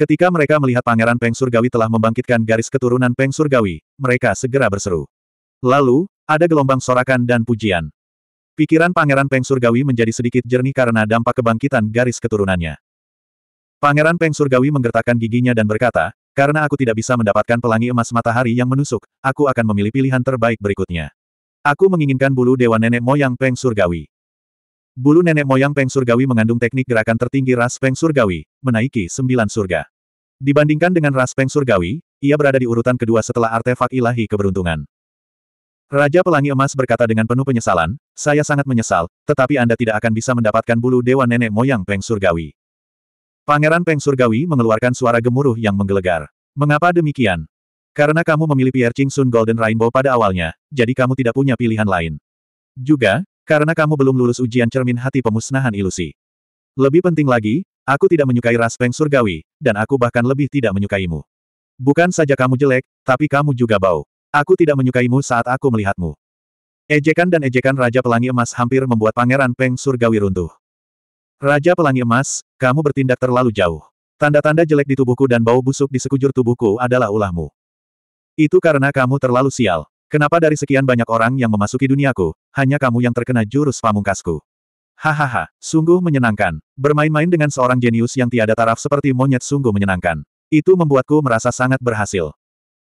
Ketika mereka melihat Pangeran Peng Surgawi telah membangkitkan garis keturunan Peng Surgawi, mereka segera berseru. Lalu, ada gelombang sorakan dan pujian. Pikiran Pangeran Peng Surgawi menjadi sedikit jernih karena dampak kebangkitan garis keturunannya. Pangeran Peng Surgawi menggertakkan giginya dan berkata, karena aku tidak bisa mendapatkan pelangi emas matahari yang menusuk, aku akan memilih pilihan terbaik berikutnya. Aku menginginkan bulu dewa nenek moyang Peng Surgawi. Bulu nenek moyang Peng Surgawi mengandung teknik gerakan tertinggi ras Peng Surgawi, menaiki sembilan surga. Dibandingkan dengan ras Peng Surgawi, ia berada di urutan kedua setelah artefak ilahi keberuntungan. Raja Pelangi Emas berkata dengan penuh penyesalan, saya sangat menyesal, tetapi Anda tidak akan bisa mendapatkan bulu dewa nenek moyang Peng Surgawi. Pangeran Peng Surgawi mengeluarkan suara gemuruh yang menggelegar. Mengapa demikian? Karena kamu memilih Pierre Ching Sun Golden Rainbow pada awalnya, jadi kamu tidak punya pilihan lain. Juga, karena kamu belum lulus ujian cermin hati pemusnahan ilusi. Lebih penting lagi, aku tidak menyukai ras Peng Surgawi, dan aku bahkan lebih tidak menyukaimu. Bukan saja kamu jelek, tapi kamu juga bau. Aku tidak menyukaimu saat aku melihatmu. Ejekan dan ejekan Raja Pelangi Emas hampir membuat Pangeran Peng Surgawi runtuh. Raja Pelangi Emas, kamu bertindak terlalu jauh. Tanda-tanda jelek di tubuhku dan bau busuk di sekujur tubuhku adalah ulahmu. Itu karena kamu terlalu sial. Kenapa dari sekian banyak orang yang memasuki duniaku, hanya kamu yang terkena jurus pamungkasku? Hahaha, sungguh menyenangkan. Bermain-main dengan seorang jenius yang tiada taraf seperti monyet sungguh menyenangkan. Itu membuatku merasa sangat berhasil.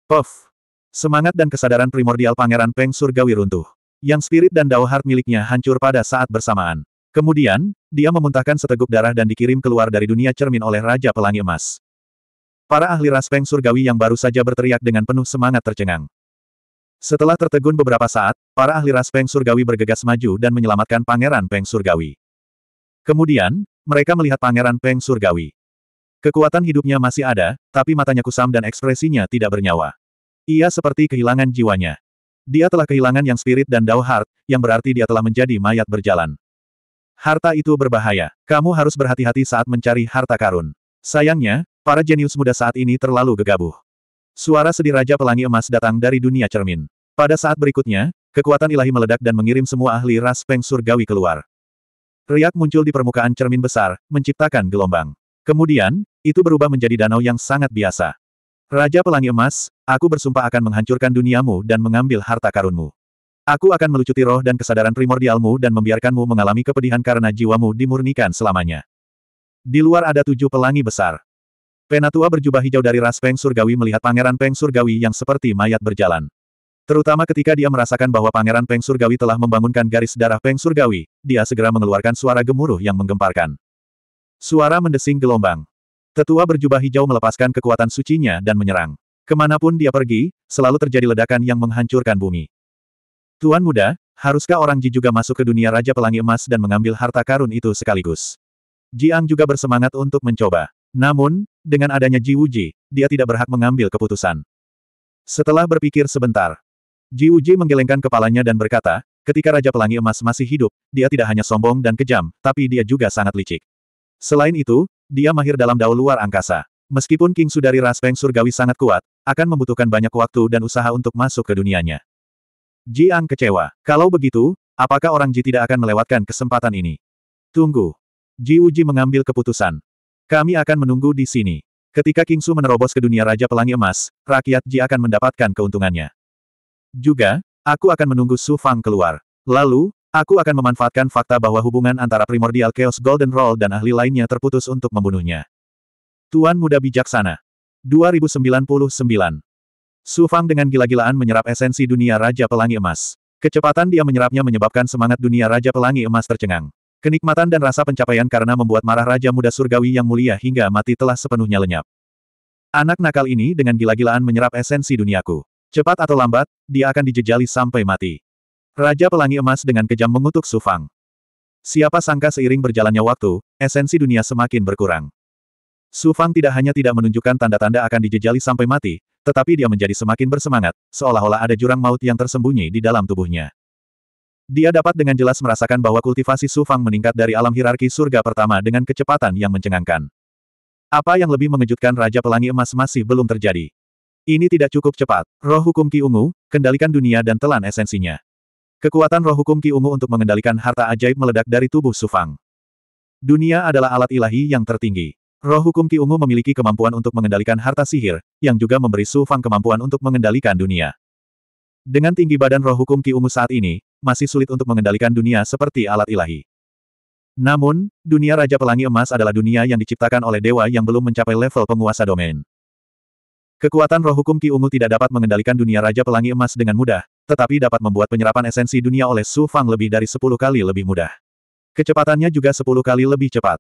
Puff, Semangat dan kesadaran primordial Pangeran Peng surgawi runtuh. Yang spirit dan Dao Heart miliknya hancur pada saat bersamaan. Kemudian, dia memuntahkan seteguk darah dan dikirim keluar dari dunia cermin oleh Raja Pelangi Emas. Para ahli ras Peng surgawi yang baru saja berteriak dengan penuh semangat tercengang. Setelah tertegun beberapa saat, para ahli ras Peng surgawi bergegas maju dan menyelamatkan Pangeran Peng surgawi. Kemudian, mereka melihat Pangeran Peng surgawi. Kekuatan hidupnya masih ada, tapi matanya kusam dan ekspresinya tidak bernyawa. Ia seperti kehilangan jiwanya. Dia telah kehilangan yang spirit dan Dao Heart, yang berarti dia telah menjadi mayat berjalan. Harta itu berbahaya. Kamu harus berhati-hati saat mencari harta karun. Sayangnya, para jenius muda saat ini terlalu gegabah. Suara sedih Raja Pelangi Emas datang dari dunia cermin. Pada saat berikutnya, kekuatan ilahi meledak dan mengirim semua ahli ras peng surgawi keluar. Riak muncul di permukaan cermin besar, menciptakan gelombang. Kemudian, itu berubah menjadi danau yang sangat biasa. Raja Pelangi Emas, aku bersumpah akan menghancurkan duniamu dan mengambil harta karunmu. Aku akan melucuti roh dan kesadaran primordialmu dan membiarkanmu mengalami kepedihan karena jiwamu dimurnikan selamanya. Di luar ada tujuh pelangi besar. Penatua berjubah hijau dari ras Peng Surgawi melihat pangeran Peng Surgawi yang seperti mayat berjalan. Terutama ketika dia merasakan bahwa pangeran Peng Surgawi telah membangunkan garis darah Peng Surgawi, dia segera mengeluarkan suara gemuruh yang menggemparkan. Suara mendesing gelombang. Tetua berjubah hijau melepaskan kekuatan sucinya dan menyerang. Kemanapun dia pergi, selalu terjadi ledakan yang menghancurkan bumi. Tuan muda, haruskah orang Ji juga masuk ke dunia Raja Pelangi Emas dan mengambil harta karun itu sekaligus? Jiang juga bersemangat untuk mencoba. Namun, dengan adanya Ji Wuji, dia tidak berhak mengambil keputusan. Setelah berpikir sebentar, Ji Wuji menggelengkan kepalanya dan berkata, ketika Raja Pelangi Emas masih hidup, dia tidak hanya sombong dan kejam, tapi dia juga sangat licik. Selain itu, dia mahir dalam dao luar angkasa. Meskipun King Su dari ras Peng Surgawi sangat kuat, akan membutuhkan banyak waktu dan usaha untuk masuk ke dunianya. Jiang kecewa. Kalau begitu, apakah orang Ji tidak akan melewatkan kesempatan ini? Tunggu. Ji Uji mengambil keputusan. Kami akan menunggu di sini. Ketika King Su menerobos ke dunia Raja Pelangi Emas, rakyat Ji akan mendapatkan keuntungannya. Juga, aku akan menunggu Su Fang keluar. Lalu, Aku akan memanfaatkan fakta bahwa hubungan antara primordial Chaos Golden Roll dan ahli lainnya terputus untuk membunuhnya. Tuan muda bijaksana. 2099. Su Fang dengan gila-gilaan menyerap esensi dunia Raja Pelangi Emas. Kecepatan dia menyerapnya menyebabkan semangat dunia Raja Pelangi Emas tercengang. Kenikmatan dan rasa pencapaian karena membuat marah Raja Muda Surgawi yang mulia hingga mati telah sepenuhnya lenyap. Anak nakal ini dengan gila-gilaan menyerap esensi duniaku. Cepat atau lambat, dia akan dijejali sampai mati. Raja Pelangi Emas dengan kejam mengutuk Sufang. Siapa sangka seiring berjalannya waktu, esensi dunia semakin berkurang. Sufang tidak hanya tidak menunjukkan tanda-tanda akan dijejali sampai mati, tetapi dia menjadi semakin bersemangat, seolah-olah ada jurang maut yang tersembunyi di dalam tubuhnya. Dia dapat dengan jelas merasakan bahwa kultivasi Sufang meningkat dari alam hierarki surga pertama dengan kecepatan yang mencengangkan. Apa yang lebih mengejutkan Raja Pelangi Emas masih belum terjadi. Ini tidak cukup cepat. Roh hukum Ki Ungu, kendalikan dunia dan telan esensinya. Kekuatan roh hukum Ki Ungu untuk mengendalikan harta ajaib meledak dari tubuh Sufang. Dunia adalah alat ilahi yang tertinggi. Roh hukum Ki Ungu memiliki kemampuan untuk mengendalikan harta sihir, yang juga memberi Sufang kemampuan untuk mengendalikan dunia. Dengan tinggi badan roh hukum Ki Ungu saat ini, masih sulit untuk mengendalikan dunia seperti alat ilahi. Namun, dunia Raja Pelangi Emas adalah dunia yang diciptakan oleh dewa yang belum mencapai level penguasa domain. Kekuatan roh hukum Ki Ungu tidak dapat mengendalikan dunia Raja Pelangi Emas dengan mudah, tetapi dapat membuat penyerapan esensi dunia oleh Su Fang lebih dari 10 kali lebih mudah. Kecepatannya juga 10 kali lebih cepat.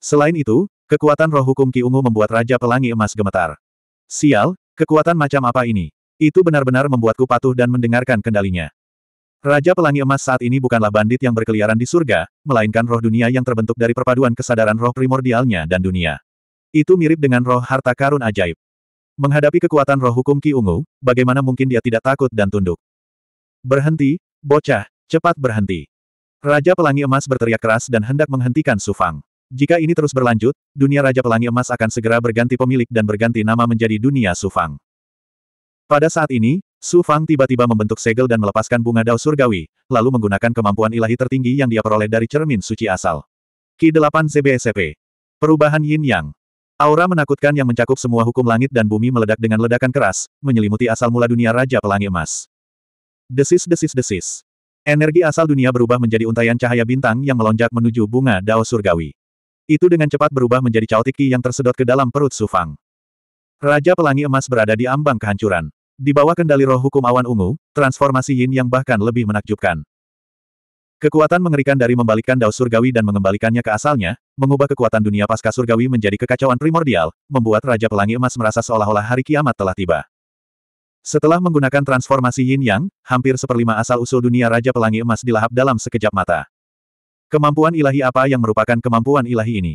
Selain itu, kekuatan roh hukum Ki Ungu membuat Raja Pelangi Emas gemetar. Sial, kekuatan macam apa ini? Itu benar-benar membuatku patuh dan mendengarkan kendalinya. Raja Pelangi Emas saat ini bukanlah bandit yang berkeliaran di surga, melainkan roh dunia yang terbentuk dari perpaduan kesadaran roh primordialnya dan dunia. Itu mirip dengan roh harta karun ajaib. Menghadapi kekuatan roh hukum Ki Ungu, bagaimana mungkin dia tidak takut dan tunduk? Berhenti, bocah, cepat berhenti. Raja Pelangi Emas berteriak keras dan hendak menghentikan Sufang. Jika ini terus berlanjut, dunia Raja Pelangi Emas akan segera berganti pemilik dan berganti nama menjadi dunia Sufang. Pada saat ini, Sufang tiba-tiba membentuk segel dan melepaskan bunga dao surgawi, lalu menggunakan kemampuan ilahi tertinggi yang dia peroleh dari cermin suci asal. Ki 8 CBSP. Perubahan Yin Yang. Aura menakutkan yang mencakup semua hukum langit dan bumi meledak dengan ledakan keras, menyelimuti asal mula dunia Raja Pelangi Emas. Desis-desis-desis. Energi asal dunia berubah menjadi untayan cahaya bintang yang melonjak menuju bunga dao surgawi. Itu dengan cepat berubah menjadi caotiki yang tersedot ke dalam perut Sufang. Raja Pelangi Emas berada di ambang kehancuran. Di bawah kendali roh hukum awan ungu, transformasi yin yang bahkan lebih menakjubkan. Kekuatan mengerikan dari membalikkan Dao Surgawi dan mengembalikannya ke asalnya, mengubah kekuatan dunia pasca Surgawi menjadi kekacauan primordial, membuat Raja Pelangi Emas merasa seolah-olah hari kiamat telah tiba. Setelah menggunakan transformasi Yin Yang, hampir seperlima asal-usul dunia Raja Pelangi Emas dilahap dalam sekejap mata. Kemampuan ilahi apa yang merupakan kemampuan ilahi ini?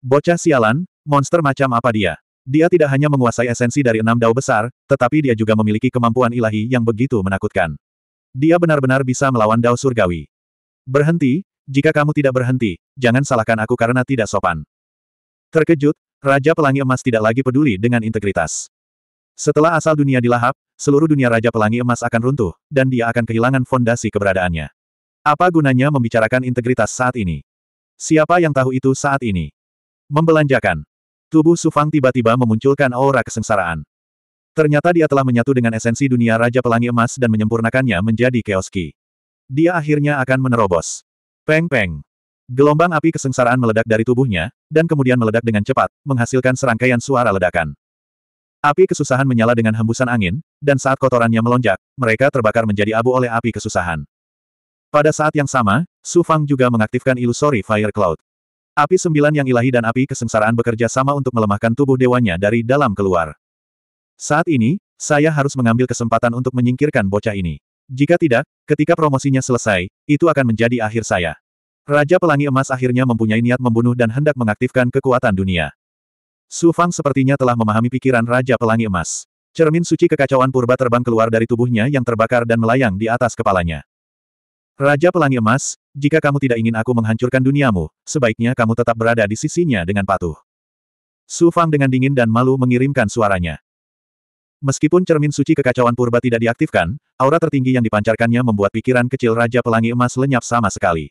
Bocah sialan, monster macam apa dia? Dia tidak hanya menguasai esensi dari enam dao besar, tetapi dia juga memiliki kemampuan ilahi yang begitu menakutkan. Dia benar-benar bisa melawan dao surgawi. Berhenti, jika kamu tidak berhenti, jangan salahkan aku karena tidak sopan. Terkejut, Raja Pelangi Emas tidak lagi peduli dengan integritas. Setelah asal dunia dilahap, seluruh dunia Raja Pelangi Emas akan runtuh, dan dia akan kehilangan fondasi keberadaannya. Apa gunanya membicarakan integritas saat ini? Siapa yang tahu itu saat ini? Membelanjakan. Tubuh Sufang tiba-tiba memunculkan aura kesengsaraan. Ternyata dia telah menyatu dengan esensi dunia Raja Pelangi Emas dan menyempurnakannya menjadi keoski. Dia akhirnya akan menerobos. Peng-peng. Gelombang api kesengsaraan meledak dari tubuhnya, dan kemudian meledak dengan cepat, menghasilkan serangkaian suara ledakan. Api kesusahan menyala dengan hembusan angin, dan saat kotorannya melonjak, mereka terbakar menjadi abu oleh api kesusahan. Pada saat yang sama, Su Fang juga mengaktifkan ilusori fire cloud. Api sembilan yang ilahi dan api kesengsaraan bekerja sama untuk melemahkan tubuh dewanya dari dalam keluar. Saat ini, saya harus mengambil kesempatan untuk menyingkirkan bocah ini. Jika tidak, ketika promosinya selesai, itu akan menjadi akhir saya. Raja Pelangi Emas akhirnya mempunyai niat membunuh dan hendak mengaktifkan kekuatan dunia. Su Fang sepertinya telah memahami pikiran Raja Pelangi Emas. Cermin suci kekacauan purba terbang keluar dari tubuhnya yang terbakar dan melayang di atas kepalanya. Raja Pelangi Emas, jika kamu tidak ingin aku menghancurkan duniamu, sebaiknya kamu tetap berada di sisinya dengan patuh. Su Fang dengan dingin dan malu mengirimkan suaranya. Meskipun cermin suci kekacauan purba tidak diaktifkan, aura tertinggi yang dipancarkannya membuat pikiran kecil Raja Pelangi Emas lenyap sama sekali.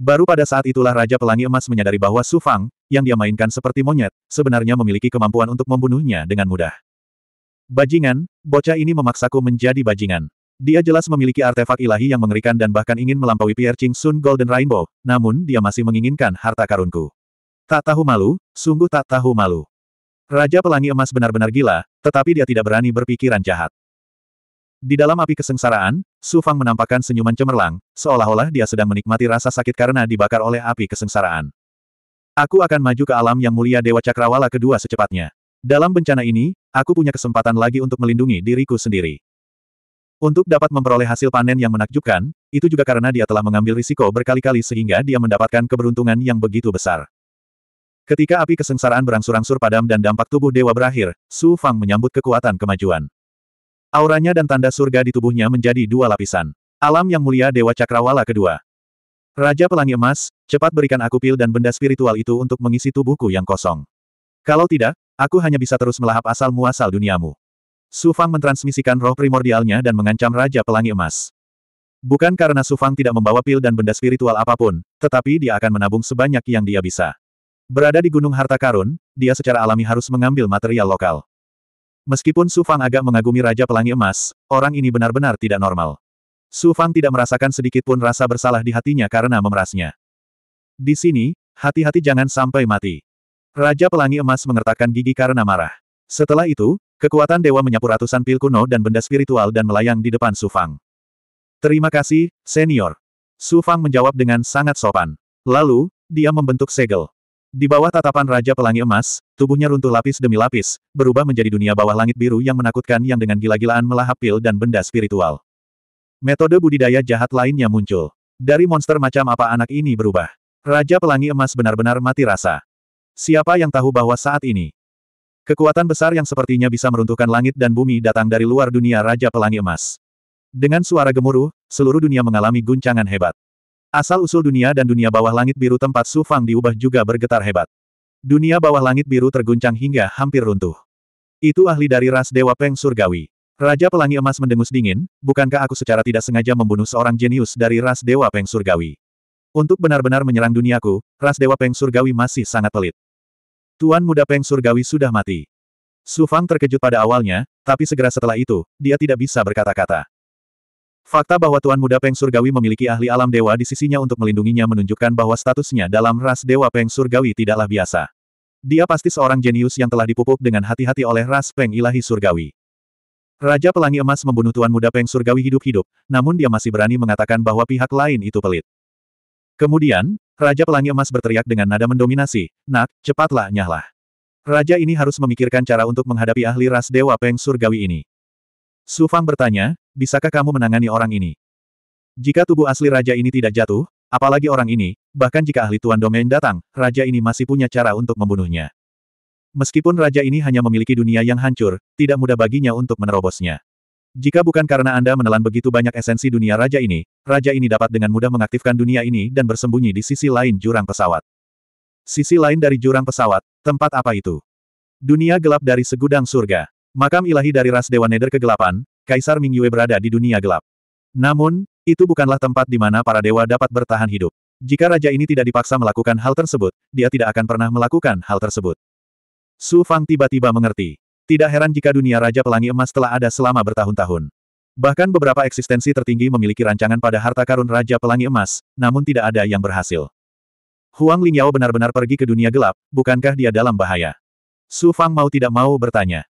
Baru pada saat itulah Raja Pelangi Emas menyadari bahwa Su Fang, yang dia mainkan seperti monyet, sebenarnya memiliki kemampuan untuk membunuhnya dengan mudah. Bajingan, bocah ini memaksaku menjadi bajingan. Dia jelas memiliki artefak ilahi yang mengerikan dan bahkan ingin melampaui Pierre Ching Sun Golden Rainbow, namun dia masih menginginkan harta karunku. Tak tahu malu, sungguh tak tahu malu. Raja Pelangi Emas benar-benar gila, tetapi dia tidak berani berpikiran jahat. Di dalam api kesengsaraan, Su Fang menampakkan senyuman cemerlang, seolah-olah dia sedang menikmati rasa sakit karena dibakar oleh api kesengsaraan. Aku akan maju ke alam yang mulia Dewa Cakrawala kedua secepatnya. Dalam bencana ini, aku punya kesempatan lagi untuk melindungi diriku sendiri. Untuk dapat memperoleh hasil panen yang menakjubkan, itu juga karena dia telah mengambil risiko berkali-kali sehingga dia mendapatkan keberuntungan yang begitu besar. Ketika api kesengsaraan berangsur-angsur padam dan dampak tubuh dewa berakhir, Su Fang menyambut kekuatan kemajuan. Auranya dan tanda surga di tubuhnya menjadi dua lapisan. Alam yang mulia Dewa Cakrawala kedua. Raja Pelangi Emas, cepat berikan aku pil dan benda spiritual itu untuk mengisi tubuhku yang kosong. Kalau tidak, aku hanya bisa terus melahap asal-muasal duniamu. Sufang mentransmisikan roh primordialnya dan mengancam Raja Pelangi Emas. Bukan karena Sufang tidak membawa pil dan benda spiritual apapun, tetapi dia akan menabung sebanyak yang dia bisa. Berada di Gunung Harta Karun, dia secara alami harus mengambil material lokal. Meskipun Su Fang agak mengagumi Raja Pelangi Emas, orang ini benar-benar tidak normal. Su Fang tidak merasakan sedikitpun rasa bersalah di hatinya karena memerasnya. Di sini, hati-hati jangan sampai mati. Raja Pelangi Emas mengertakkan gigi karena marah. Setelah itu, kekuatan dewa menyapu ratusan pil kuno dan benda spiritual dan melayang di depan Su Fang. Terima kasih, senior. Su Fang menjawab dengan sangat sopan. Lalu, dia membentuk segel. Di bawah tatapan Raja Pelangi Emas, tubuhnya runtuh lapis demi lapis, berubah menjadi dunia bawah langit biru yang menakutkan yang dengan gila-gilaan melahap pil dan benda spiritual. Metode budidaya jahat lainnya muncul. Dari monster macam apa anak ini berubah? Raja Pelangi Emas benar-benar mati rasa. Siapa yang tahu bahwa saat ini, kekuatan besar yang sepertinya bisa meruntuhkan langit dan bumi datang dari luar dunia Raja Pelangi Emas. Dengan suara gemuruh, seluruh dunia mengalami guncangan hebat. Asal-usul dunia dan dunia bawah langit biru tempat Su Fang diubah juga bergetar hebat. Dunia bawah langit biru terguncang hingga hampir runtuh. Itu ahli dari ras Dewa Peng Surgawi. Raja Pelangi Emas mendengus dingin, bukankah aku secara tidak sengaja membunuh seorang jenius dari ras Dewa Peng Surgawi? Untuk benar-benar menyerang duniaku, ras Dewa Peng Surgawi masih sangat pelit. Tuan muda Peng Surgawi sudah mati. Su Fang terkejut pada awalnya, tapi segera setelah itu, dia tidak bisa berkata-kata. Fakta bahwa Tuan Muda Peng Surgawi memiliki ahli alam dewa di sisinya untuk melindunginya menunjukkan bahwa statusnya dalam ras dewa Peng Surgawi tidaklah biasa. Dia pasti seorang jenius yang telah dipupuk dengan hati-hati oleh ras Peng Ilahi Surgawi. Raja Pelangi Emas membunuh Tuan Muda Peng Surgawi hidup-hidup, namun dia masih berani mengatakan bahwa pihak lain itu pelit. Kemudian, Raja Pelangi Emas berteriak dengan nada mendominasi, Nak, cepatlah nyahlah. Raja ini harus memikirkan cara untuk menghadapi ahli ras Dewa Peng Surgawi ini. Su bertanya, bisakah kamu menangani orang ini? Jika tubuh asli raja ini tidak jatuh, apalagi orang ini, bahkan jika ahli tuan domain datang, raja ini masih punya cara untuk membunuhnya. Meskipun raja ini hanya memiliki dunia yang hancur, tidak mudah baginya untuk menerobosnya. Jika bukan karena Anda menelan begitu banyak esensi dunia raja ini, raja ini dapat dengan mudah mengaktifkan dunia ini dan bersembunyi di sisi lain jurang pesawat. Sisi lain dari jurang pesawat, tempat apa itu? Dunia gelap dari segudang surga. Makam ilahi dari ras Dewa Nether kegelapan, Kaisar Mingyue berada di dunia gelap. Namun, itu bukanlah tempat di mana para dewa dapat bertahan hidup. Jika raja ini tidak dipaksa melakukan hal tersebut, dia tidak akan pernah melakukan hal tersebut. Su Fang tiba-tiba mengerti. Tidak heran jika dunia Raja Pelangi Emas telah ada selama bertahun-tahun. Bahkan beberapa eksistensi tertinggi memiliki rancangan pada harta karun Raja Pelangi Emas, namun tidak ada yang berhasil. Huang Lingyao benar-benar pergi ke dunia gelap, bukankah dia dalam bahaya? Su Fang mau tidak mau bertanya.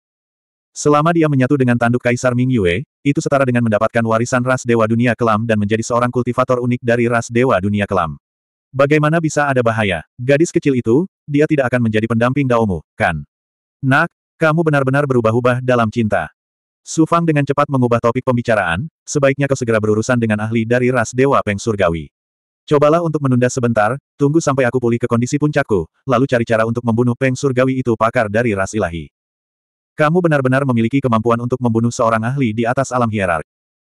Selama dia menyatu dengan tanduk Kaisar Ming Yue, itu setara dengan mendapatkan warisan ras Dewa Dunia Kelam dan menjadi seorang kultivator unik dari ras Dewa Dunia Kelam. Bagaimana bisa ada bahaya? Gadis kecil itu, dia tidak akan menjadi pendamping Daomu, kan? Nak, kamu benar-benar berubah-ubah dalam cinta. Su Fang dengan cepat mengubah topik pembicaraan, sebaiknya kau segera berurusan dengan ahli dari ras Dewa Peng Surgawi. Cobalah untuk menunda sebentar, tunggu sampai aku pulih ke kondisi puncakku, lalu cari cara untuk membunuh Peng Surgawi itu pakar dari ras ilahi. Kamu benar-benar memiliki kemampuan untuk membunuh seorang ahli di atas alam hierark.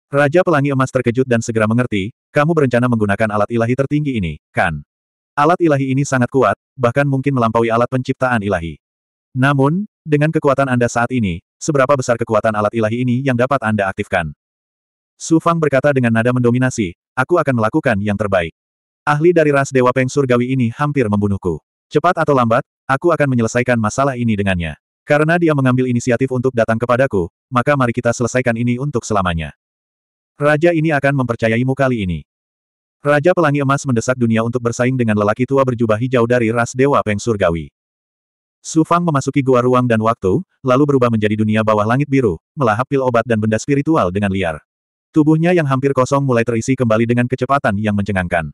Raja Pelangi Emas terkejut dan segera mengerti, kamu berencana menggunakan alat ilahi tertinggi ini, kan? Alat ilahi ini sangat kuat, bahkan mungkin melampaui alat penciptaan ilahi. Namun, dengan kekuatan Anda saat ini, seberapa besar kekuatan alat ilahi ini yang dapat Anda aktifkan? Su Fang berkata dengan nada mendominasi, aku akan melakukan yang terbaik. Ahli dari ras Dewa Peng Surgawi ini hampir membunuhku. Cepat atau lambat, aku akan menyelesaikan masalah ini dengannya. Karena dia mengambil inisiatif untuk datang kepadaku, maka mari kita selesaikan ini untuk selamanya. Raja ini akan mempercayaimu kali ini. Raja Pelangi Emas mendesak dunia untuk bersaing dengan lelaki tua berjubah hijau dari ras Dewa Peng Surgawi. Su Fang memasuki gua ruang dan waktu, lalu berubah menjadi dunia bawah langit biru, melahap pil obat dan benda spiritual dengan liar. Tubuhnya yang hampir kosong mulai terisi kembali dengan kecepatan yang mencengangkan.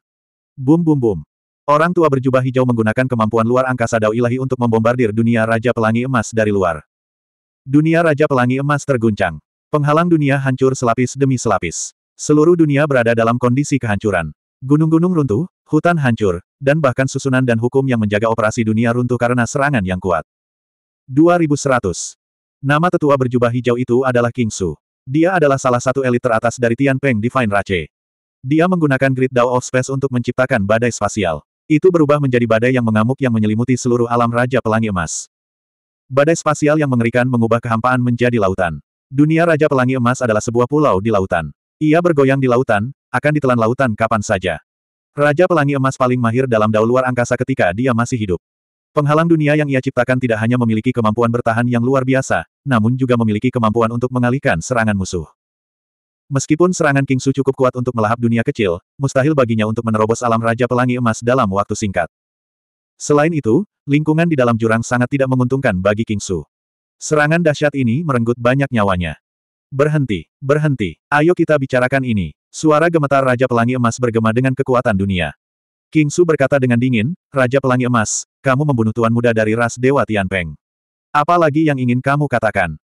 Bum bum bum. Orang tua berjubah hijau menggunakan kemampuan luar angkasa Dao Ilahi untuk membombardir dunia Raja Pelangi Emas dari luar. Dunia Raja Pelangi Emas terguncang. Penghalang dunia hancur selapis demi selapis. Seluruh dunia berada dalam kondisi kehancuran. Gunung-gunung runtuh, hutan hancur, dan bahkan susunan dan hukum yang menjaga operasi dunia runtuh karena serangan yang kuat. 2100. Nama tetua berjubah hijau itu adalah King Su. Dia adalah salah satu elit teratas dari Tian Peng Divine Rache. Dia menggunakan Grid Dao of Space untuk menciptakan badai spasial. Itu berubah menjadi badai yang mengamuk yang menyelimuti seluruh alam Raja Pelangi Emas. Badai spasial yang mengerikan mengubah kehampaan menjadi lautan. Dunia Raja Pelangi Emas adalah sebuah pulau di lautan. Ia bergoyang di lautan, akan ditelan lautan kapan saja. Raja Pelangi Emas paling mahir dalam daul luar angkasa ketika dia masih hidup. Penghalang dunia yang ia ciptakan tidak hanya memiliki kemampuan bertahan yang luar biasa, namun juga memiliki kemampuan untuk mengalihkan serangan musuh. Meskipun serangan King Su cukup kuat untuk melahap dunia kecil, mustahil baginya untuk menerobos alam Raja Pelangi Emas dalam waktu singkat. Selain itu, lingkungan di dalam jurang sangat tidak menguntungkan bagi King Su. Serangan dahsyat ini merenggut banyak nyawanya. Berhenti, berhenti, ayo kita bicarakan ini. Suara gemetar Raja Pelangi Emas bergema dengan kekuatan dunia. King Su berkata dengan dingin, Raja Pelangi Emas, kamu membunuh tuan muda dari ras Dewa Tianpeng. Apa lagi yang ingin kamu katakan?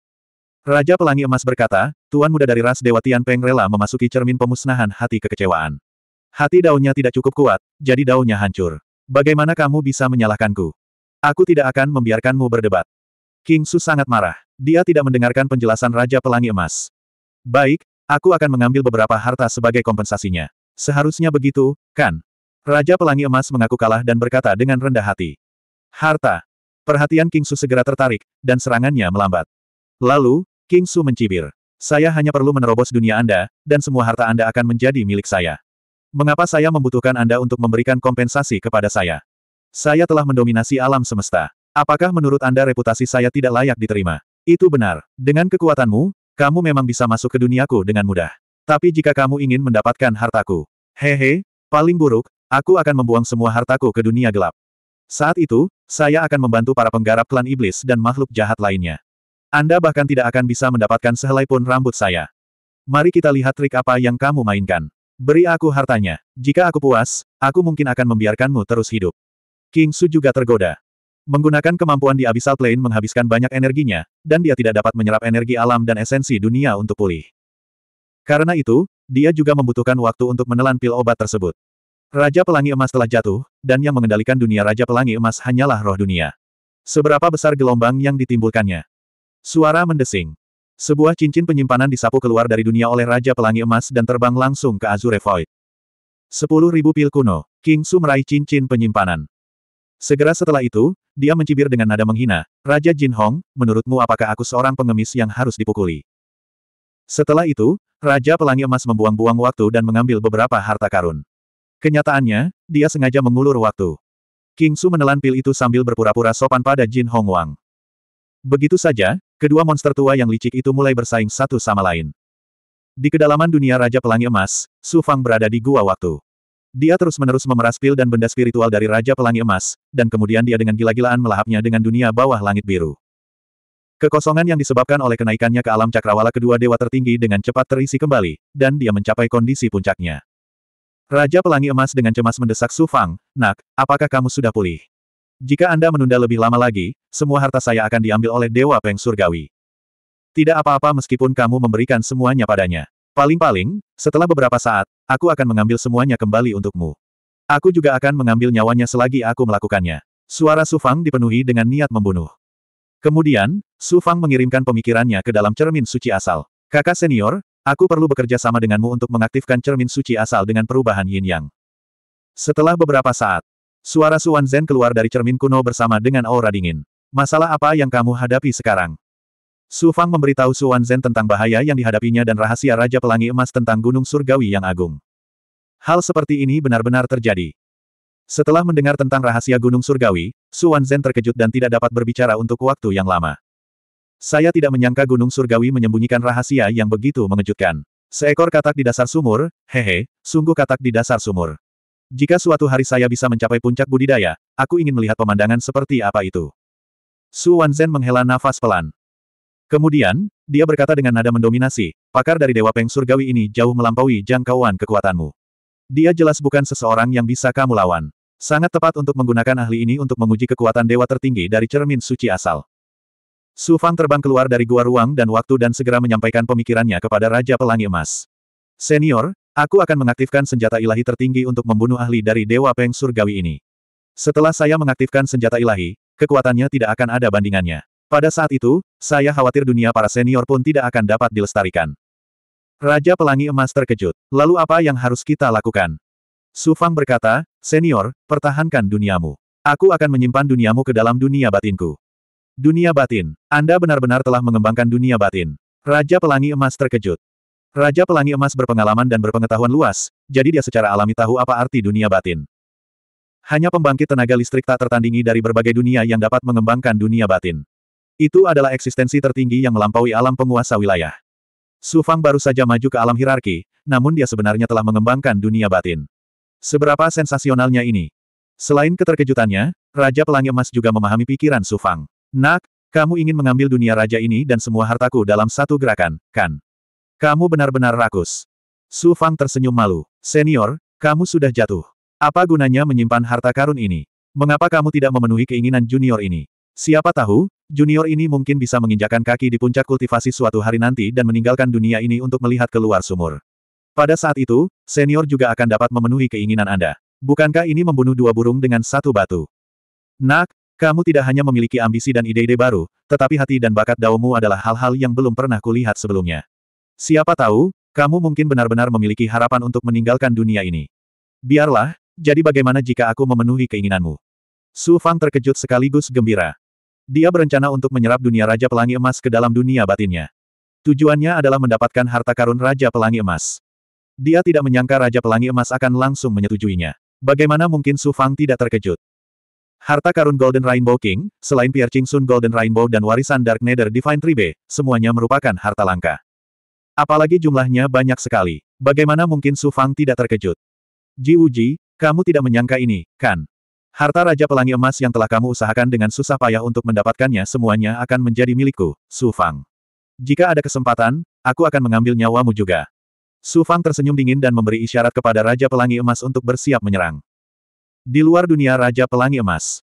Raja Pelangi Emas berkata, Tuan muda dari ras Dewa Peng rela memasuki cermin pemusnahan hati kekecewaan. Hati daunnya tidak cukup kuat, jadi daunnya hancur. Bagaimana kamu bisa menyalahkanku? Aku tidak akan membiarkanmu berdebat. King Su sangat marah. Dia tidak mendengarkan penjelasan Raja Pelangi Emas. Baik, aku akan mengambil beberapa harta sebagai kompensasinya. Seharusnya begitu, kan? Raja Pelangi Emas mengaku kalah dan berkata dengan rendah hati. Harta. Perhatian King Su segera tertarik, dan serangannya melambat. Lalu, King Su mencibir. Saya hanya perlu menerobos dunia Anda, dan semua harta Anda akan menjadi milik saya. Mengapa saya membutuhkan Anda untuk memberikan kompensasi kepada saya? Saya telah mendominasi alam semesta. Apakah menurut Anda reputasi saya tidak layak diterima? Itu benar. Dengan kekuatanmu, kamu memang bisa masuk ke duniaku dengan mudah. Tapi jika kamu ingin mendapatkan hartaku, hehe, paling buruk, aku akan membuang semua hartaku ke dunia gelap. Saat itu, saya akan membantu para penggarap klan iblis dan makhluk jahat lainnya. Anda bahkan tidak akan bisa mendapatkan sehelai pun rambut saya. Mari kita lihat trik apa yang kamu mainkan. Beri aku hartanya. Jika aku puas, aku mungkin akan membiarkanmu terus hidup. King Su juga tergoda. Menggunakan kemampuan di Abyssal Plane menghabiskan banyak energinya, dan dia tidak dapat menyerap energi alam dan esensi dunia untuk pulih. Karena itu, dia juga membutuhkan waktu untuk menelan pil obat tersebut. Raja Pelangi Emas telah jatuh, dan yang mengendalikan dunia Raja Pelangi Emas hanyalah roh dunia. Seberapa besar gelombang yang ditimbulkannya? Suara mendesing. Sebuah cincin penyimpanan disapu keluar dari dunia oleh Raja Pelangi Emas dan terbang langsung ke Azure Void. Sepuluh ribu pil kuno, King Su meraih cincin penyimpanan. Segera setelah itu, dia mencibir dengan nada menghina, Raja Jin Hong, menurutmu apakah aku seorang pengemis yang harus dipukuli? Setelah itu, Raja Pelangi Emas membuang-buang waktu dan mengambil beberapa harta karun. Kenyataannya, dia sengaja mengulur waktu. King Su menelan pil itu sambil berpura-pura sopan pada Jin Hong Wang. Begitu saja, kedua monster tua yang licik itu mulai bersaing satu sama lain. Di kedalaman dunia Raja Pelangi Emas, Su Fang berada di gua waktu. Dia terus-menerus memeras pil dan benda spiritual dari Raja Pelangi Emas, dan kemudian dia dengan gila-gilaan melahapnya dengan dunia bawah langit biru. Kekosongan yang disebabkan oleh kenaikannya ke alam cakrawala kedua dewa tertinggi dengan cepat terisi kembali, dan dia mencapai kondisi puncaknya. Raja Pelangi Emas dengan cemas mendesak Su Fang, Nak, apakah kamu sudah pulih? Jika Anda menunda lebih lama lagi, semua harta saya akan diambil oleh Dewa Peng Surgawi. Tidak apa-apa meskipun kamu memberikan semuanya padanya. Paling-paling, setelah beberapa saat, aku akan mengambil semuanya kembali untukmu. Aku juga akan mengambil nyawanya selagi aku melakukannya. Suara Su Fang dipenuhi dengan niat membunuh. Kemudian, Su Fang mengirimkan pemikirannya ke dalam cermin suci asal. Kakak senior, aku perlu bekerja sama denganmu untuk mengaktifkan cermin suci asal dengan perubahan yin yang. Setelah beberapa saat, Suara Suan Zen keluar dari cermin kuno bersama dengan aura dingin. Masalah apa yang kamu hadapi sekarang? Su Fang memberitahu Suan Zen tentang bahaya yang dihadapinya dan rahasia Raja Pelangi Emas tentang Gunung Surgawi yang agung. Hal seperti ini benar-benar terjadi. Setelah mendengar tentang rahasia Gunung Surgawi, Suan Zen terkejut dan tidak dapat berbicara untuk waktu yang lama. Saya tidak menyangka Gunung Surgawi menyembunyikan rahasia yang begitu mengejutkan. Seekor katak di dasar sumur, hehe, sungguh katak di dasar sumur. Jika suatu hari saya bisa mencapai puncak budidaya, aku ingin melihat pemandangan seperti apa itu. Su Wanzhen menghela nafas pelan. Kemudian, dia berkata dengan nada mendominasi, pakar dari Dewa Peng Surgawi ini jauh melampaui jangkauan kekuatanmu. Dia jelas bukan seseorang yang bisa kamu lawan. Sangat tepat untuk menggunakan ahli ini untuk menguji kekuatan dewa tertinggi dari cermin suci asal. Su Fang terbang keluar dari gua ruang dan waktu dan segera menyampaikan pemikirannya kepada Raja Pelangi Emas. Senior, Aku akan mengaktifkan senjata ilahi tertinggi untuk membunuh ahli dari Dewa Peng Surgawi ini. Setelah saya mengaktifkan senjata ilahi, kekuatannya tidak akan ada bandingannya. Pada saat itu, saya khawatir dunia para senior pun tidak akan dapat dilestarikan. Raja Pelangi Emas terkejut. Lalu apa yang harus kita lakukan? Su Fang berkata, Senior, pertahankan duniamu. Aku akan menyimpan duniamu ke dalam dunia batinku. Dunia batin. Anda benar-benar telah mengembangkan dunia batin. Raja Pelangi Emas terkejut. Raja Pelangi Emas berpengalaman dan berpengetahuan luas, jadi dia secara alami tahu apa arti dunia batin. Hanya pembangkit tenaga listrik tak tertandingi dari berbagai dunia yang dapat mengembangkan dunia batin. Itu adalah eksistensi tertinggi yang melampaui alam penguasa wilayah. Su Fang baru saja maju ke alam hierarki, namun dia sebenarnya telah mengembangkan dunia batin. Seberapa sensasionalnya ini. Selain keterkejutannya, Raja Pelangi Emas juga memahami pikiran Su Fang. Nak, kamu ingin mengambil dunia raja ini dan semua hartaku dalam satu gerakan, kan? Kamu benar-benar rakus. Su Fang tersenyum malu. Senior, kamu sudah jatuh. Apa gunanya menyimpan harta karun ini? Mengapa kamu tidak memenuhi keinginan junior ini? Siapa tahu, junior ini mungkin bisa menginjakan kaki di puncak kultivasi suatu hari nanti dan meninggalkan dunia ini untuk melihat keluar sumur. Pada saat itu, senior juga akan dapat memenuhi keinginan Anda. Bukankah ini membunuh dua burung dengan satu batu? Nak, kamu tidak hanya memiliki ambisi dan ide-ide baru, tetapi hati dan bakat daumu adalah hal-hal yang belum pernah kulihat sebelumnya. Siapa tahu, kamu mungkin benar-benar memiliki harapan untuk meninggalkan dunia ini. Biarlah, jadi bagaimana jika aku memenuhi keinginanmu? Su Fang terkejut sekaligus gembira. Dia berencana untuk menyerap dunia Raja Pelangi Emas ke dalam dunia batinnya. Tujuannya adalah mendapatkan harta karun Raja Pelangi Emas. Dia tidak menyangka Raja Pelangi Emas akan langsung menyetujuinya. Bagaimana mungkin Su Fang tidak terkejut? Harta karun Golden Rainbow King, selain piercing Sun Golden Rainbow dan warisan Dark Nether Divine Tribe, semuanya merupakan harta langka. Apalagi jumlahnya banyak sekali. Bagaimana mungkin Su Fang tidak terkejut? Ji Wuji, kamu tidak menyangka ini, kan? Harta Raja Pelangi Emas yang telah kamu usahakan dengan susah payah untuk mendapatkannya semuanya akan menjadi milikku, Su Fang. Jika ada kesempatan, aku akan mengambil nyawamu juga. Su Fang tersenyum dingin dan memberi isyarat kepada Raja Pelangi Emas untuk bersiap menyerang. Di luar dunia Raja Pelangi Emas,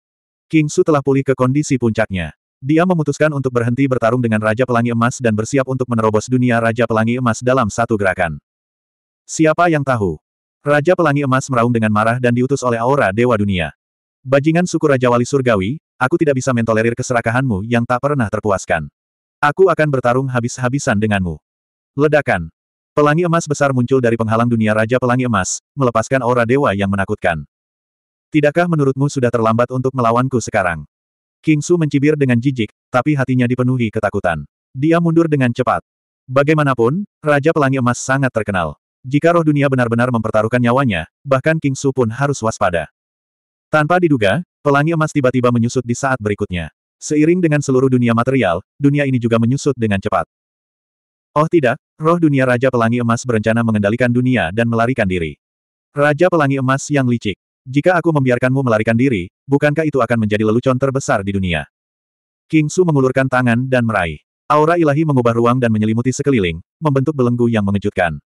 King Su telah pulih ke kondisi puncaknya. Dia memutuskan untuk berhenti bertarung dengan Raja Pelangi Emas dan bersiap untuk menerobos dunia Raja Pelangi Emas dalam satu gerakan. Siapa yang tahu? Raja Pelangi Emas meraung dengan marah dan diutus oleh aura Dewa Dunia. Bajingan suku Raja Wali Surgawi, aku tidak bisa mentolerir keserakahanmu yang tak pernah terpuaskan. Aku akan bertarung habis-habisan denganmu. Ledakan. Pelangi emas besar muncul dari penghalang dunia Raja Pelangi Emas, melepaskan aura dewa yang menakutkan. Tidakkah menurutmu sudah terlambat untuk melawanku sekarang? King Su mencibir dengan jijik, tapi hatinya dipenuhi ketakutan. Dia mundur dengan cepat. Bagaimanapun, Raja Pelangi Emas sangat terkenal. Jika roh dunia benar-benar mempertaruhkan nyawanya, bahkan King Su pun harus waspada. Tanpa diduga, pelangi emas tiba-tiba menyusut di saat berikutnya. Seiring dengan seluruh dunia material, dunia ini juga menyusut dengan cepat. Oh tidak, roh dunia Raja Pelangi Emas berencana mengendalikan dunia dan melarikan diri. Raja Pelangi Emas yang licik. Jika aku membiarkanmu melarikan diri, bukankah itu akan menjadi lelucon terbesar di dunia? King Su mengulurkan tangan dan meraih. Aura ilahi mengubah ruang dan menyelimuti sekeliling, membentuk belenggu yang mengejutkan.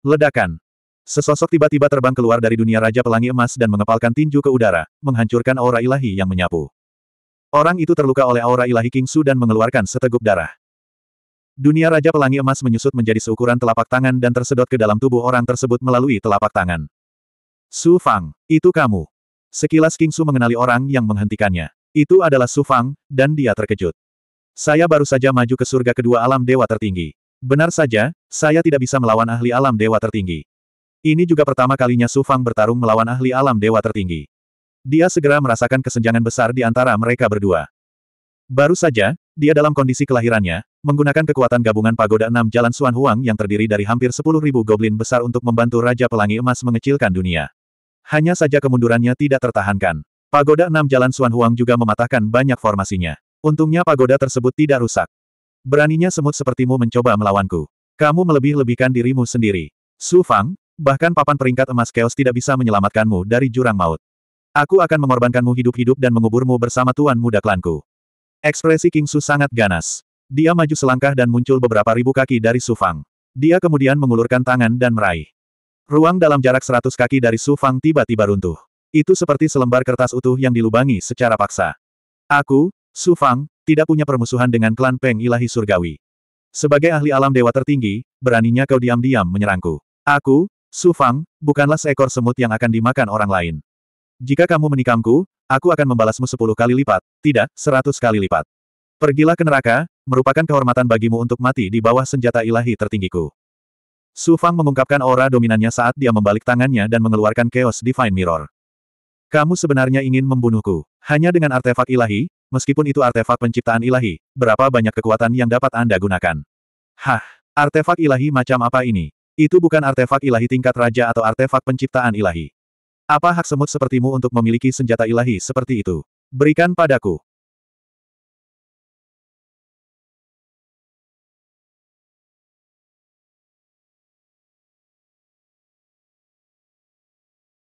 Ledakan. Sesosok tiba-tiba terbang keluar dari dunia Raja Pelangi Emas dan mengepalkan tinju ke udara, menghancurkan aura ilahi yang menyapu. Orang itu terluka oleh aura ilahi King Su dan mengeluarkan seteguk darah. Dunia Raja Pelangi Emas menyusut menjadi seukuran telapak tangan dan tersedot ke dalam tubuh orang tersebut melalui telapak tangan. Su Fang, itu kamu. Sekilas King Su mengenali orang yang menghentikannya. Itu adalah Su Fang, dan dia terkejut. Saya baru saja maju ke surga kedua alam dewa tertinggi. Benar saja, saya tidak bisa melawan ahli alam dewa tertinggi. Ini juga pertama kalinya Su Fang bertarung melawan ahli alam dewa tertinggi. Dia segera merasakan kesenjangan besar di antara mereka berdua. Baru saja, dia dalam kondisi kelahirannya, menggunakan kekuatan gabungan pagoda enam jalan Suan Huang yang terdiri dari hampir sepuluh ribu goblin besar untuk membantu Raja Pelangi Emas mengecilkan dunia. Hanya saja kemundurannya tidak tertahankan. Pagoda enam Jalan Suan Huang juga mematahkan banyak formasinya. Untungnya pagoda tersebut tidak rusak. Beraninya semut sepertimu mencoba melawanku. Kamu melebih-lebihkan dirimu sendiri. Su Fang, bahkan papan peringkat emas keos tidak bisa menyelamatkanmu dari jurang maut. Aku akan mengorbankanmu hidup-hidup dan menguburmu bersama tuan muda klanku. Ekspresi King Su sangat ganas. Dia maju selangkah dan muncul beberapa ribu kaki dari Su Fang. Dia kemudian mengulurkan tangan dan meraih. Ruang dalam jarak seratus kaki dari Su Fang tiba-tiba runtuh. Itu seperti selembar kertas utuh yang dilubangi secara paksa. Aku, Su Fang, tidak punya permusuhan dengan klan Peng Ilahi Surgawi. Sebagai ahli alam dewa tertinggi, beraninya kau diam-diam menyerangku. Aku, Su Fang, bukanlah seekor semut yang akan dimakan orang lain. Jika kamu menikamku, aku akan membalasmu sepuluh kali lipat, tidak, seratus kali lipat. Pergilah ke neraka, merupakan kehormatan bagimu untuk mati di bawah senjata ilahi tertinggiku. Su Fang mengungkapkan aura dominannya saat dia membalik tangannya dan mengeluarkan Chaos Divine Mirror. Kamu sebenarnya ingin membunuhku. Hanya dengan artefak ilahi, meskipun itu artefak penciptaan ilahi, berapa banyak kekuatan yang dapat Anda gunakan? Hah, artefak ilahi macam apa ini? Itu bukan artefak ilahi tingkat raja atau artefak penciptaan ilahi. Apa hak semut sepertimu untuk memiliki senjata ilahi seperti itu? Berikan padaku.